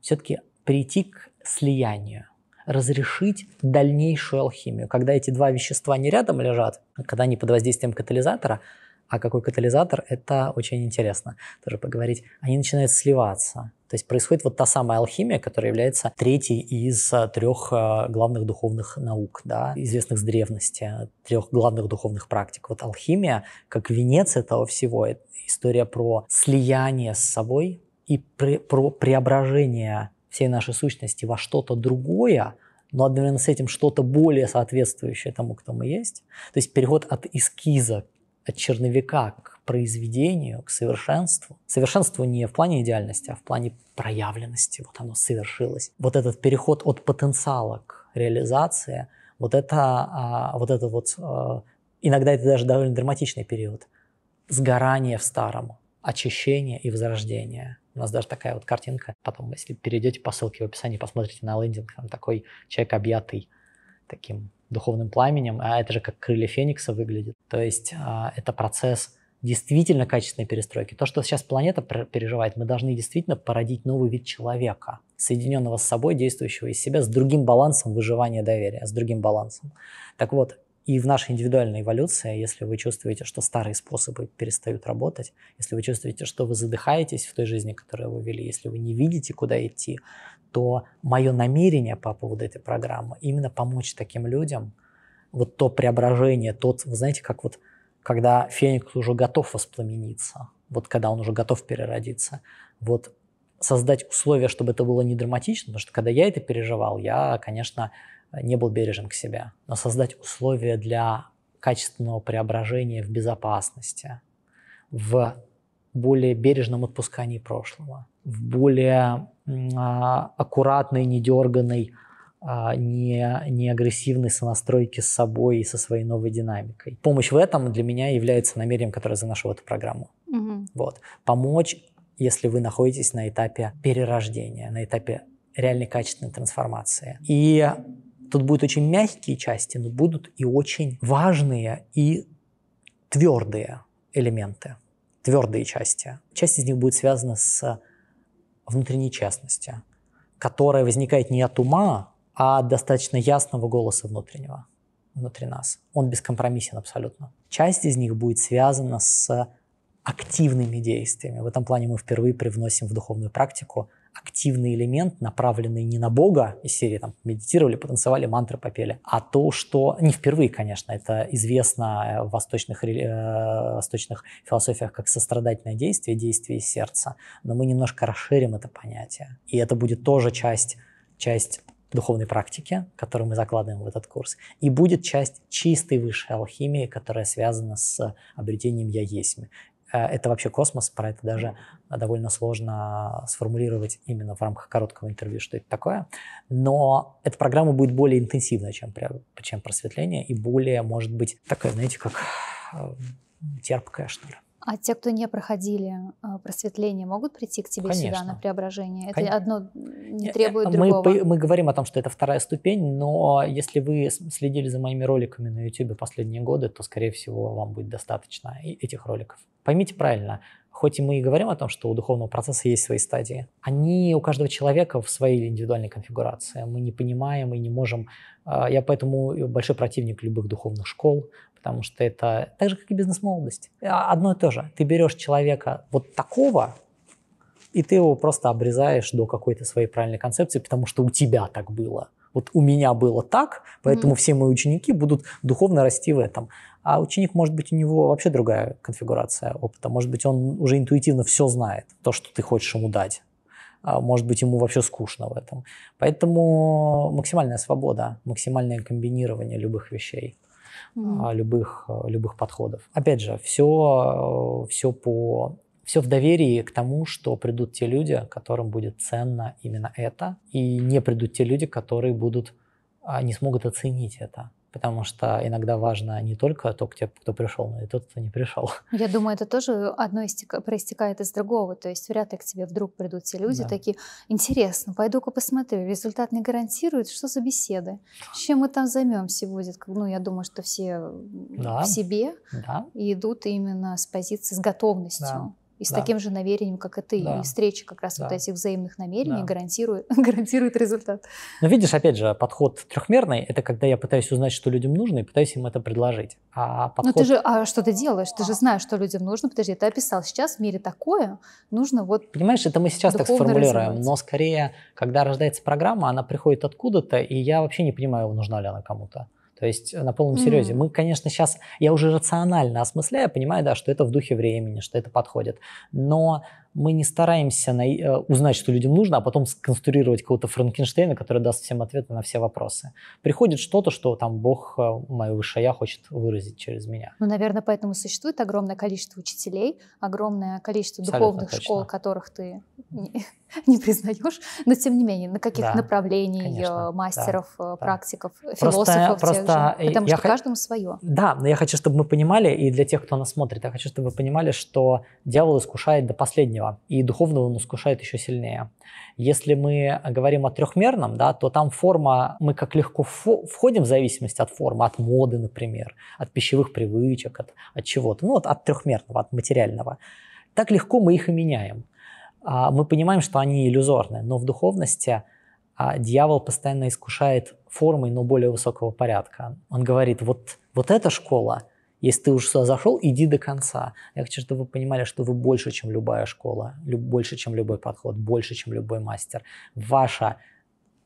все-таки прийти к слиянию – разрешить дальнейшую алхимию. Когда эти два вещества не рядом лежат, а когда они под воздействием катализатора, а какой катализатор, это очень интересно тоже поговорить. Они начинают сливаться. То есть происходит вот та самая алхимия, которая является третьей из э, трех э, главных духовных наук, да, известных с древности, трех главных духовных практик. Вот алхимия, как венец этого всего, это история про слияние с собой и при, про преображение всей нашей сущности во что-то другое, но одновременно с этим что-то более соответствующее тому, кто мы есть. То есть переход от эскиза, от черновика к произведению, к совершенству. Совершенство не в плане идеальности, а в плане проявленности. Вот оно совершилось. Вот этот переход от потенциала к реализации, вот это, а, вот это вот, а, иногда это даже довольно драматичный период, сгорание в старом, очищение и возрождение – у нас даже такая вот картинка. Потом, если перейдете по ссылке в описании, посмотрите на лендинг, там такой человек объятый таким духовным пламенем, а это же как крылья феникса выглядит. То есть а, это процесс действительно качественной перестройки. То, что сейчас планета переживает, мы должны действительно породить новый вид человека, соединенного с собой, действующего из себя, с другим балансом выживания доверия, с другим балансом. Так вот, и в нашей индивидуальной эволюции, если вы чувствуете, что старые способы перестают работать, если вы чувствуете, что вы задыхаетесь в той жизни, которую вы вели, если вы не видите, куда идти, то мое намерение по поводу этой программы именно помочь таким людям, вот то преображение, тот, вы знаете, как вот, когда феникс уже готов воспламениться, вот когда он уже готов переродиться, вот создать условия, чтобы это было не драматично, потому что когда я это переживал, я, конечно, не был бережен к себе, но создать условия для качественного преображения в безопасности, в более бережном отпускании прошлого, в более а, аккуратной, недерганной, а, не, не агрессивной сонастройке с собой и со своей новой динамикой. Помощь в этом для меня является намерением, которое я заношу в эту программу. Угу. Вот. Помочь, если вы находитесь на этапе перерождения, на этапе реальной качественной трансформации. И Тут будут очень мягкие части, но будут и очень важные и твердые элементы, твердые части. Часть из них будет связана с внутренней частностью, которая возникает не от ума, а от достаточно ясного голоса внутреннего, внутри нас. Он бескомпромиссен абсолютно. Часть из них будет связана с активными действиями. В этом плане мы впервые привносим в духовную практику активный элемент, направленный не на Бога из серии там медитировали, потанцевали, мантры попели, а то, что не впервые, конечно, это известно э, в восточных, э, восточных философиях как сострадательное действие, действие сердца, но мы немножко расширим это понятие, и это будет тоже часть, часть духовной практики, которую мы закладываем в этот курс, и будет часть чистой высшей алхимии, которая связана с обретением «я есть». Э, это вообще космос, про это даже довольно сложно сформулировать именно в рамках короткого интервью, что это такое. Но эта программа будет более интенсивная, чем, чем просветление, и более, может быть, такая, знаете, как э, терпкая, что ли. А те, кто не проходили э, просветление, могут прийти к тебе Конечно. сюда на преображение? Это Кон... одно не э, требует мы, другого. Мы говорим о том, что это вторая ступень, но если вы следили за моими роликами на YouTube последние годы, то, скорее всего, вам будет достаточно этих роликов. Поймите правильно, хоть и мы и говорим о том, что у духовного процесса есть свои стадии, они у каждого человека в своей индивидуальной конфигурации. Мы не понимаем и не можем... Э, я поэтому большой противник любых духовных школ, потому что это так же, как и бизнес-молодость. А, одно и то же. Ты берешь человека вот такого, и ты его просто обрезаешь до какой-то своей правильной концепции, потому что у тебя так было. Вот у меня было так, поэтому mm-hmm. все мои ученики будут духовно расти в этом. А ученик, может быть, у него вообще другая конфигурация опыта. Может быть, он уже интуитивно все знает, то, что ты хочешь ему дать. А может быть, ему вообще скучно в этом. Поэтому максимальная свобода, максимальное комбинирование любых вещей mm-hmm. любых, а, любых подходов. Опять же, все, а, все по все в доверии к тому, что придут те люди, которым будет ценно именно это, и не придут те люди, которые будут не смогут оценить это потому что иногда важно не только то, кто пришел, но и тот, кто не пришел. Я думаю, это тоже одно истека, проистекает из другого, то есть вряд ли к тебе вдруг придут те люди да. такие, интересно, пойду-ка посмотрю, результат не гарантирует, что за беседы, чем мы там займемся будет. Ну, я думаю, что все да. в себе да. и идут именно с позиции, с готовностью. Да. И с да. таким же намерением, как и ты. Да. И встреча как раз да. вот этих взаимных намерений да. гарантирует, гарантирует результат. Но ну, видишь, опять же, подход трехмерный – это когда я пытаюсь узнать, что людям нужно, и пытаюсь им это предложить. А ну, подход... Но ты же а что ты делаешь? Ты же знаешь, что людям нужно. Подожди, ты описал. Сейчас в мире такое, нужно вот Понимаешь, это мы сейчас так сформулируем. Но скорее, когда рождается программа, она приходит откуда-то, и я вообще не понимаю, нужна ли она кому-то. То есть э, на полном mm-hmm. серьезе. Мы, конечно, сейчас, я уже рационально осмысляю, понимаю, да, что это в духе времени, что это подходит. Но мы не стараемся на... Э, узнать, что людям нужно, а потом сконструировать какого-то Франкенштейна, который даст всем ответы на все вопросы. Приходит что-то, что там Бог, э, мое высшее я, хочет выразить через меня. Ну, наверное, поэтому существует огромное количество учителей, огромное количество Абсолютно духовных точно. школ, которых ты не, не признаешь, но тем не менее, на каких да, направлений э, конечно, мастеров, да, практиков, да. философов просто, просто же, потому я что х... каждому свое. Да, но я хочу, чтобы мы понимали, и для тех, кто нас смотрит, я хочу, чтобы вы понимали, что дьявол искушает до последнего духовного, и духовного он искушает еще сильнее. Если мы говорим о трехмерном, да, то там форма, мы как легко входим в зависимость от формы, от моды, например, от пищевых привычек, от, от чего-то, ну вот от трехмерного, от материального. Так легко мы их и меняем. А, мы понимаем, что они иллюзорны, но в духовности а, дьявол постоянно искушает формой, но более высокого порядка. Он говорит, вот, вот эта школа – если ты уже сюда зашел, иди до конца. Я хочу, чтобы вы понимали, что вы больше, чем любая школа, люб, больше, чем любой подход, больше, чем любой мастер. Ваша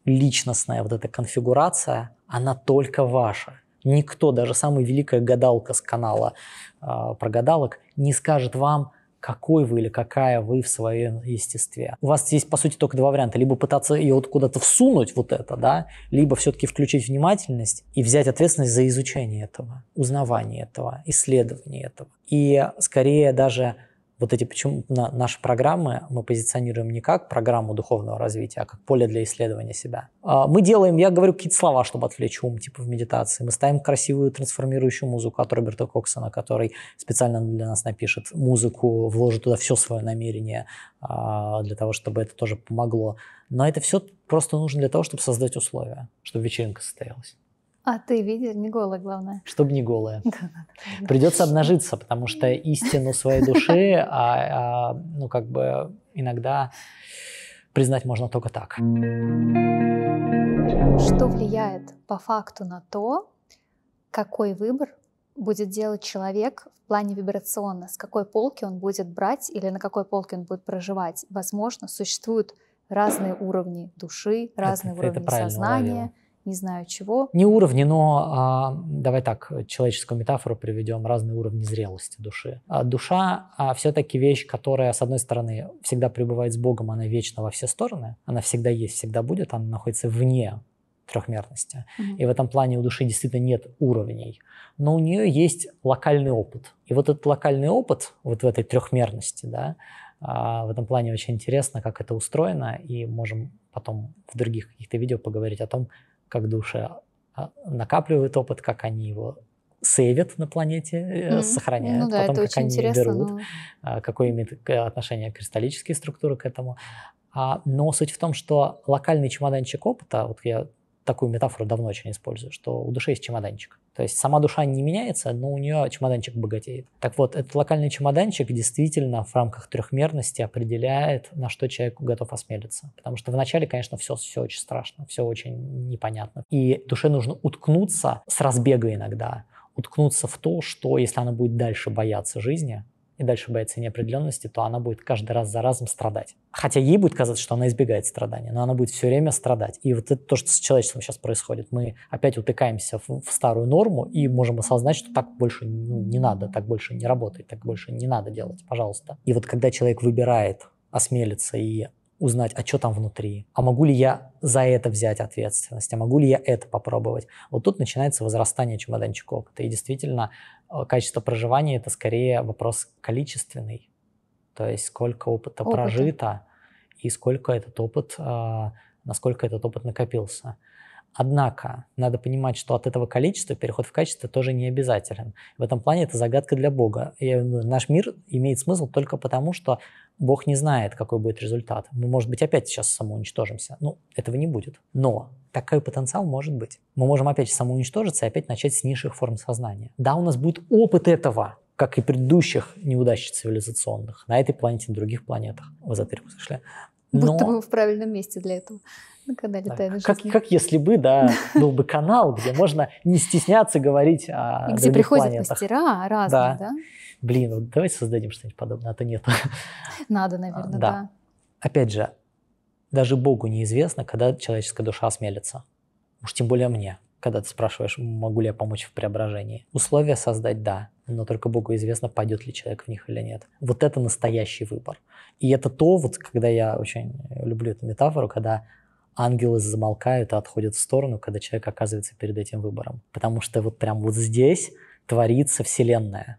личностная вот эта конфигурация, она только ваша. Никто, даже самая великая гадалка с канала э, а, про гадалок, не скажет вам, какой вы или какая вы в своем естестве. У вас есть, по сути, только два варианта. Либо пытаться ее вот куда-то всунуть, вот это, да, либо все-таки включить внимательность и взять ответственность за изучение этого, узнавание этого, исследование этого. И скорее даже вот эти, почему на, наши программы мы позиционируем не как программу духовного развития, а как поле для исследования себя. А, мы делаем, я говорю какие-то слова, чтобы отвлечь ум, типа в медитации. Мы ставим красивую трансформирующую музыку от Роберта Коксона, который специально для нас напишет музыку, вложит туда все свое намерение а, для того, чтобы это тоже помогло. Но это все просто нужно для того, чтобы создать условия, чтобы вечеринка состоялась. А ты видишь, не голая, главное. Чтобы не голая. Придется обнажиться, потому что истину своей души, а, а, ну, как бы иногда признать можно только так. Что влияет по факту на то, какой выбор будет делать человек в плане вибрационно, с какой полки он будет брать или на какой полке он будет проживать. Возможно, существуют разные уровни души, разные это, уровни это сознания. Уловила не знаю чего. Не уровни, но а, давай так, человеческую метафору приведем, разные уровни зрелости души. А душа а, все-таки вещь, которая, с одной стороны, всегда пребывает с Богом, она вечна во все стороны, она всегда есть, всегда будет, она находится вне трехмерности. mm И в этом плане у души действительно нет уровней. Но у нее есть локальный опыт. И вот этот локальный опыт, вот в этой трехмерности, да, а, в этом плане очень интересно, как это устроено, и можем потом в других каких-то видео поговорить о том, как души а, а, накапливают опыт, как они его сейвят на планете, mm-hmm. сохраняют, ну, да, потом как они берут, но... А, какое имеет э, отношение кристаллические структуры к этому. Но суть в том, что локальный чемоданчик опыта, вот я такую метафору давно очень использую, что у души есть чемоданчик. То есть сама душа не меняется, но у нее чемоданчик богатеет. Так вот, этот локальный чемоданчик действительно в рамках трехмерности определяет, на что человек готов осмелиться. Потому что вначале, конечно, все, все очень страшно, все очень непонятно. И душе нужно уткнуться с разбега иногда, уткнуться в то, что если она будет дальше бояться жизни, и дальше боится неопределенности, то она будет каждый раз за разом страдать. Хотя ей будет казаться, что она избегает страдания, но она будет все время страдать. И вот это то, что с человечеством сейчас происходит. Мы опять утыкаемся в, в старую норму и можем осознать, что так больше ну, не надо, так больше не работает, так больше не надо делать, пожалуйста. И вот когда человек выбирает осмелиться и узнать, а что там внутри, а могу ли я за это взять ответственность, а могу ли я это попробовать. Вот тут начинается возрастание чемоданчика опыта. И действительно, э, качество проживания – это скорее вопрос количественный. То есть сколько опыта, опыта. прожито и сколько этот опыт, э, насколько этот опыт накопился. Однако надо понимать, что от этого количества переход в качество тоже не обязателен. В этом плане это загадка для Бога. И э, наш мир имеет смысл только потому, что Бог не знает, какой будет результат. Мы, может быть, опять сейчас самоуничтожимся. Ну, этого не будет. Но такой потенциал может быть. Мы можем опять самоуничтожиться и опять начать с низших форм сознания. Да, у нас будет опыт этого, как и предыдущих неудач цивилизационных на этой планете, на других планетах. В эзотерику зашли. Но... Будто мы в правильном месте для этого. на канале летаем да. как, как если бы, да, был бы канал, где можно не стесняться говорить о И где приходят планетах. мастера разные, да? блин, вот давайте создадим что-нибудь подобное, а то нет. Надо, наверное, да. да. Опять же, даже Богу неизвестно, когда человеческая душа осмелится. Уж тем более мне, когда ты спрашиваешь, могу ли я помочь в преображении. Условия создать – да, но только Богу известно, пойдет ли человек в них или нет. Вот это настоящий выбор. И это то, вот когда я очень люблю эту метафору, когда ангелы замолкают и отходят в сторону, когда человек оказывается перед этим выбором. Потому что вот прям вот здесь творится Вселенная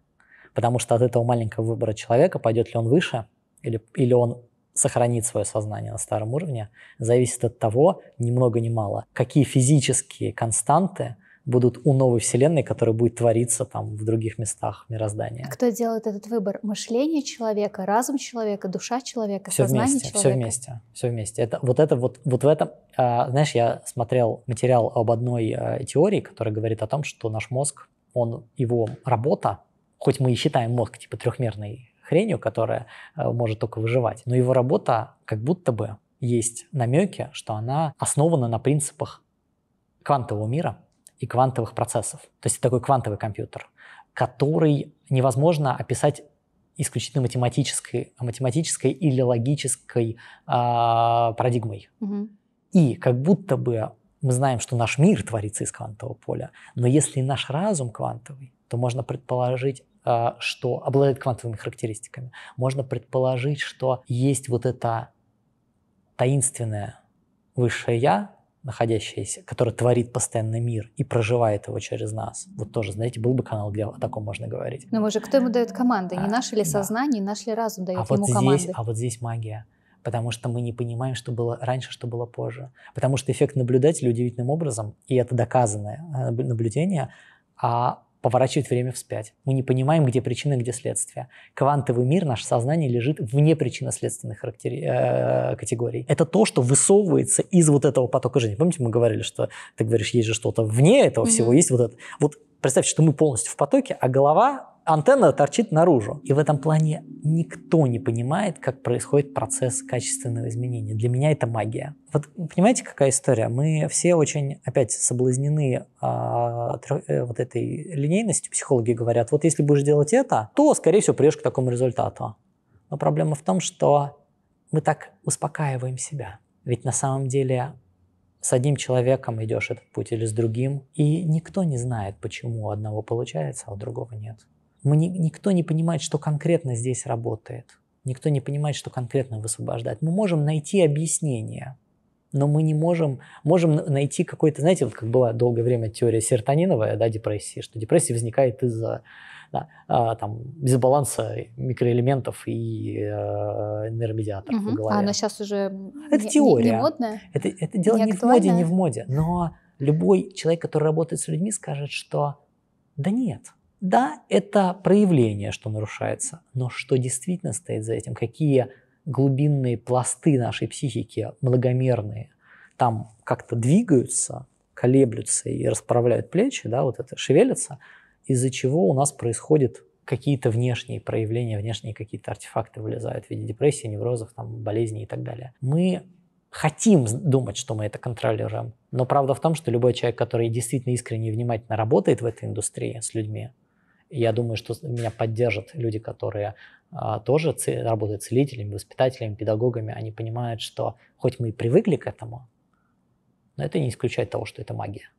потому что от этого маленького выбора человека, пойдет ли он выше или, или он сохранит свое сознание на старом уровне, зависит от того, ни много ни мало, какие физические константы будут у новой вселенной, которая будет твориться там в других местах мироздания. Кто делает этот выбор? Мышление человека, разум человека, душа человека, все сознание вместе, человека? Все вместе, все вместе. Это, вот это вот, вот в этом, э, знаешь, я смотрел материал об одной э, теории, которая говорит о том, что наш мозг, он, его работа хоть мы и считаем мозг типа трехмерной хренью, которая э, может только выживать, но его работа как будто бы есть намеки, что она основана на принципах квантового мира и квантовых процессов. То есть это такой квантовый компьютер, который невозможно описать исключительно математической, математической или логической э, парадигмой. Угу. И как будто бы мы знаем, что наш мир творится из квантового поля, но если наш разум квантовый, то можно предположить а, что обладает квантовыми характеристиками. Можно предположить, что есть вот это таинственное высшее «я», находящееся, которое творит постоянный мир и проживает его через нас. Вот тоже, знаете, был бы канал, где о таком можно говорить. Но ну, может, кто ему дает команды? Не а, наше ли сознание, не наш ли разум дает а ему вот команды? а вот здесь магия потому что мы не понимаем, что было раньше, что было позже. Потому что эффект наблюдателя удивительным образом, и это доказанное а, наблюдение, а поворачивает время вспять. Мы не понимаем, где причина, где следствие. Квантовый мир, наше сознание лежит вне причинно-следственных характери... Э, э, категорий. Это то, что высовывается из вот этого потока жизни. Помните, мы говорили, что ты говоришь, есть же что-то вне этого mm-hmm. всего, есть вот это. Вот представьте, что мы полностью в потоке, а голова антенна торчит наружу. И в этом плане никто не понимает, как происходит процесс качественного изменения. Для меня это магия. Вот понимаете, какая история? Мы все очень, опять, соблазнены а, э, вот этой линейностью. Психологи говорят, вот если будешь делать это, то, скорее всего, придешь к такому результату. Но проблема в том, что мы так успокаиваем себя. Ведь на самом деле с одним человеком идешь этот путь или с другим, и никто не знает, почему у одного получается, а у другого нет мы не, никто не понимает, что конкретно здесь работает. Никто не понимает, что конкретно высвобождает. Мы можем найти объяснение, но мы не можем, можем найти какой-то, знаете, вот как была долгое время теория серотониновая, да, депрессии, что депрессия возникает из-за да, а, там, дисбаланса микроэлементов и э, нейромедиаторов угу. в а голове. А она сейчас уже это не, теория. Не, не модная? Это, это дело не, не в моде, не в моде. Но любой человек, который работает с людьми, скажет, что да нет, да, это проявление, что нарушается, но что действительно стоит за этим, какие глубинные пласты нашей психики, многомерные, там как-то двигаются, колеблются и расправляют плечи, да, вот это шевелятся, из-за чего у нас происходит какие-то внешние проявления, внешние какие-то артефакты вылезают в виде депрессии, неврозов, там, болезней и так далее. Мы хотим думать, что мы это контролируем. Но правда в том, что любой человек, который действительно искренне и внимательно работает в этой индустрии с людьми, я думаю, что меня поддержат люди, которые а, тоже работают целителями, воспитателями, педагогами. Они понимают, что хоть мы и привыкли к этому, но это не исключает того, что это магия.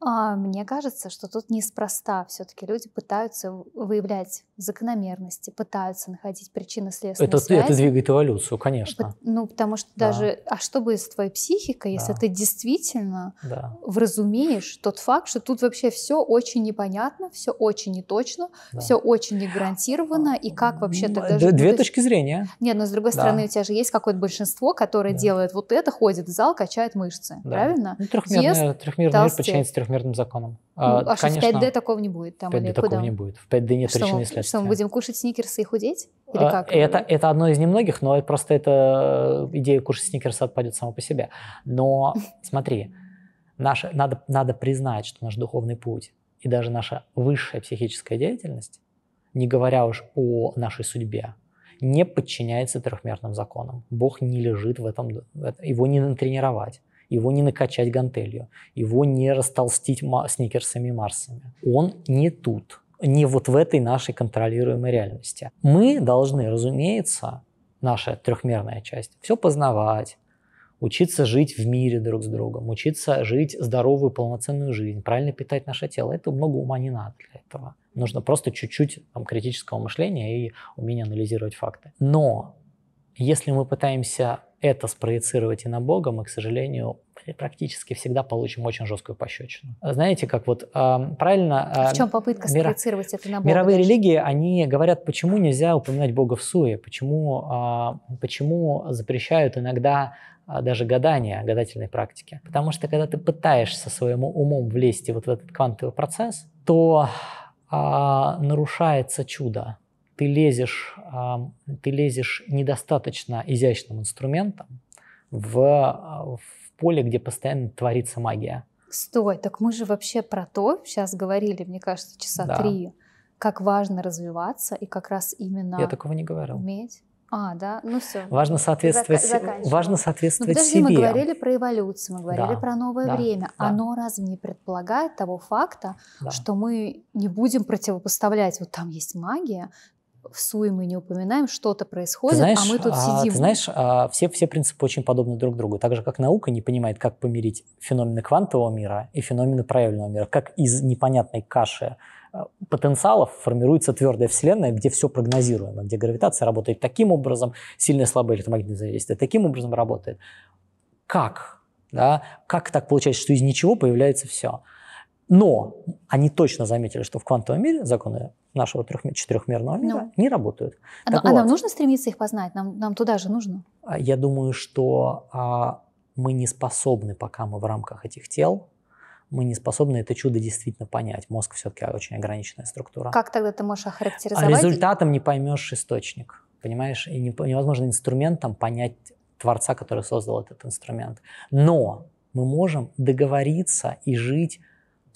А, мне кажется, что тут неспроста все-таки люди пытаются выявлять закономерности, пытаются находить причины следственной это, связи. Это двигает эволюцию, конечно. Ну, потому что да. даже, а что будет с твоей психикой, если да. ты действительно да. вразумеешь тот факт, что тут вообще все очень непонятно, все очень неточно, да. все очень не гарантировано, и как вообще тогда жить? Две точки зрения. Нет, но с другой да. стороны, у тебя же есть какое-то большинство, которое да. делает вот это, ходит в зал, качает мышцы, да. правильно? Ну, трехмерный, Ест, трехмерный мир подчиняется трехмерному трехмерным законом. А, ну, а конечно, а что в 5D такого не будет? Там, в 5D такого куда? не будет. В 5D нет что причины следствия. Что, мы будем кушать сникерсы и худеть? Или а, как? Это, это одно из немногих, но просто эта э, идея кушать сникерсы отпадет сама по себе. Но смотри, наше, надо, надо признать, что наш духовный путь и даже наша высшая психическая деятельность, не говоря уж о нашей судьбе, не подчиняется трехмерным законам. Бог не лежит в этом, его не натренировать его не накачать гантелью, его не растолстить сникерсами и марсами. Он не тут, не вот в этой нашей контролируемой реальности. Мы должны, разумеется, наша трехмерная часть, все познавать, учиться жить в мире друг с другом, учиться жить здоровую, полноценную жизнь, правильно питать наше тело. Это много ума не надо для этого. Нужно просто чуть-чуть там, критического мышления и умения анализировать факты. Но если мы пытаемся это спроецировать и на Бога, мы, к сожалению, практически всегда получим очень жесткую пощечину. А знаете, как вот а, правильно... А, в чем попытка мира... это на Бога? Мировые даже? религии, они говорят, почему нельзя упоминать Бога в суе, почему, почему запрещают иногда даже гадания, гадательной практики. Потому что когда ты пытаешься своим умом влезть вот в этот квантовый процесс, то э, нарушается чудо ты лезешь, а, ты лезешь недостаточно изящным инструментом в, а, в поле, где постоянно творится магия. Стой, так мы же вообще про то сейчас говорили, мне кажется, часа да. три, как важно развиваться и как раз именно... Я такого не говорил. Уметь. А, да, ну все. Важно соответствовать, Зак- важно ну, соответствовать подожди, себе. мы говорили про эволюцию, мы говорили да, про новое да, время. Да. Оно разве не предполагает того факта, да. что мы не будем противопоставлять, вот там есть магия, в суе мы не упоминаем, что-то происходит, знаешь, а мы тут а, сидим. Ты знаешь, а, все, все принципы очень подобны друг другу. Так же, как наука не понимает, как помирить феномены квантового мира и феномены проявленного мира, как из непонятной каши а, потенциалов формируется твердая вселенная, где все прогнозируемо, где гравитация работает таким образом, сильное слабое электромагнитное взаимодействие таким образом работает. Как? Да? Как так получается, что из ничего появляется все? Но они точно заметили, что в квантовом мире законы нашего трехмер... четырехмерного мира ну. не работают. А, так а вот, нам нужно стремиться их познать? Нам, нам туда же нужно? А, я думаю, что а, мы не способны, пока мы в рамках этих тел, мы не способны это чудо действительно понять. Мозг все-таки очень ограниченная структура. Как тогда ты можешь а охарактеризовать? результатом не поймешь источник, понимаешь? И невозможно инструментом понять творца, который создал этот инструмент. Но мы можем договориться и жить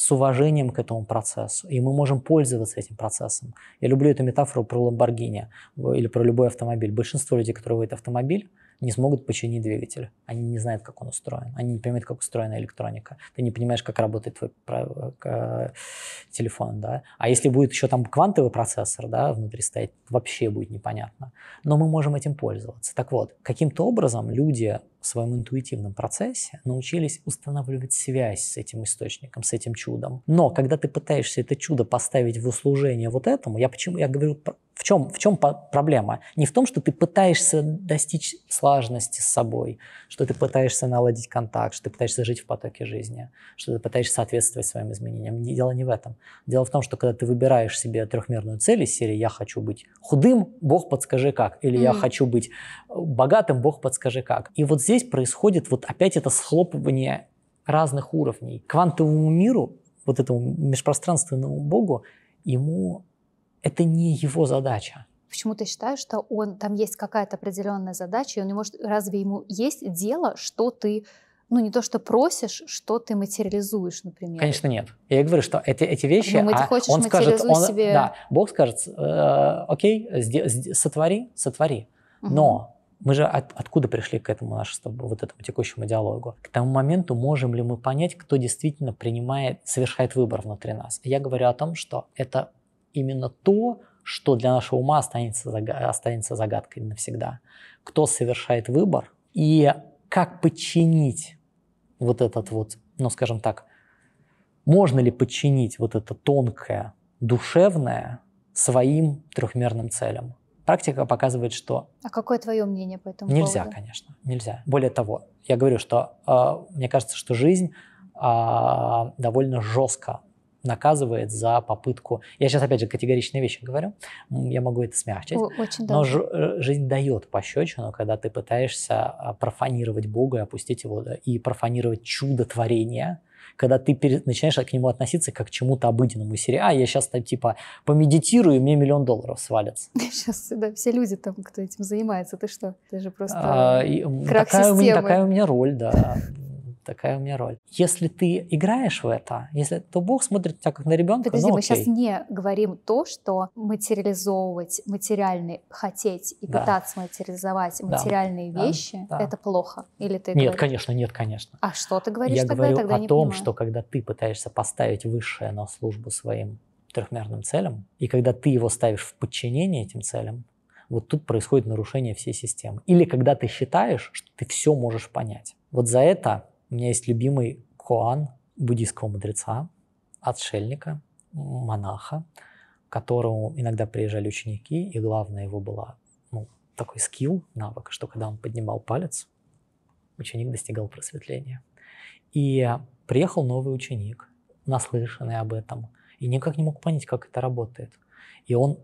с уважением к этому процессу, и мы можем пользоваться этим процессом. Я люблю эту метафору про Ламборгини э, или про любой автомобиль. Большинство людей, которые водят автомобиль, не смогут починить двигатель. Они не знают, как он устроен. Они не понимают, как устроена электроника. Ты не понимаешь, как работает твой э, телефон. Да? А если будет еще там квантовый процессор да, внутри стоять, вообще будет непонятно. Но мы можем этим пользоваться. Так вот, каким-то образом люди в своем интуитивном процессе научились устанавливать связь с этим источником, с этим чудом. Но когда ты пытаешься это чудо поставить в услужение вот этому, я почему я говорю в чем, в чем проблема? Не в том, что ты пытаешься достичь слаженности с собой, что ты пытаешься наладить контакт, что ты пытаешься жить в потоке жизни, что ты пытаешься соответствовать своим изменениям. Дело не в этом. Дело в том, что когда ты выбираешь себе трехмерную цель из серии «я хочу быть худым, Бог подскажи как», или «я mm-hmm. хочу быть богатым, Бог подскажи как». И вот здесь происходит вот опять это схлопывание разных уровней. Квантовому миру, вот этому межпространственному Богу, ему это не его задача. Почему ты считаешь, что он, там есть какая-то определенная задача, и он не может... Разве ему есть дело, что ты ну, не то, что просишь, что ты материализуешь, например. Конечно, нет. Я говорю, что эти, эти вещи... Ну, а хочешь, он скажет, он, себе... Да, Бог скажет, э, окей, сотвори, сотвори. Но мы же от, откуда пришли к этому нашему вот этому текущему диалогу? К тому моменту можем ли мы понять, кто действительно принимает, совершает выбор внутри нас? Я говорю о том, что это именно то, что для нашего ума останется, останется загадкой навсегда. Кто совершает выбор и как подчинить вот этот вот, ну скажем так, можно ли подчинить вот это тонкое, душевное своим трехмерным целям? Практика показывает, что... А какое твое мнение по этому Нельзя, поводу? конечно, нельзя. Более того, я говорю, что э, мне кажется, что жизнь э, довольно жестко наказывает за попытку. Я сейчас опять же категоричные вещи говорю, я могу это смягчить. Очень но ж, э, жизнь дает пощечину, когда ты пытаешься а, профанировать Бога и опустить его, да, и профанировать чудо творения, когда ты перед, начинаешь к нему относиться как к чему-то обыденному. Серии, а, я сейчас там типа помедитирую, и мне миллион долларов свалится. Сейчас да, все люди там, кто этим занимается, ты что? Ты же просто а, крах такая, такая у меня роль, да такая у меня роль. Если ты играешь в это, если, то Бог смотрит на тебя как на ребенка. Подожди, ну, мы сейчас не говорим то, что материализовывать материальный, хотеть и да. пытаться материализовать материальные да. вещи, да. это плохо. Или ты нет, говоришь? конечно, нет, конечно. А что ты говоришь Я тогда? говорю тогда о том, понимаю. что когда ты пытаешься поставить высшее на службу своим трехмерным целям, и когда ты его ставишь в подчинение этим целям, вот тут происходит нарушение всей системы. Или когда ты считаешь, что ты все можешь понять. Вот за это у меня есть любимый Коан буддийского мудреца, отшельника, монаха, к которому иногда приезжали ученики, и главное его было ну, такой скилл, навык, что когда он поднимал палец, ученик достигал просветления. И приехал новый ученик, наслышанный об этом, и никак не мог понять, как это работает. И он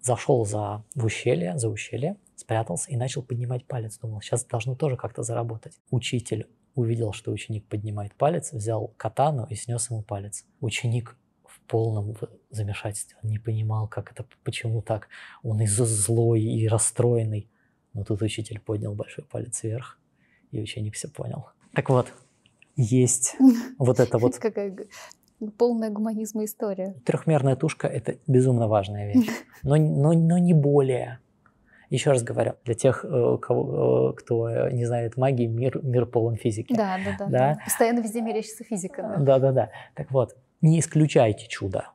зашел за, в ущелье, за ущелье, спрятался и начал поднимать палец. Думал, сейчас должно тоже как-то заработать. Учитель увидел, что ученик поднимает палец, взял катану и снес ему палец. Ученик в полном замешательстве. Он не понимал, как это, почему так. Он и злой, и расстроенный. Но тут учитель поднял большой палец вверх, и ученик все понял. Так вот, есть вот это вот... Какая полная гуманизма история. Трехмерная тушка — это безумно важная вещь, но, но, но не более. Еще раз говорю, для тех, э, кого, э, кто э, не знает магии, мир, мир полон физики. Да, да, да. да? Постоянно везде мерещится физика. Да, да, да. да. Так вот, не исключайте чудо.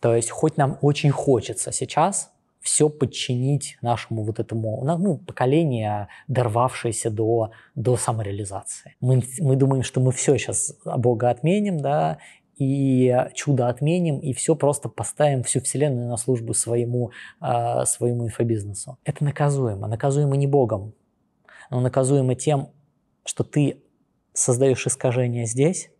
То есть, хоть нам очень хочется сейчас все подчинить нашему вот этому ну, поколению, дорвавшееся до, до самореализации. Мы, мы думаем, что мы все сейчас Бога отменим, да, и а, чудо отменим, и все просто поставим всю вселенную на службу своему, а, своему инфобизнесу. Это наказуемо. Наказуемо не Богом, но наказуемо тем, что ты создаешь искажение здесь,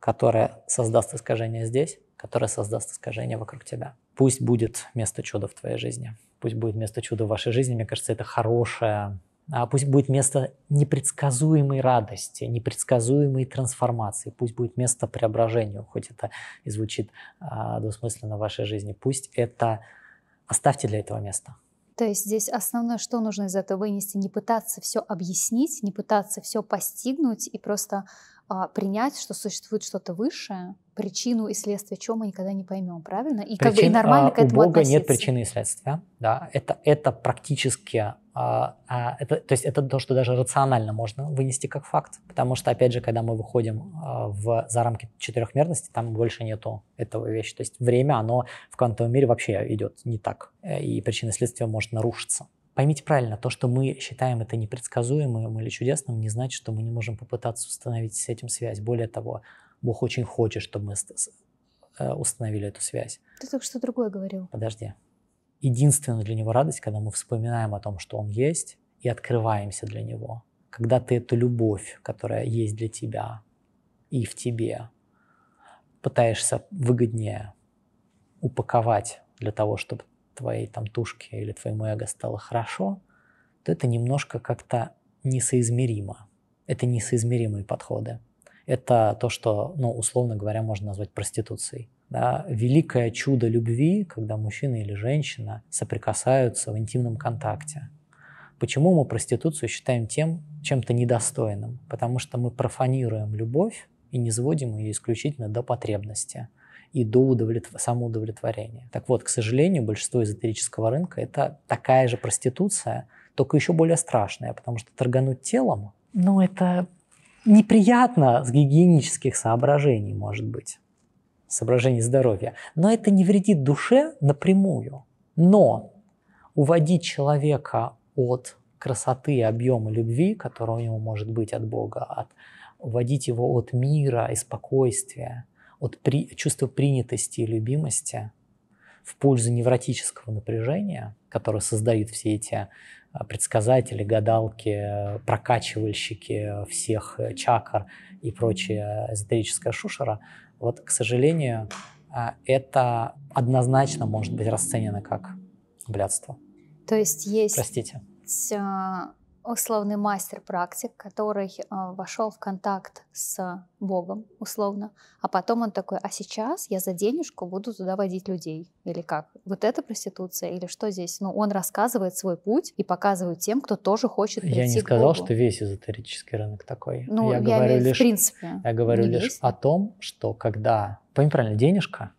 которое создаст искажение здесь, которое создаст искажение вокруг тебя. Пусть будет место чуда в твоей жизни. Пусть будет место чуда в вашей жизни. Мне кажется, это хорошая а пусть будет место непредсказуемой радости, непредсказуемой трансформации, пусть будет место преображению, хоть это и звучит а, двусмысленно в вашей жизни, пусть это оставьте для этого место. То есть здесь основное, что нужно из этого вынести, не пытаться все объяснить, не пытаться все постигнуть и просто а, принять, что существует что-то высшее, причину и следствие чего мы никогда не поймем, правильно? И Причин, как бы и а, нормально к этому у Бога относиться. нет причины и следствия, да. Это это практически, а, это то есть это то, что даже рационально можно вынести как факт, потому что опять же, когда мы выходим в за рамки четырехмерности, там больше нету этого вещи. То есть время, оно в квантовом мире вообще идет не так, э, и причина следствия может нарушиться. Поймите правильно, то, что мы считаем это непредсказуемым или чудесным, не значит, что мы не можем попытаться установить с этим связь. Более того, Бог очень хочет, чтобы мы э, установили эту связь. Ты только что другое говорил. Подожди. Единственная для него радость, когда мы вспоминаем о том, что он есть, и открываемся для него. Когда ты эту любовь, которая есть для тебя и в тебе, пытаешься выгоднее упаковать для того, чтобы твоей там тушке или твоему эго стало хорошо, то это немножко как-то несоизмеримо. Это несоизмеримые подходы. Это то, что, ну, условно говоря, можно назвать проституцией. Да? Великое чудо любви, когда мужчина или женщина соприкасаются в интимном контакте. Почему мы проституцию считаем тем, чем-то недостойным? Потому что мы профанируем любовь и не сводим ее исключительно до потребности и до удовлетв... самоудовлетворения. Так вот, к сожалению, большинство эзотерического рынка – это такая же проституция, только еще более страшная, потому что торгануть телом, ну, это неприятно с гигиенических соображений, может быть, соображений здоровья, но это не вредит душе напрямую. Но уводить человека от красоты, объема любви, которая у него может быть от Бога, от, уводить его от мира и спокойствия – от при, чувства принятости и любимости в пользу невротического напряжения, которое создают все эти э, предсказатели, гадалки, прокачивальщики всех э, чакр и прочая эзотерическая шушера, вот, к сожалению, э, это однозначно может быть расценено как блядство. То есть есть Простите. А, условный мастер-практик, который а, вошел в контакт с Богом, условно, а потом он такой, а сейчас я за денежку буду туда водить людей. Или как? Вот это проституция? Или что здесь? Ну, он рассказывает свой путь и показывает тем, кто тоже хочет прийти Я не сказал, что весь эзотерический рынок такой. Ну, я, я говорю имею, лишь, в принципе. Я говорю лишь есть. о том, что когда... Пойми правильно, денежка —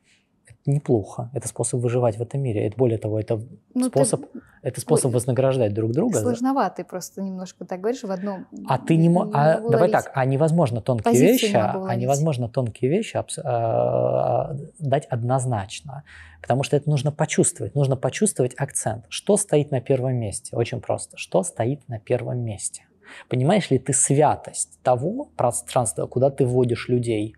неплохо. Это способ выживать в этом мире. Это более того, это ну, способ, ты... это способ Ой, вознаграждать друг друга. Сложновато, просто немножко так говоришь в одном. А ты не, мо... А, не а, давай так, а невозможно тонкие Позицию вещи, а невозможно тонкие вещи абс... э, дать однозначно, потому что это нужно почувствовать, нужно почувствовать акцент. Что стоит на первом месте? Очень просто. Что стоит на первом месте? Понимаешь ли ты святость того пространства, куда ты вводишь людей?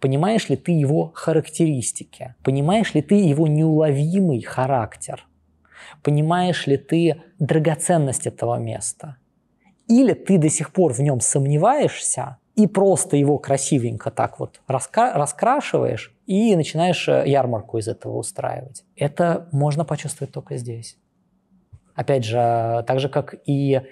Понимаешь ли ты его характеристики? Понимаешь ли ты его неуловимый характер? Понимаешь ли ты драгоценность этого места? Или ты до сих пор в нем сомневаешься и просто его красивенько так вот раска- раскрашиваешь и начинаешь э, ярмарку из этого устраивать. Это можно почувствовать только здесь. Опять же, э, так же, как и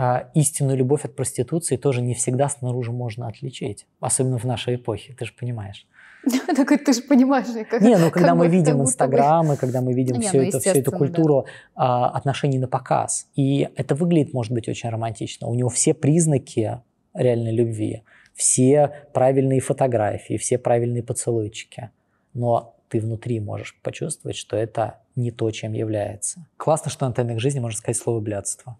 а, истинную любовь от проституции тоже не всегда снаружи можно отличить, особенно в нашей эпохе, ты же понимаешь. Так ты же понимаешь, как Не, ну когда мы видим Инстаграм, и когда мы видим всю ну, эту, всю эту культуру а, отношений на показ, и это выглядит, может быть, очень романтично. У него все признаки реальной любви, все правильные фотографии, все правильные поцелуйчики. Но ты внутри можешь почувствовать, что это не то, чем является. Классно, что на тайных жизни можно сказать слово «блядство».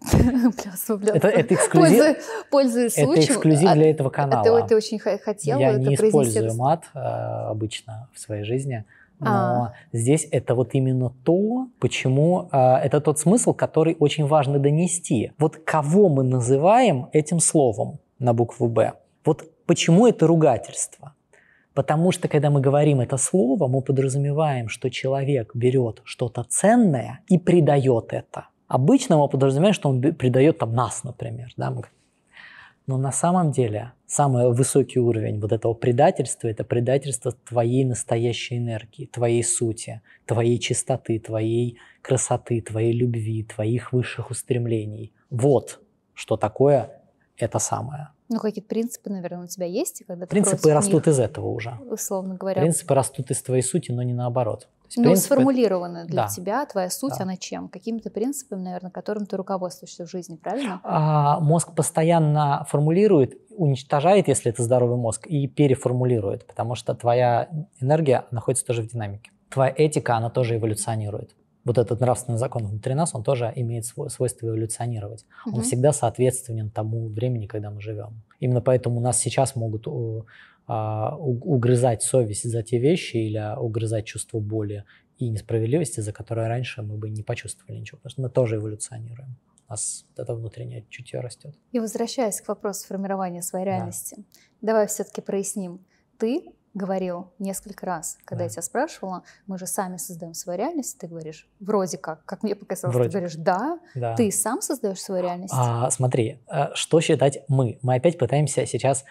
Это, это эксклюзив. Пользуя, пользуясь это эксклюзив для этого а, канала. Ты, ты очень хотела Я это не использую мат э, обычно в своей жизни. А. Но а. здесь это вот именно то, почему э, это тот смысл, который очень важно донести. Вот кого мы называем этим словом на букву Б? Вот почему это ругательство? Потому что, когда мы говорим это слово, мы подразумеваем, что человек берет что-то ценное и придает это. Обычно мы подразумеваем, что он предает там нас, например. Да? Но на самом деле самый высокий уровень вот этого предательства – это предательство твоей настоящей энергии, твоей сути, твоей чистоты, твоей красоты, твоей любви, твоих высших устремлений. Вот что такое это самое. Ну, какие-то принципы, наверное, у тебя есть? Когда ты принципы растут них, из этого уже. Условно говоря. Принципы растут из твоей сути, но не наоборот есть, ну, сформулирована для да. тебя твоя суть, да. она чем? Какими-то принципами, наверное, которым ты руководствуешься в жизни, правильно? А, мозг постоянно формулирует, уничтожает, если это здоровый мозг, и переформулирует, потому что твоя энергия находится тоже в динамике. Твоя этика, она тоже эволюционирует. Вот этот нравственный закон внутри нас, он тоже имеет свойство эволюционировать. Угу. Он всегда соответственен тому времени, когда мы живем. Именно поэтому нас сейчас могут а, угрызать совесть за те вещи или а, угрызать чувство боли и несправедливости, за которые раньше мы бы не почувствовали ничего, потому что мы тоже эволюционируем. У нас вот это внутреннее чутье растет. И возвращаясь к вопросу формирования своей реальности, да. давай все-таки проясним. Ты говорил несколько раз, когда да. я тебя спрашивала, мы же сами создаем свою реальность, ты говоришь, вроде как, как мне показалось, вроде. ты говоришь, да, да, ты сам создаешь свою реальность. А, смотри, э, что считать мы? Мы опять пытаемся сейчас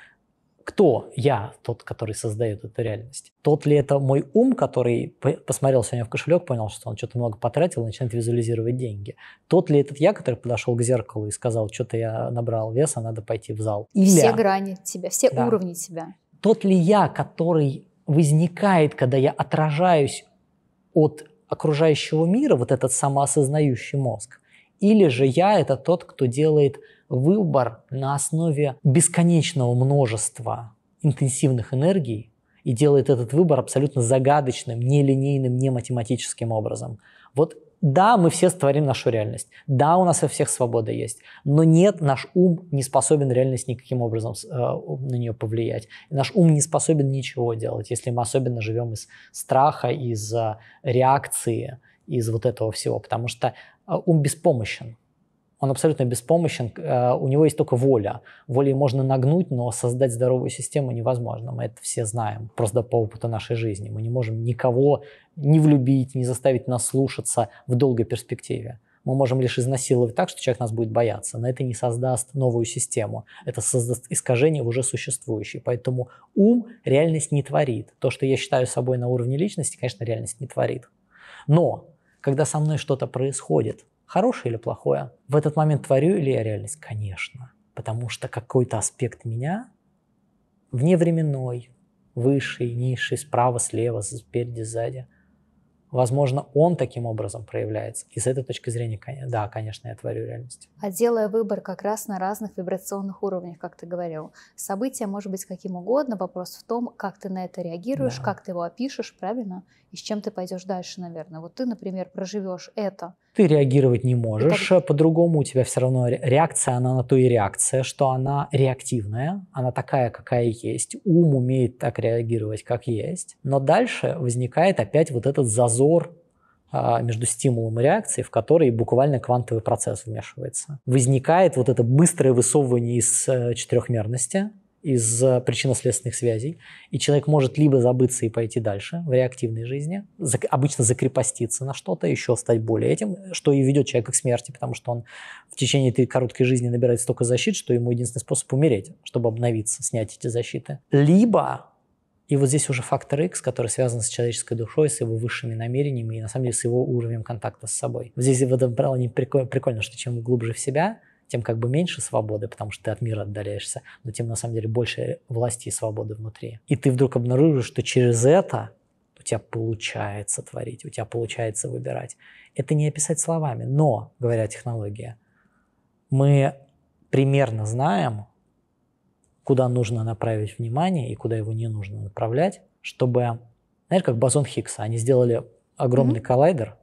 кто я, тот, который создает эту реальность? Тот ли это мой ум, который посмотрел сегодня в кошелек, понял, что он что-то много потратил начинает визуализировать деньги? Тот ли этот я, который подошел к зеркалу и сказал, что-то я набрал веса, надо пойти в зал? Или... Все грани тебя, все да. уровни тебя. Тот ли я, который возникает, когда я отражаюсь от окружающего мира, вот этот самоосознающий мозг? Или же я это тот, кто делает выбор на основе бесконечного множества интенсивных энергий и делает этот выбор абсолютно загадочным, нелинейным, не математическим образом. Вот да, мы все створим нашу реальность. Да, у нас у всех свобода есть. Но нет, наш ум не способен реальность никаким образом э, на нее повлиять. Наш ум не способен ничего делать, если мы особенно живем из страха, из э, реакции, из вот этого всего. Потому что э, ум беспомощен он абсолютно беспомощен, э, у него есть только воля. Волей можно нагнуть, но создать здоровую систему невозможно, мы это все знаем, просто по опыту нашей жизни. Мы не можем никого не влюбить, не заставить нас слушаться в долгой перспективе. Мы можем лишь изнасиловать так, что человек нас будет бояться, но это не создаст новую систему, это создаст искажение в уже существующей. Поэтому ум реальность не творит. То, что я считаю собой на уровне личности, конечно, реальность не творит. Но когда со мной что-то происходит, хорошее или плохое. В этот момент творю или я реальность? Конечно. Потому что какой-то аспект меня вневременной, высший, низший, справа, слева, спереди, сзади. Возможно, он таким образом проявляется. И с этой точки зрения, да, конечно, я творю реальность. А делая выбор как раз на разных вибрационных уровнях, как ты говорил, событие может быть каким угодно. Вопрос в том, как ты на это реагируешь, да. как ты его опишешь, правильно? И с чем ты пойдешь дальше, наверное. Вот ты, например, проживешь это – ты реагировать не можешь, так... по-другому у тебя все равно реакция, она на то и реакция, что она реактивная, она такая, какая есть, ум умеет так реагировать, как есть, но дальше возникает опять вот этот зазор а, между стимулом и реакцией, в который буквально квантовый процесс вмешивается. Возникает вот это быстрое высовывание из э, четырехмерности, из-за причинно-следственных связей, и человек может либо забыться и пойти дальше в реактивной жизни, зак- обычно закрепоститься на что-то, еще стать более этим, что и ведет человека к смерти, потому что он в течение этой короткой жизни набирает столько защит, что ему единственный способ умереть, чтобы обновиться, снять эти защиты. Либо и вот здесь уже фактор X, который связан с человеческой душой, с его высшими намерениями и, на самом деле, с его уровнем контакта с собой. Здесь в этом плане прикольно, что чем глубже в себя, тем как бы меньше свободы, потому что ты от мира отдаляешься, но тем на самом деле больше власти и свободы внутри. И ты вдруг обнаружишь, что через это у тебя получается творить, у тебя получается выбирать. Это не описать словами, но, говоря технология, мы примерно знаем, куда нужно направить внимание и куда его не нужно направлять, чтобы, знаешь, как бозон Хиггса, они сделали огромный mm-hmm. коллайдер,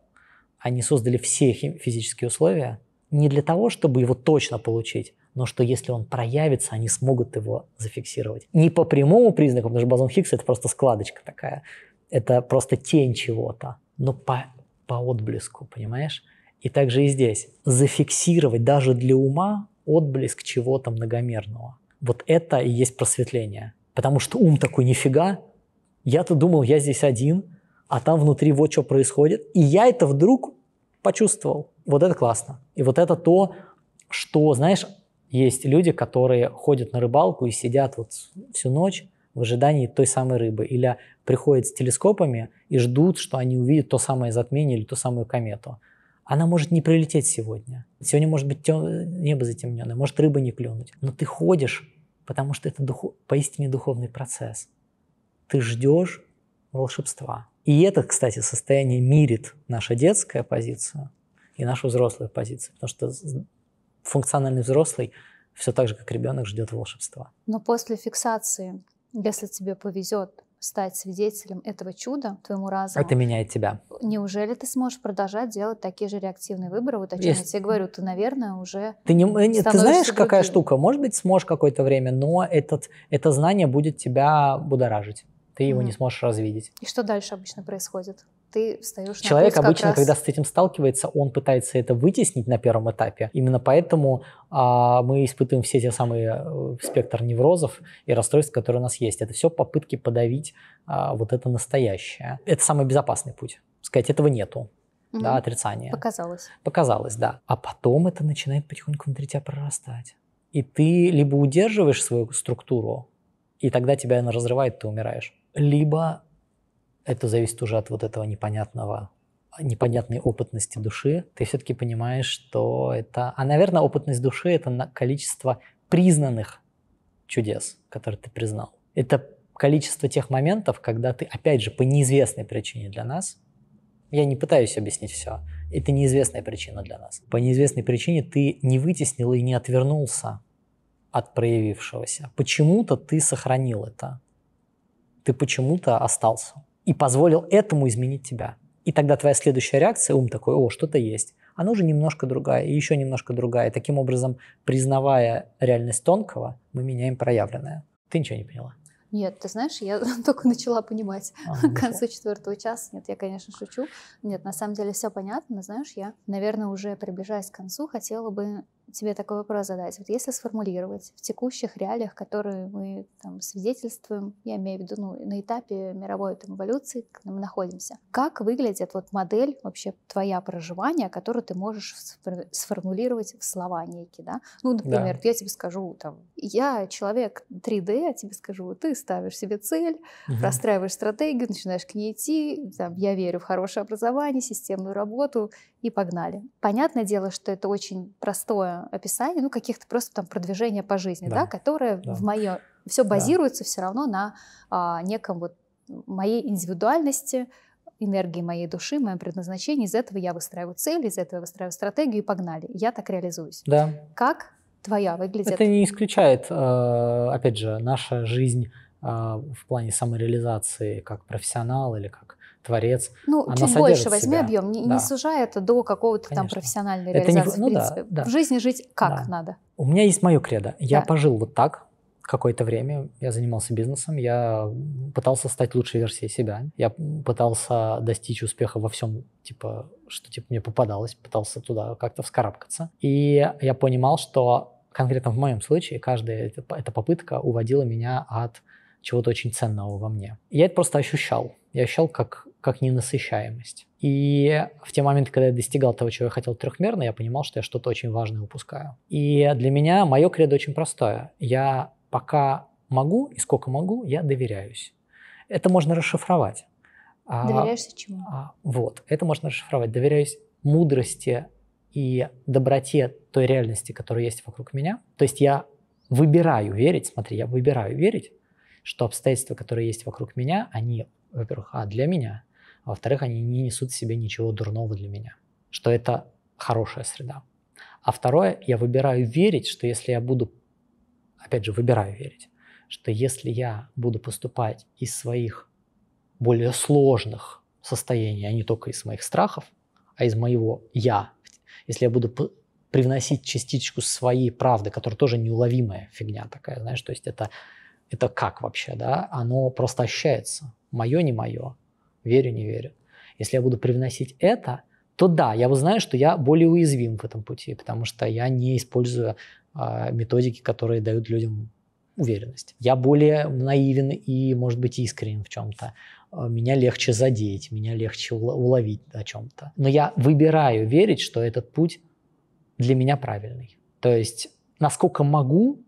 они создали все физические условия, не для того, чтобы его точно получить, но что если он проявится, они смогут его зафиксировать. Не по прямому признаку, потому что бозон Хиггса – это просто складочка такая, это просто тень чего-то, но по, по отблеску, понимаешь? И также и здесь. Зафиксировать даже для ума отблеск чего-то многомерного. Вот это и есть просветление. Потому что ум такой, нифига, я-то думал, я здесь один, а там внутри вот что происходит. И я это вдруг почувствовал. Вот это классно. И вот это то, что, знаешь, есть люди, которые ходят на рыбалку и сидят вот всю ночь в ожидании той самой рыбы. Или приходят с телескопами и ждут, что они увидят то самое затмение или ту самую комету. Она может не прилететь сегодня. Сегодня может быть тем... небо затемненное, может рыба не клюнуть. Но ты ходишь, потому что это духу... поистине духовный процесс. Ты ждешь волшебства. И это, кстати, состояние мирит наша детская позиция и нашу взрослую позицию. Потому что функциональный взрослый все так же, как ребенок, ждет волшебства. Но после фиксации, если тебе повезет стать свидетелем этого чуда твоему разуму. Это меняет тебя. Неужели ты сможешь продолжать делать такие же реактивные выборы? Вот о чем Есть. я тебе говорю, ты, наверное, уже ты не, э, не ты знаешь, другим. какая штука? Может быть, сможешь какое-то время, но этот, это знание будет тебя будоражить. Ты его mm. не сможешь развидеть. И что дальше обычно происходит? ты встаешь на Человек обычно, раз... когда с этим сталкивается, он пытается это вытеснить на первом этапе. Именно поэтому а, мы испытываем все те самые э, спектр неврозов и расстройств, которые у нас есть. Это все попытки подавить а, вот это настоящее. Это самый безопасный путь. Сказать, этого нету. Угу. Да, отрицание. Показалось. Показалось, да. А потом это начинает потихоньку внутри тебя прорастать. И ты либо удерживаешь свою структуру, и тогда тебя она разрывает, ты умираешь. Либо это зависит уже от вот этого непонятного непонятной опытности души, ты все-таки понимаешь, что это... А, наверное, опытность души — это количество признанных чудес, которые ты признал. Это количество тех моментов, когда ты, опять же, по неизвестной причине для нас, я не пытаюсь объяснить все, это неизвестная причина для нас. По неизвестной причине ты не вытеснил и не отвернулся от проявившегося. Почему-то ты сохранил это. Ты почему-то остался и позволил этому изменить тебя. И тогда твоя следующая реакция, ум такой, о, что-то есть. Она уже немножко другая, и еще немножко другая. таким образом, признавая реальность тонкого, мы меняем проявленное. Ты ничего не поняла? Нет, ты знаешь, я только начала понимать а, ну к концу четвертого часа. Нет, я, конечно, шучу. Нет, на самом деле все понятно, но знаешь, я, наверное, уже приближаясь к концу, хотела бы тебе такой вопрос задать. Вот если сформулировать в текущих реалиях, которые мы там, свидетельствуем, я имею в виду ну, на этапе мировой там, эволюции, как мы находимся, как выглядит вот модель вообще твоя проживания, которую ты можешь сформулировать в слова некие, да? Ну, например, да. я тебе скажу, там, я человек 3D, я а тебе скажу, ты ставишь себе цель, угу. расстраиваешь стратегию, начинаешь к ней идти, там, я верю в хорошее образование, системную работу и погнали. Понятное дело, что это очень простое Э, описание, ну, каких-то просто там продвижения по жизни, да, да которое да. в мое... Все базируется да. все равно на а, неком вот моей индивидуальности, энергии моей души, моем предназначении. Из этого я выстраиваю цели, из этого я выстраиваю стратегию и погнали. Я так реализуюсь. Да. Как твоя выглядит? Это не исключает, э, опять же, наша жизнь э, в плане самореализации как профессионал или как творец. Ну, она чуть больше возьми себя. объем, не, да. не сужай это до какого-то там профессиональной это реализации. Не, ну, в принципе. Да, да. В жизни жить как да. надо. У меня есть мое кредо. Я да. пожил вот так какое-то время. Я занимался бизнесом, я пытался стать лучшей версией себя. Я пытался достичь успеха во всем, типа, что типа мне попадалось, пытался туда как-то вскарабкаться. И я понимал, что конкретно в моем случае каждая эта попытка уводила меня от чего-то очень ценного во мне. Я это просто ощущал. Я ощущал, как как ненасыщаемость. И в те моменты, когда я достигал того, чего я хотел трехмерно, я понимал, что я что-то очень важное упускаю. И для меня мое кредо очень простое. Я пока могу и сколько могу, я доверяюсь. Это можно расшифровать. А, Доверяешься а, чему? А, вот, это можно расшифровать. Доверяюсь мудрости и доброте той реальности, которая есть вокруг меня. То есть я выбираю верить, смотри, я выбираю верить, что обстоятельства, которые есть вокруг меня, они, во-первых, а, для меня, а во-вторых, они не несут в себе ничего дурного для меня, что это хорошая среда. А второе, я выбираю верить, что если я буду, опять же, выбираю верить, что если я буду поступать из своих более сложных состояний, а не только из моих страхов, а из моего «я», если я буду привносить частичку своей правды, которая тоже неуловимая фигня такая, знаешь, то есть это, это как вообще, да, оно просто ощущается, мое, не мое, верю, не верю. Если я буду привносить это, то да, я узнаю, что я более уязвим в этом пути, потому что я не использую э, методики, которые дают людям уверенность. Я более наивен и, может быть, искренен в чем-то. А, меня легче задеть, меня легче уловить о чем-то. Но я выбираю верить, что этот путь для меня правильный. То есть, насколько могу,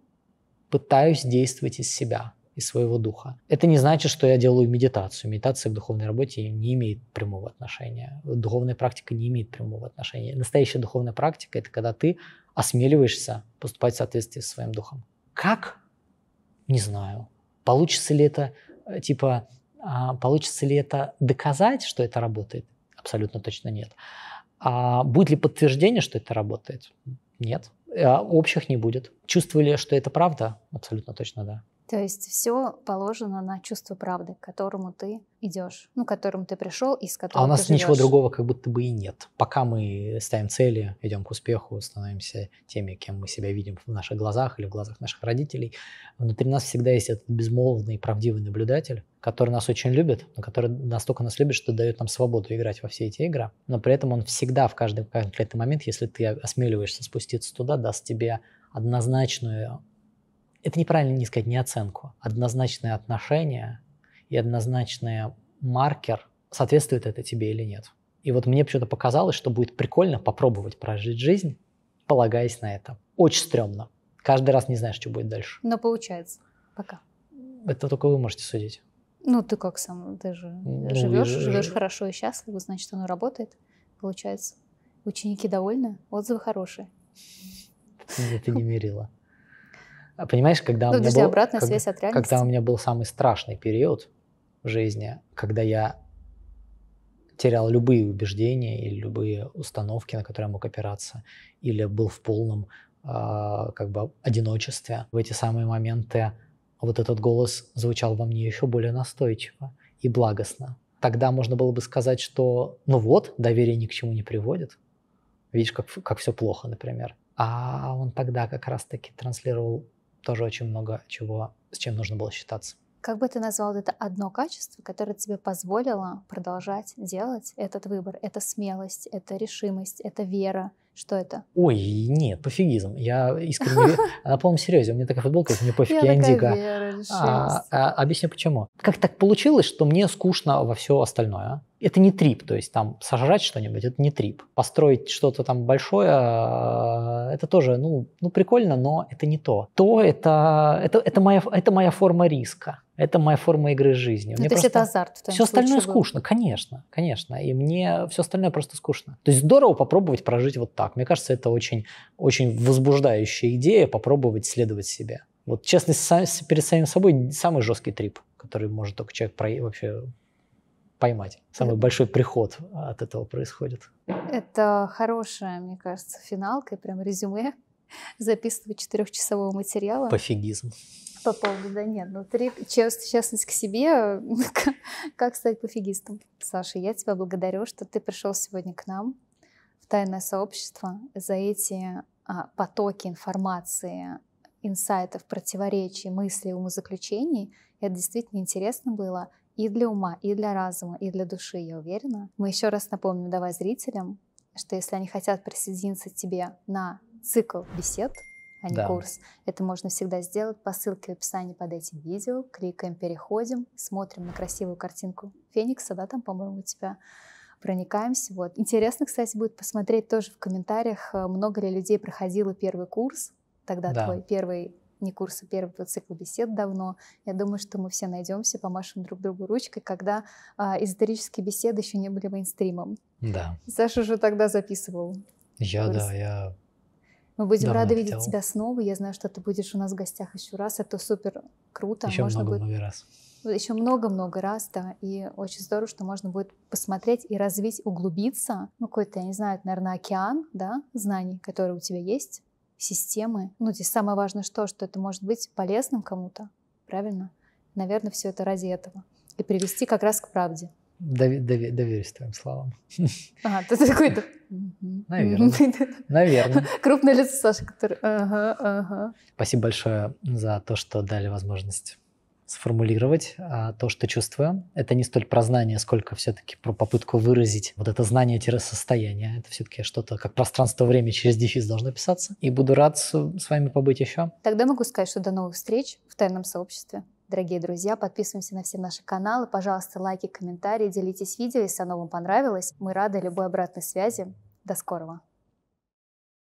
пытаюсь действовать из себя. И своего духа. Это не значит, что я делаю медитацию. Медитация к духовной работе не имеет прямого отношения. Духовная практика не имеет прямого отношения. Настоящая духовная практика – это когда ты осмеливаешься поступать в соответствии со своим духом. Как? Не знаю. Получится ли это, э, типа, а, получится ли это доказать, что это работает? Абсолютно точно нет. А будет ли подтверждение, что это работает? Нет. Э, общих не будет. Чувствовали, что это правда? Абсолютно точно да. То есть все положено на чувство правды, к которому ты идешь, ну, к которому ты пришел и с а которым А у нас ты ничего другого как будто бы и нет. Пока мы ставим цели, идем к успеху, становимся теми, кем мы себя видим в наших глазах или в глазах наших родителей, внутри нас всегда есть этот безмолвный, правдивый наблюдатель, который нас очень любит, но который настолько нас любит, что дает нам свободу играть во все эти игры, но при этом он всегда в каждый конкретный момент, если ты осмеливаешься спуститься туда, даст тебе однозначную это неправильно не сказать, не оценку. А однозначное отношение и однозначный маркер, соответствует это тебе или нет. И вот мне почему-то показалось, что будет прикольно попробовать прожить жизнь, полагаясь на это. Очень стрёмно. Каждый раз не знаешь, что будет дальше. Но получается. Пока. Это только вы можете судить. Ну, ты как сам, ты же ну, живешь, э, живешь хорошо и счастливо, значит, оно работает, получается. Ученики довольны, отзывы хорошие. Нет, ты не мерила. А понимаешь, когда, ну, у, меня был, обратная как, связь от реальности. когда у меня был самый страшный период в жизни, когда я терял любые убеждения и любые установки, на которые я мог опираться, или был в полном э, как бы одиночестве. В эти самые моменты вот этот голос звучал во мне еще более настойчиво и благостно. Тогда можно было бы сказать, что ну вот, доверие ни к чему не приводит. Видишь, как, как все плохо, например. А он тогда как раз-таки транслировал тоже очень много чего, с чем нужно было считаться. Как бы ты назвал это одно качество, которое тебе позволило продолжать делать этот выбор? Это смелость, это решимость, это вера. Что это? Ой, нет, пофигизм. Я искренне... На полном серьезе. У меня такая футболка, мне пофиг, я индиго. А, а, объясню почему. Как так получилось, что мне скучно во все остальное это не трип, то есть там сожрать что-нибудь, это не трип. Построить что-то там большое, э, это тоже, ну, ну прикольно, но это не то. То это, это, это, моя, это моя форма риска. Это моя форма игры жизни. Ну, мне то есть это азарт. все остальное был. скучно, конечно, конечно. И мне все остальное просто скучно. То есть здорово попробовать прожить вот так. Мне кажется, это очень, очень возбуждающая идея попробовать следовать себе. Вот честно перед самим собой самый жесткий трип, который может только человек про... вообще поймать. Самый да. Э, большой приход от этого происходит. Это хорошая, мне кажется, финалка и прям резюме записывать четырехчасового материала. Пофигизм. По поводу, да нет, ну, три, часть, частность к себе, как стать пофигистом. Саша, я тебя благодарю, что ты пришел сегодня к нам в тайное сообщество за эти а, потоки информации, инсайтов, противоречий, мыслей, умозаключений. Это действительно интересно было и для ума, и для разума, и для души, я уверена. Мы еще раз напомним, давай зрителям, что если они хотят присоединиться к тебе на цикл бесед, а не да. курс. Это можно всегда сделать по ссылке в описании под этим видео. Кликаем, переходим, смотрим на красивую картинку Феникса, да, там, по-моему, у тебя проникаемся. Вот. Интересно, кстати, будет посмотреть тоже в комментариях, э, много ли людей проходило первый курс, тогда да. твой первый не курса первого цикла бесед давно. Я думаю, что мы все найдемся, помашем друг другу ручкой, когда а, эзотерические беседы еще не были мейнстримом. Да. Саша уже тогда записывал. Я, курс. да, я мы будем Давно рады хотел. видеть тебя снова. Я знаю, что ты будешь у нас в гостях еще раз. Это супер круто. Еще можно много, будет... много раз. Еще много-много раз, да. И очень здорово, что можно будет посмотреть и развить, углубиться. Ну, какой-то, я не знаю, наверное, океан, да, знаний, которые у тебя есть системы. Ну, здесь самое важное что, что это может быть полезным кому-то, правильно? Наверное, все это ради этого. И привести как раз к правде. Довер, доверюсь твоим словам. А, ты то Наверное. Наверное. Крупное лицо Саша, который... Ага, ага. Спасибо большое за то, что дали возможность сформулировать а, то, что чувствуем. Это не столь про знание, сколько все-таки про попытку выразить вот это знание-состояние. Это все-таки что-то как пространство-время через дефис должно писаться. И буду рад с, с вами побыть еще. Тогда могу сказать, что до новых встреч в тайном сообществе. Дорогие друзья, подписываемся на все наши каналы. Пожалуйста, лайки, комментарии, делитесь видео, если оно вам понравилось. Мы рады любой обратной связи. До скорого!